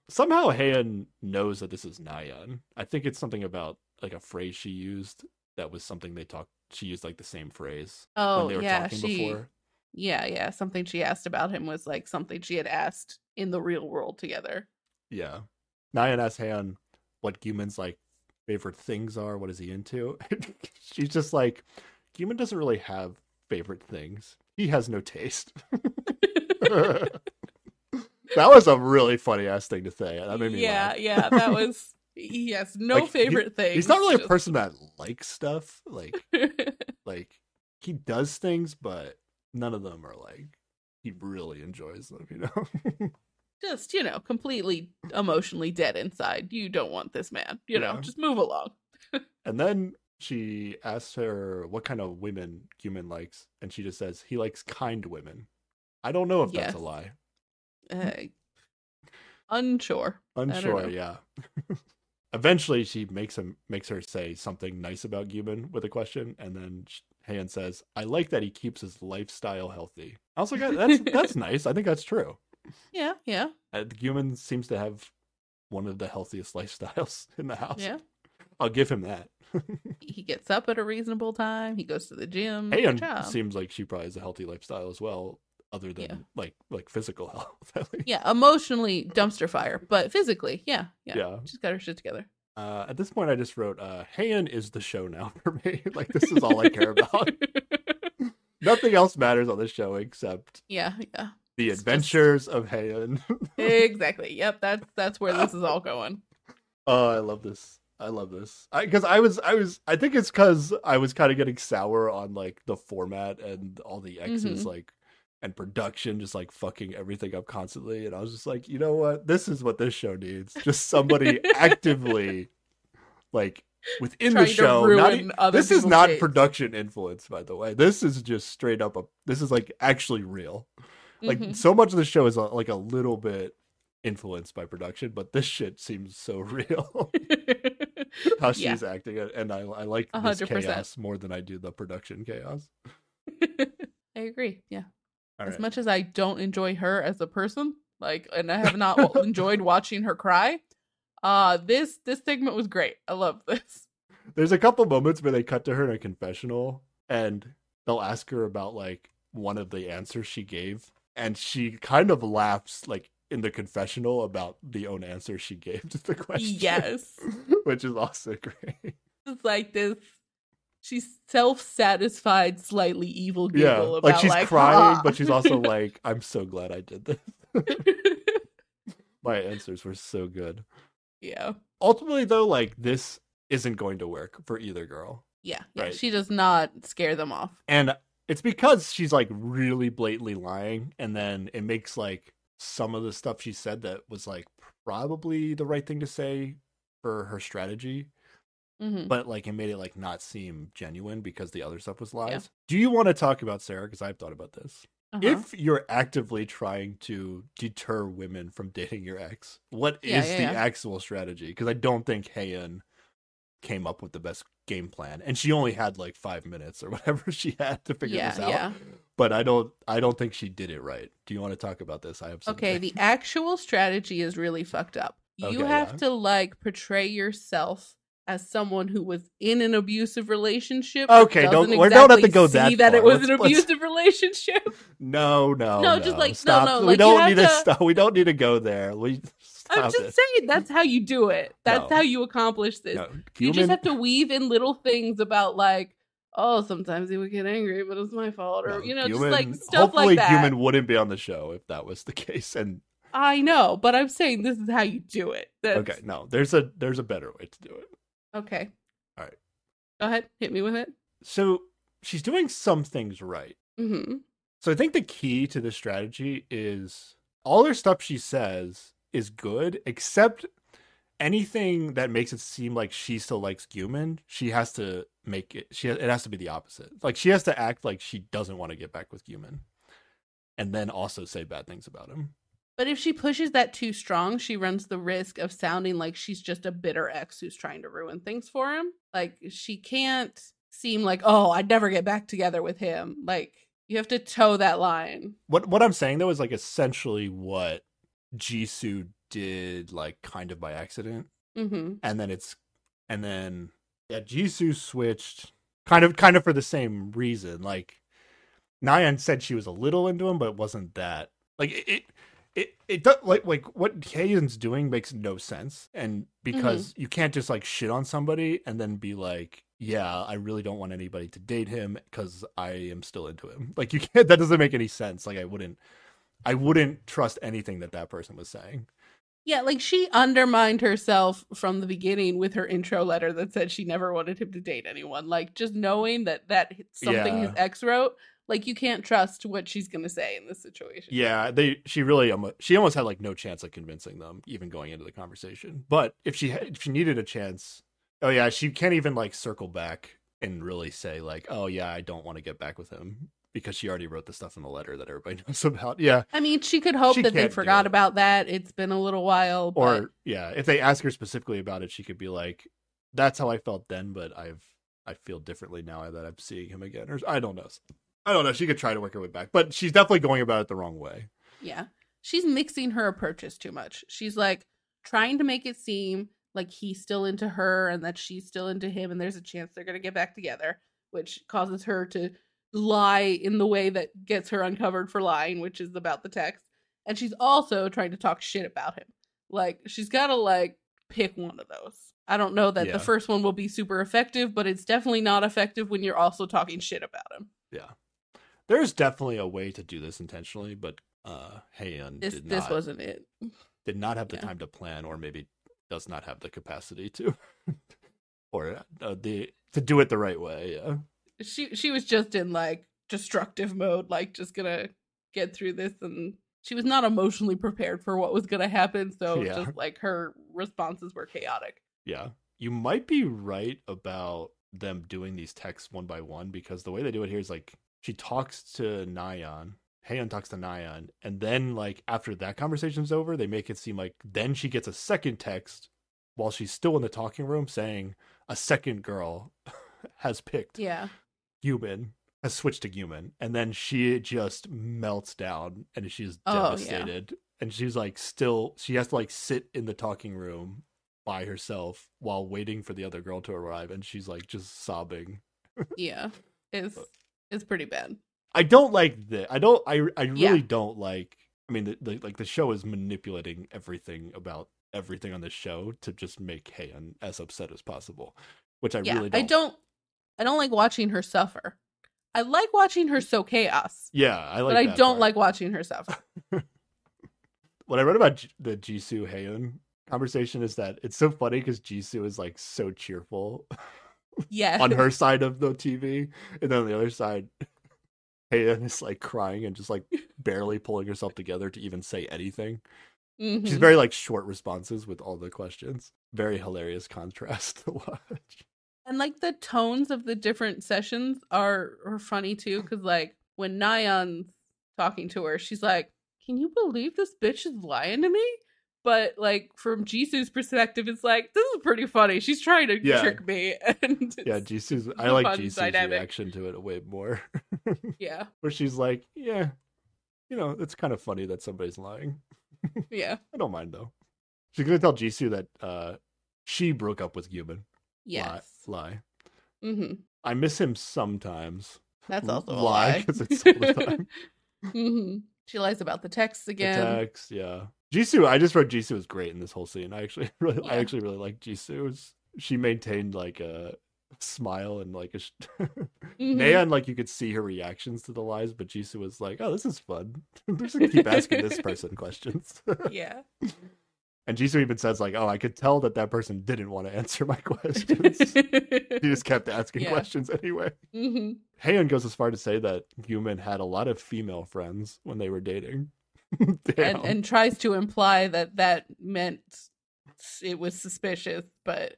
somehow Heian knows that this is Nayan. I think it's something about like a phrase she used that was something they talked. She used like the same phrase. Oh, when they were yeah, talking she, before. Yeah, yeah. Something she asked about him was like something she had asked in the real world together. Yeah, Nayan asked Hayan what Guman's like favorite things are. What is he into? She's just like, Guman doesn't really have favorite things. He has no taste. that was a really funny ass thing to say. That made me Yeah, laugh. yeah, that was yes, no like, favorite he, thing. He's not really just... a person that likes stuff. Like like he does things, but none of them are like he really enjoys them, you know. just, you know, completely emotionally dead inside. You don't want this man, you yeah. know, just move along. and then she asks her what kind of women Human likes, and she just says he likes kind women. I don't know if yes. that's a lie. Mm-hmm. uh, unsure. Unsure, yeah. Eventually, she makes him makes her say something nice about Gubin with a question, and then Han says, "I like that he keeps his lifestyle healthy." I was like, "That's that's nice. I think that's true." Yeah, yeah. Guman uh, Gubin seems to have one of the healthiest lifestyles in the house. Yeah, I'll give him that. he gets up at a reasonable time. He goes to the gym. Han seems like she probably has a healthy lifestyle as well other than yeah. like like physical health. yeah, emotionally dumpster fire, but physically, yeah, yeah, yeah. She's got her shit together. Uh, at this point, I just wrote, uh, "Hayan is the show now for me. like this is all I care about. Nothing else matters on the show except yeah, yeah, the it's adventures just... of Hayan. exactly. Yep. That's that's where this is all going. Oh, I love this. I love this because I, I, was I was I think it's because I was kind of getting sour on like the format and all the X's mm-hmm. like and production just like fucking everything up constantly and i was just like you know what this is what this show needs just somebody actively like within the show not this is not days. production influence by the way this is just straight up a this is like actually real like mm-hmm. so much of the show is uh, like a little bit influenced by production but this shit seems so real how yeah. she's acting uh, and i, I like 100%. this chaos more than i do the production chaos I agree. Yeah as much as I don't enjoy her as a person, like, and I have not enjoyed watching her cry, uh, this this segment was great. I love this. There's a couple moments where they cut to her in a confessional, and they'll ask her about like one of the answers she gave, and she kind of laughs like in the confessional about the own answer she gave to the question. Yes. Which is also great. It's like this she's self-satisfied, slightly evil giggle yeah, about like she's like, crying, ah. but she's also like, "I'm so glad I did this." My answers were so good. Yeah. Ultimately, though, like this isn't going to work for either girl. Yeah, yeah. Right? She does not scare them off, and it's because she's like really blatantly lying, and then it makes like some of the stuff she said that was like probably the right thing to say for her strategy Mm-hmm. But like it made it like not seem genuine because the other stuff was lies. Yeah. Do you want to talk about Sarah? Because I've thought about this. Uh-huh. If you're actively trying to deter women from dating your ex, what yeah, is yeah, the actual strategy? Because I don't think Hayan came up with the best game plan, and she only had like five minutes or whatever she had to figure this out. But I don't, I don't think she did it right. Do you want to talk about this? I have. Okay, the actual strategy is really fucked up. You okay, have to like portray yourself as someone who was in an abusive relationship. Okay, don't exactly don't have to go that. See that, that it was let's, an abusive relationship. No, no, no, no, just like stop. no, no. Like we don't need to, to stop. We don't need to go there. We. I'm just it. saying that's how you do it. That's no. how you accomplish this. No. You just have to weave in little things about like oh, sometimes he would get angry, but it's my fault, or no, you know, human, just like stuff like that. Hopefully, human wouldn't be on the show if that was the case. And I know, but I'm saying this is how you do it. That's... Okay, no, there's a there's a better way to do it. Okay. All right. Go ahead. Hit me with it. So she's doing some things right. Mm-hmm. So I think the key to this strategy is all her stuff she says is good, except anything that makes it seem like she still likes Guman, she has to make it. She it has to be the opposite. Like she has to act like she doesn't want to get back with Guman, and then also say bad things about him. But if she pushes that too strong, she runs the risk of sounding like she's just a bitter ex who's trying to ruin things for him. Like she can't seem like, "Oh, I'd never get back together with him." Like you have to toe that line. What what I'm saying though is like essentially what Jisoo did like kind of by accident. Mm-hmm. And then it's and then yeah, Jisoo switched kind of kind of for the same reason. Like Nyan said she was a little into him but it wasn't that. Like it, it it it does like like what Hayden's doing makes no sense, and because mm-hmm. you can't just like shit on somebody and then be like, yeah, I really don't want anybody to date him because I am still into him. Like you can't. That doesn't make any sense. Like I wouldn't, I wouldn't trust anything that that person was saying. Yeah, like she undermined herself from the beginning with her intro letter that said she never wanted him to date anyone. Like just knowing that that something yeah. his ex wrote like you can't trust what she's going to say in this situation. Yeah, they she really almost, she almost had like no chance of convincing them even going into the conversation. But if she had, if she needed a chance, oh yeah, she can't even like circle back and really say like, "Oh yeah, I don't want to get back with him." Because she already wrote the stuff in the letter that everybody knows about. Yeah. I mean, she could hope she that they forgot about that. It's been a little while. But... Or, yeah, if they ask her specifically about it, she could be like, that's how I felt then, but I've I feel differently now that I'm seeing him again, or I don't know. I don't know. She could try to work her way back, but she's definitely going about it the wrong way. Yeah. She's mixing her approaches too much. She's like trying to make it seem like he's still into her and that she's still into him and there's a chance they're going to get back together, which causes her to lie in the way that gets her uncovered for lying, which is about the text. And she's also trying to talk shit about him. Like she's got to like pick one of those. I don't know that yeah. the first one will be super effective, but it's definitely not effective when you're also talking shit about him. Yeah. There's definitely a way to do this intentionally, but uh Heian this, did not, this wasn't it. Did not have the yeah. time to plan, or maybe does not have the capacity to, or uh, the to do it the right way. Yeah. She she was just in like destructive mode, like just gonna get through this, and she was not emotionally prepared for what was gonna happen. So yeah. just like her responses were chaotic. Yeah, you might be right about them doing these texts one by one because the way they do it here is like she talks to Nyan. Heian talks to Nyan, and then like after that conversation's over, they make it seem like then she gets a second text while she's still in the talking room saying a second girl has picked yeah human has switched to human, and then she just melts down and she's oh, devastated, yeah. and she's like still she has to like sit in the talking room by herself while waiting for the other girl to arrive, and she's like just sobbing. yeah, it's it's pretty bad. I don't like the. I don't. I. I really yeah. don't like. I mean, the, the, like the show is manipulating everything about everything on the show to just make Heian as upset as possible, which I yeah, really. Don't. I don't. I don't like watching her suffer. I like watching her sow chaos. Yeah, I like. But I don't part. like watching her suffer. what I read about the Jisoo Heian conversation is that it's so funny because Jisoo is like so cheerful yeah on her side of the tv and then on the other side hayden is like crying and just like barely pulling herself together to even say anything mm-hmm. she's very like short responses with all the questions very hilarious contrast to watch and like the tones of the different sessions are, are funny too because like when nyan's talking to her she's like can you believe this bitch is lying to me but like from Jisoo's perspective, it's like this is pretty funny. She's trying to yeah. trick me, and yeah, Jisoo's. I like Jisoo's dynamic. reaction to it way more. yeah, where she's like, yeah, you know, it's kind of funny that somebody's lying. yeah, I don't mind though. She's gonna tell Jisoo that uh, she broke up with Cuban. Yes, lie. lie. Mm-hmm. I miss him sometimes. That's also lie because it's all the time. mm-hmm. She lies about the texts again. The text, yeah. Jisoo, I just wrote Jisoo was great in this whole scene. I actually really, yeah. I actually really like Jisoo. She maintained like a smile and like a sh- mm-hmm. like you could see her reactions to the lies, but Jisoo was like, "Oh, this is fun. I'm just gonna keep asking this person questions." yeah. And Jisoo even says like, "Oh, I could tell that that person didn't want to answer my questions. he just kept asking yeah. questions anyway." mm goes as far to say that Human had a lot of female friends when they were dating. and, and tries to imply that that meant it was suspicious, but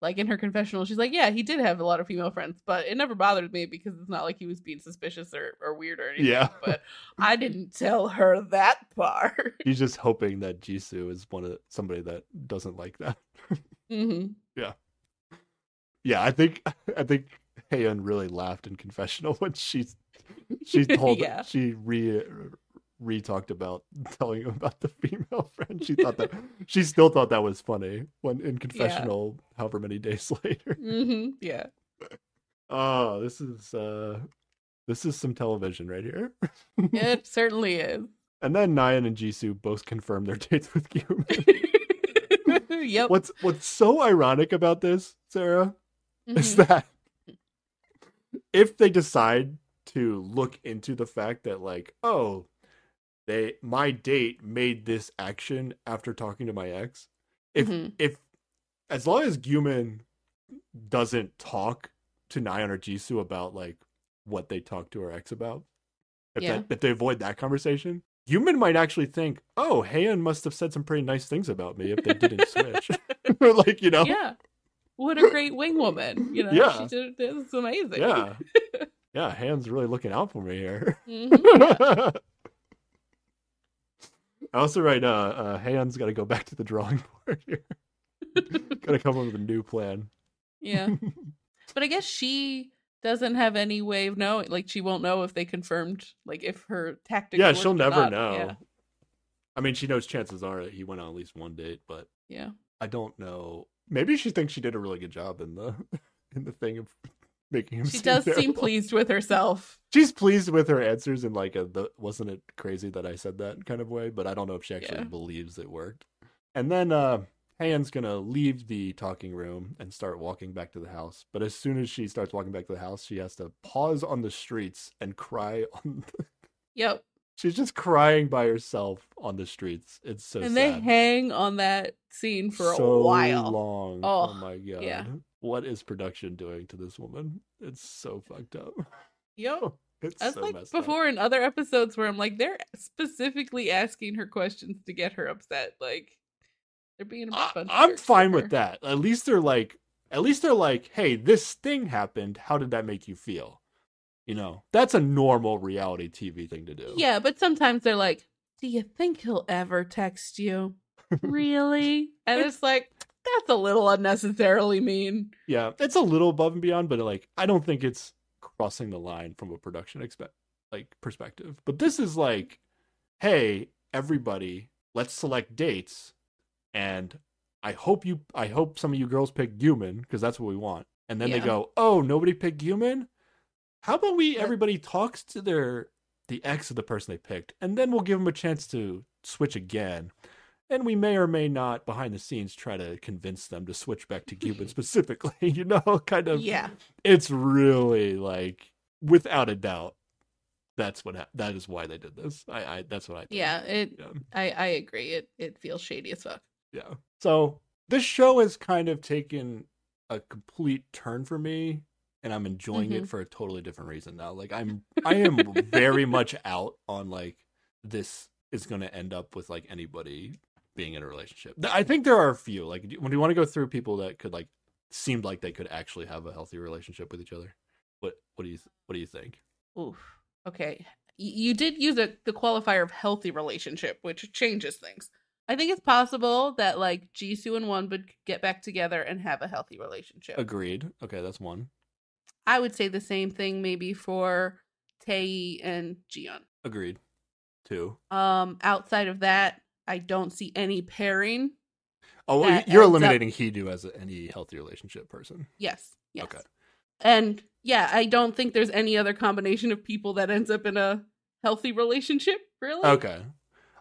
like in her confessional, she's like, "Yeah, he did have a lot of female friends, but it never bothered me because it's not like he was being suspicious or, or weird or anything." Yeah, but I didn't tell her that part. He's just hoping that Jisoo is one of somebody that doesn't like that. Mm-hmm. Yeah, yeah. I think I think Heian really laughed in confessional when she she told yeah. she re re talked about telling him about the female friend. She thought that she still thought that was funny when in confessional, yeah. however many days later. Mm-hmm. Yeah. Oh, this is uh, this is some television right here. it certainly is. And then Nyan and Jisoo both confirm their dates with Gyumin. yep. What's what's so ironic about this, Sarah, mm-hmm. is that if they decide to look into the fact that like, oh, they my date made this action after talking to my ex. If mm-hmm. if as long as Guman doesn't talk to Nyan or Jisoo about like what they talked to her ex about, if yeah. that, if they avoid that conversation, Human might actually think, "Oh, Heian must have said some pretty nice things about me if they didn't switch." like you know, yeah, what a great wing woman. You know, yeah, she did, this is amazing. Yeah, yeah, Han's really looking out for me here. Mm-hmm, yeah also right, uh, uh Han's got to go back to the drawing board here. got to come up with a new plan. Yeah, but I guess she doesn't have any way of knowing. Like she won't know if they confirmed, like if her tactic. Yeah, she'll never know. Yeah. I mean, she knows chances are that he went on at least one date, but yeah, I don't know. Maybe she thinks she did a really good job in the in the thing of making him. She does terrible. seem pleased with herself. She's pleased with her answers in like a the, "wasn't it crazy that I said that" kind of way, but I don't know if she actually yeah. believes it worked. And then uh, Han's gonna leave the talking room and start walking back to the house. But as soon as she starts walking back to the house, she has to pause on the streets and cry on. The... Yep. She's just crying by herself on the streets. It's so and sad. they hang on that scene for so a while. Long. Oh, oh my god. Yeah. What is production doing to this woman? It's so fucked up. Yep. It's That's so like before up. in other episodes where I'm like, they're specifically asking her questions to get her upset. Like they're being a bunch. I, am fine with that. At least they're like, at least they're like, hey, this thing happened. How did that make you feel? You know, that's a normal reality TV thing to do. Yeah, but sometimes they're like, "Do you think he'll ever text you?" really? And it's, like that's a little unnecessarily mean. Yeah, it's a little above and beyond, but like I don't think it's crossing the line from a production expect like perspective. But this is like, hey, everybody, let's select dates and I hope you I hope some of you girls pick human because that's what we want. And then yeah. they go, "Oh, nobody picked human? How about we everybody talks to their the ex of the person they picked, and then we'll give them a chance to switch again. And we may or may not, behind the scenes, try to convince them to switch back to Cuban specifically. You know, kind of. Yeah. It's really like, without a doubt, that's what ha- that is why they did this. I, I that's what I. Think. Yeah, it. Yeah. I I agree. It it feels shady as fuck. Yeah. So this show has kind of taken a complete turn for me and I'm enjoying mm-hmm. it for a totally different reason now. Like I'm I am very much out on like this is going to end up with like anybody being in a relationship. I think there are a few. Like when do you want to go through people that could like seemed like they could actually have a healthy relationship with each other? What what do you what do you think? Oof. Okay. You did use a, the qualifier of healthy relationship, which changes things. I think it's possible that like Jisoo and one would get back together and have a healthy relationship. Agreed. Okay, that's one. I would say the same thing maybe for Tae and Jion. Agreed. Too. Um, outside of that, I don't see any pairing. Oh, well, you're eliminating Hidu as a, any healthy relationship person. Yes. Yes. Okay. And yeah, I don't think there's any other combination of people that ends up in a healthy relationship, really. Okay.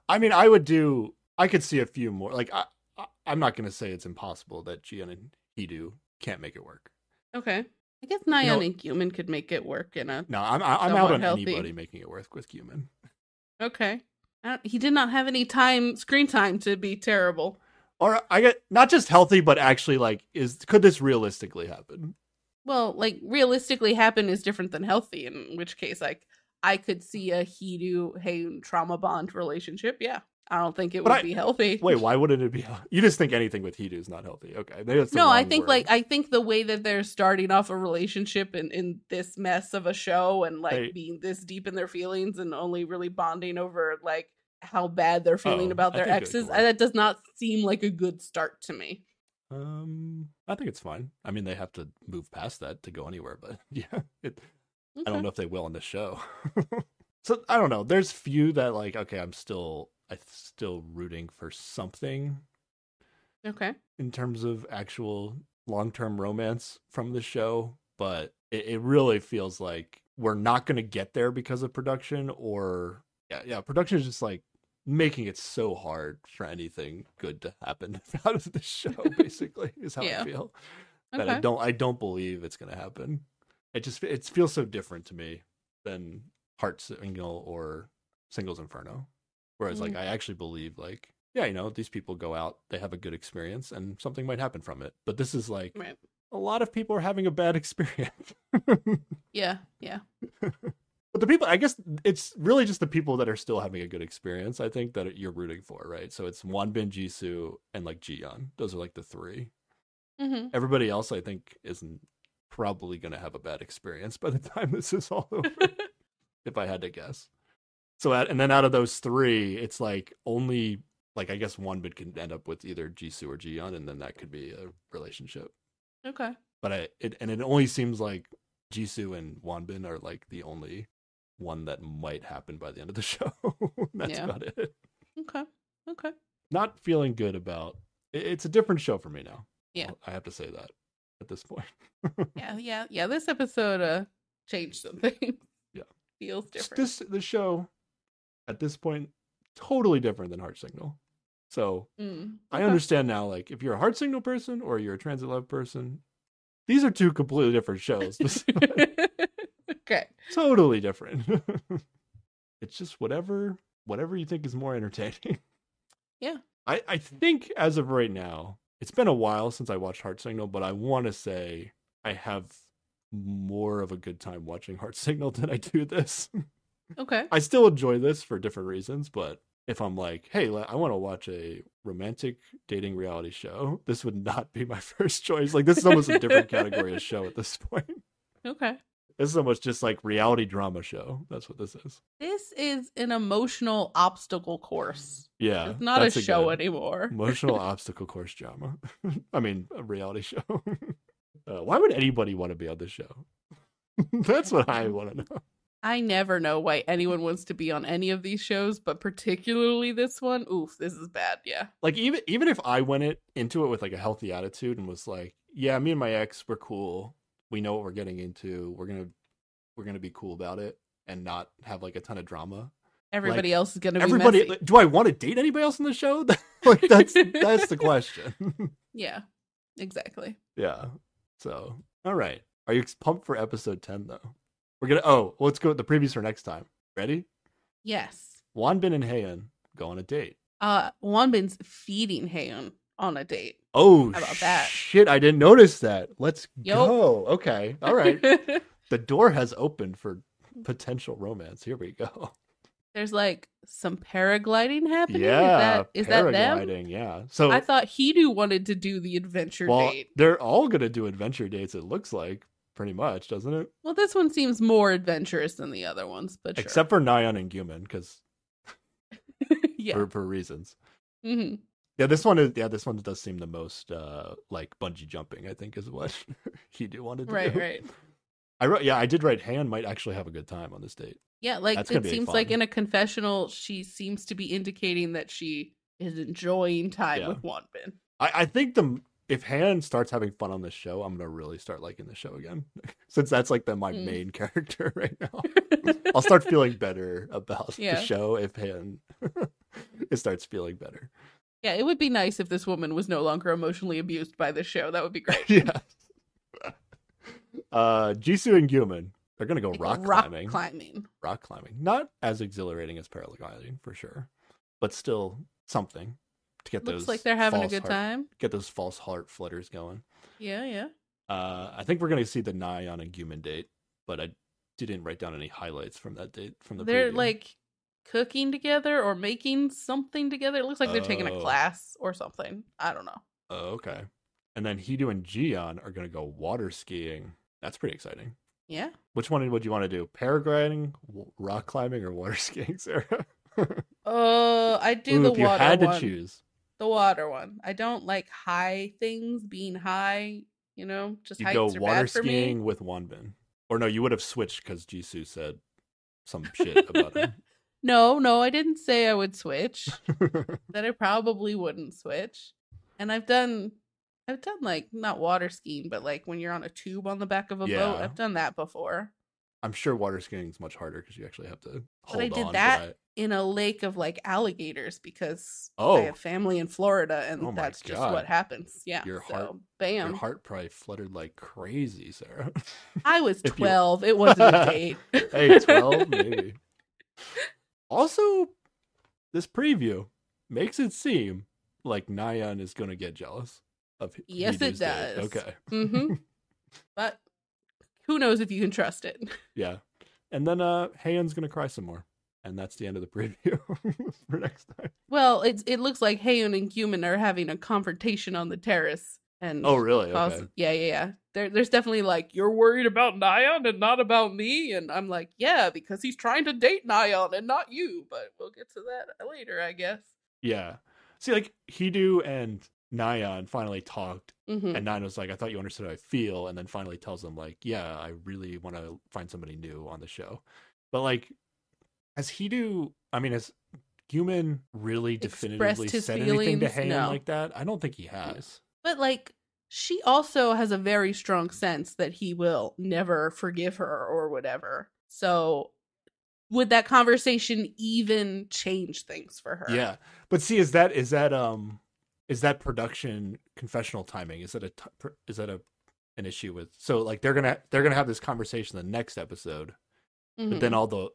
I mean, I would do. I could see a few more. Like, I, I, am not going to say it's impossible that Jion and Hidu can't make it work. Okay. I guess Nyan and Cumin could make it work in a. No, I'm I'm out on healthy. anybody making it work with Cumin. Okay, he did not have any time screen time to be terrible. Or I get not just healthy, but actually like is could this realistically happen? Well, like realistically happen is different than healthy, in which case like I could see a Hidu Hey trauma bond relationship. Yeah. I don't think it but would I, be healthy. Wait, why wouldn't it be? You just think anything with Hidu is not healthy. Okay, no. I think word. like I think the way that they're starting off a relationship in in this mess of a show and like being this deep in their feelings and only really bonding over like how bad they're feeling oh, about their exes that does not seem like a good start to me. Um, I think it's fine. I mean, they have to move past that to go anywhere, but yeah, it, okay. I don't know if they will in the show. so I don't know. There's few that like okay, I'm still I'm still rooting for something. Okay. In terms of actual long term romance from the show, but it, it really feels like we're not going to get there because of production or, yeah, yeah, production is just like making it so hard for anything good to happen out of the show basically is how yeah. i feel that okay. i don't i don't believe it's going to happen it just it feels so different to me than heart single or singles inferno Whereas mm-hmm. like mm. I actually believe like yeah, you know, these people go out, they have a good experience and something might happen from it. But this is like right. a lot of people are having a bad experience. yeah, yeah. But the people, I guess it's really just the people that are still having a good experience, I think, that you're rooting for, right? So it's Wanbin, Jisu and like Jiyeon. Those are like the 3 mm-hmm. Everybody else, I think, is probably going to have a bad experience by the time this is all over, if I had to guess. So at, and then out of those three, it's like only like I guess one bid can end up with either Jisoo or Jiyeon, and then that could be a relationship. Okay. But I it and it only seems like Jisoo and Wanbin are like the only one that might happen by the end of the show. That's yeah. about it. Okay. Okay. Not feeling good about it, it's a different show for me now. Yeah. I have to say that at this point. yeah, yeah, yeah. This episode uh changed something. Yeah. Feels different. This the show at this point totally different than heart signal. So mm, okay. I understand now, like if you're a heart signal person or you're a transit love person, these are two completely different shows. okay. Totally different. it's just whatever whatever you think is more entertaining. Yeah. I, I think as of right now, it's been a while since I watched Heart Signal, but I wanna say I have more of a good time watching Heart Signal than I do this. Okay. I still enjoy this for different reasons, but if I'm like, hey, I want to watch a romantic dating reality show, this would not be my first choice. Like, this is almost a different category of show at this point. Okay. This is almost just like reality drama show. That's what this is. This is an emotional obstacle course. Yeah. It's not a show anymore. emotional obstacle course drama. I mean, a reality show. Uh, why would anybody want to be on this show? that's what I want to know. I never know why anyone wants to be on any of these shows, but particularly this one. Oof, this is bad. Yeah. Like even even if I went it into it with like a healthy attitude and was like, "Yeah, me and my ex, were cool. We know what we're getting into. We're gonna we're gonna be cool about it and not have like a ton of drama." Everybody like, else is gonna. everybody, like, do I want to date anybody else in the show? like that's that's the question. yeah, exactly. Yeah. So, all right. Are you pumped for episode ten though? We're gonna oh, let's go with the previews for next time. Ready? Yes. Wanbin and Heian go on a date. Uh Wanbin's feeding Heian on a date. Oh How about that. Shit, I didn't notice that. Let's yep. go. Okay. All right. the door has opened for potential romance. Here we go. There's like some paragliding happening. Yeah, is that, is paragliding. That them? Yeah. So I thought Hidu wanted to do the adventure well, date. They're all gonna do adventure dates. It looks like pretty much, doesn't it? Well, this one seems more adventurous than the other ones, but sure. except for Nyan and Guman, because yeah, for, for reasons. Mm-hmm. Yeah, this one is yeah, this one does seem the most uh like bungee jumping. I think is what he do wanted to right, do. Right, right. I wrote yeah, I did write. Han might actually have a good time on this date. Yeah, like That's it seems fun. like in a confessional, she seems to be indicating that she is enjoying time yeah. with Wanbin. I, I think the if Han starts having fun on this show, I'm gonna really start liking the show again. Since that's like the my mm. main character right now. I'll start feeling better about yeah. the show if Han it starts feeling better. Yeah, it would be nice if this woman was no longer emotionally abused by this show. That would be great. yeah. Uh Jisoo and Guman are gonna go like rock, rock climbing. climbing. Rock climbing. Not as exhilarating as paragliding for sure, but still something to get Looks those. like they're having a good heart, time. Get those false heart flutters going. Yeah, yeah. Uh, I think we're gonna see the Nye on a human date, but I didn't write down any highlights from that date. From the they're preview. like cooking together or making something together. It looks like they're oh. taking a oh. class or something. I don't know. Oh, okay. And then Hidu and Gion are gonna go water skiing. That's pretty exciting. Yeah. Which one would you want to do? Paragliding, rock climbing, or water skiing, Sarah? uh, I do Ooh, the if water. If you had one. to choose, the water one. I don't like high things being high. You know, just you go water skiing with Wanbin, or no, you would have switched because Jisoo said some shit about him. No, no, I didn't say I would switch. that I probably wouldn't switch. And I've done I've done like not water skiing, but like when you're on a tube on the back of a yeah. boat. I've done that before. I'm sure water skiing is much harder because you actually have to. But I did that in a lake of like alligators because oh. I have family in Florida and oh that's God. just what happens. Yeah. Your so, heart, bam. Your heart probably fluttered like crazy, Sarah. I was 12. You... It wasn't a date. hey, 12, maybe. Also, this preview makes it seem like Nyan is going to get jealous of Yes, it does. Okay. Mm-hmm. but who knows if you can trust it. Yeah. And then uh Hayan's going to cry some more and that's the end of the preview for next time. Well, it it looks like Hayun and Guman are having a confrontation on the terrace. And oh, really? Klaus, okay. Yeah, yeah, yeah. There, there's definitely like you're worried about Nyan and not about me, and I'm like, yeah, because he's trying to date Nyan and not you. But we'll get to that later, I guess. Yeah. See, like Hidu and Nyan finally talked, mm-hmm. and Nyan was like, "I thought you understood how I feel," and then finally tells them like, "Yeah, I really want to find somebody new on the show." But like has he do? I mean, has human really definitively said feelings? anything to Hayden no. like that? I don't think he has. But like, she also has a very strong sense that he will never forgive her or whatever. So would that conversation even change things for her yeah but see is that is that um is that production confessional timing is that a is that a an issue with so like they're gonna they're gonna have this conversation the next episode mm-hmm. but then mm-hmm. all the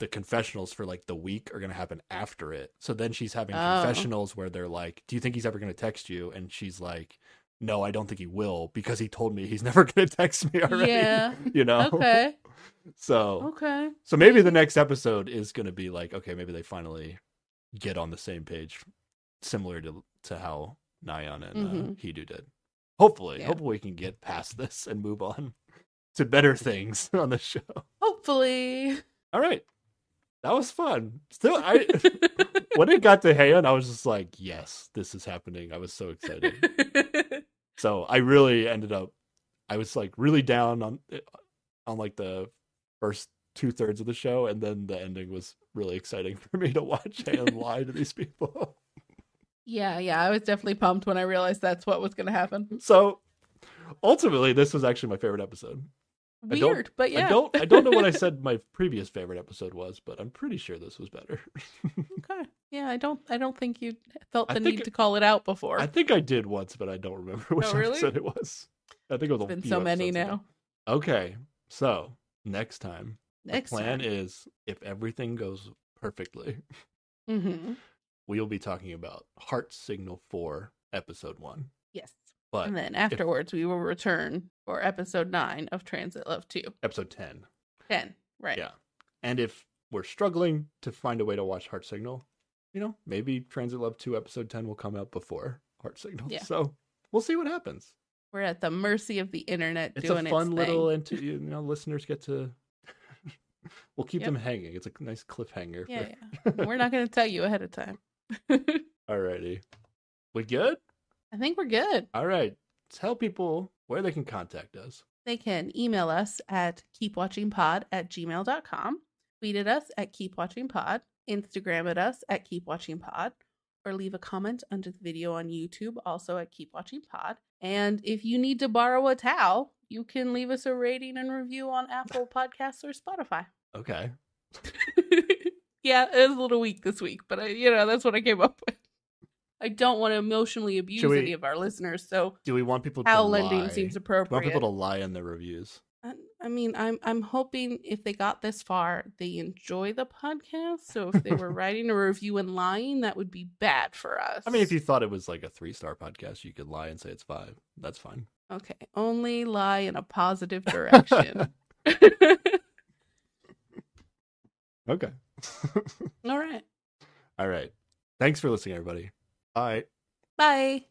the confessionals for like the week are going to happen after it. So then she's having oh. confessionals where they're like, "Do you think he's ever going to text you?" And she's like, "No, I don't think he will because he told me he's never going to text me already." Yeah. you know. Okay. so Okay. So maybe the next episode is going to be like, okay, maybe they finally get on the same page similar to to how Nyan and uh, mm-hmm. uh, Hidu did. Hopefully, yeah. hopefully we can get past this and move on to better things on the show. Hopefully. All right that was fun. Still, I when it got to hand, I was just like, yes, this is happening. I was so excited. so I really ended up, I was like really down on eh, on like the first two thirds of the show, and then the ending was really exciting for me to watch and lie to these people. Yeah, yeah, I was definitely pumped when I realized that's what was going to happen. So ultimately, this was actually my favorite episode. Weird, but yeah. I don't I don't know what I said my previous favorite episode was, but I'm pretty sure this was better. okay. Yeah, I don't I don't think you felt the need it, to call it out before. I think I did once, but I don't remember oh, which oh, really? episode it was. I think it was it's a been so many now. Ago. Okay. So next time. Next the plan time. is if everything goes perfectly, mm-hmm. we'll be talking about Heart Signal 4, episode one. Yes. But and then afterwards, if, we will return for episode nine of Transit Love 2. Episode 10. 10, right. Yeah. And if we're struggling to find a way to watch Heart Signal, you know, maybe Transit Love 2 episode 10 will come out before Heart Signal. Yeah. So we'll see what happens. We're at the mercy of the internet it's doing a fun little and you know listeners get to we'll keep yep. them hanging. It's a nice cliffhanger. Yeah, for... yeah. we're not going to tell you ahead of time. Alrighty, we good? I think we're good. All right. Tell people where they can contact us. They can email us at keepwatchingpod at gmail.com, tweet at us at keepwatchingpod, Instagram at us at keepwatchingpod, or leave a comment under the video on YouTube, also at keepwatchingpod. And if you need to borrow a towel, you can leave us a rating and review on Apple Podcasts or Spotify. Okay. yeah, it was a little weak this week, but I, you know, that's what I came up with. I don't want to emotionally abuse we, any of our listeners. So do we want people? How to lending lie? seems appropriate. We want people to lie in their reviews. I mean, I'm I'm hoping if they got this far, they enjoy the podcast. So if they were writing a review and lying, that would be bad for us. I mean, if you thought it was like a three star podcast, you could lie and say it's five. That's fine. Okay, only lie in a positive direction. okay. All right. All right. Thanks for listening, everybody. Bye. Bye.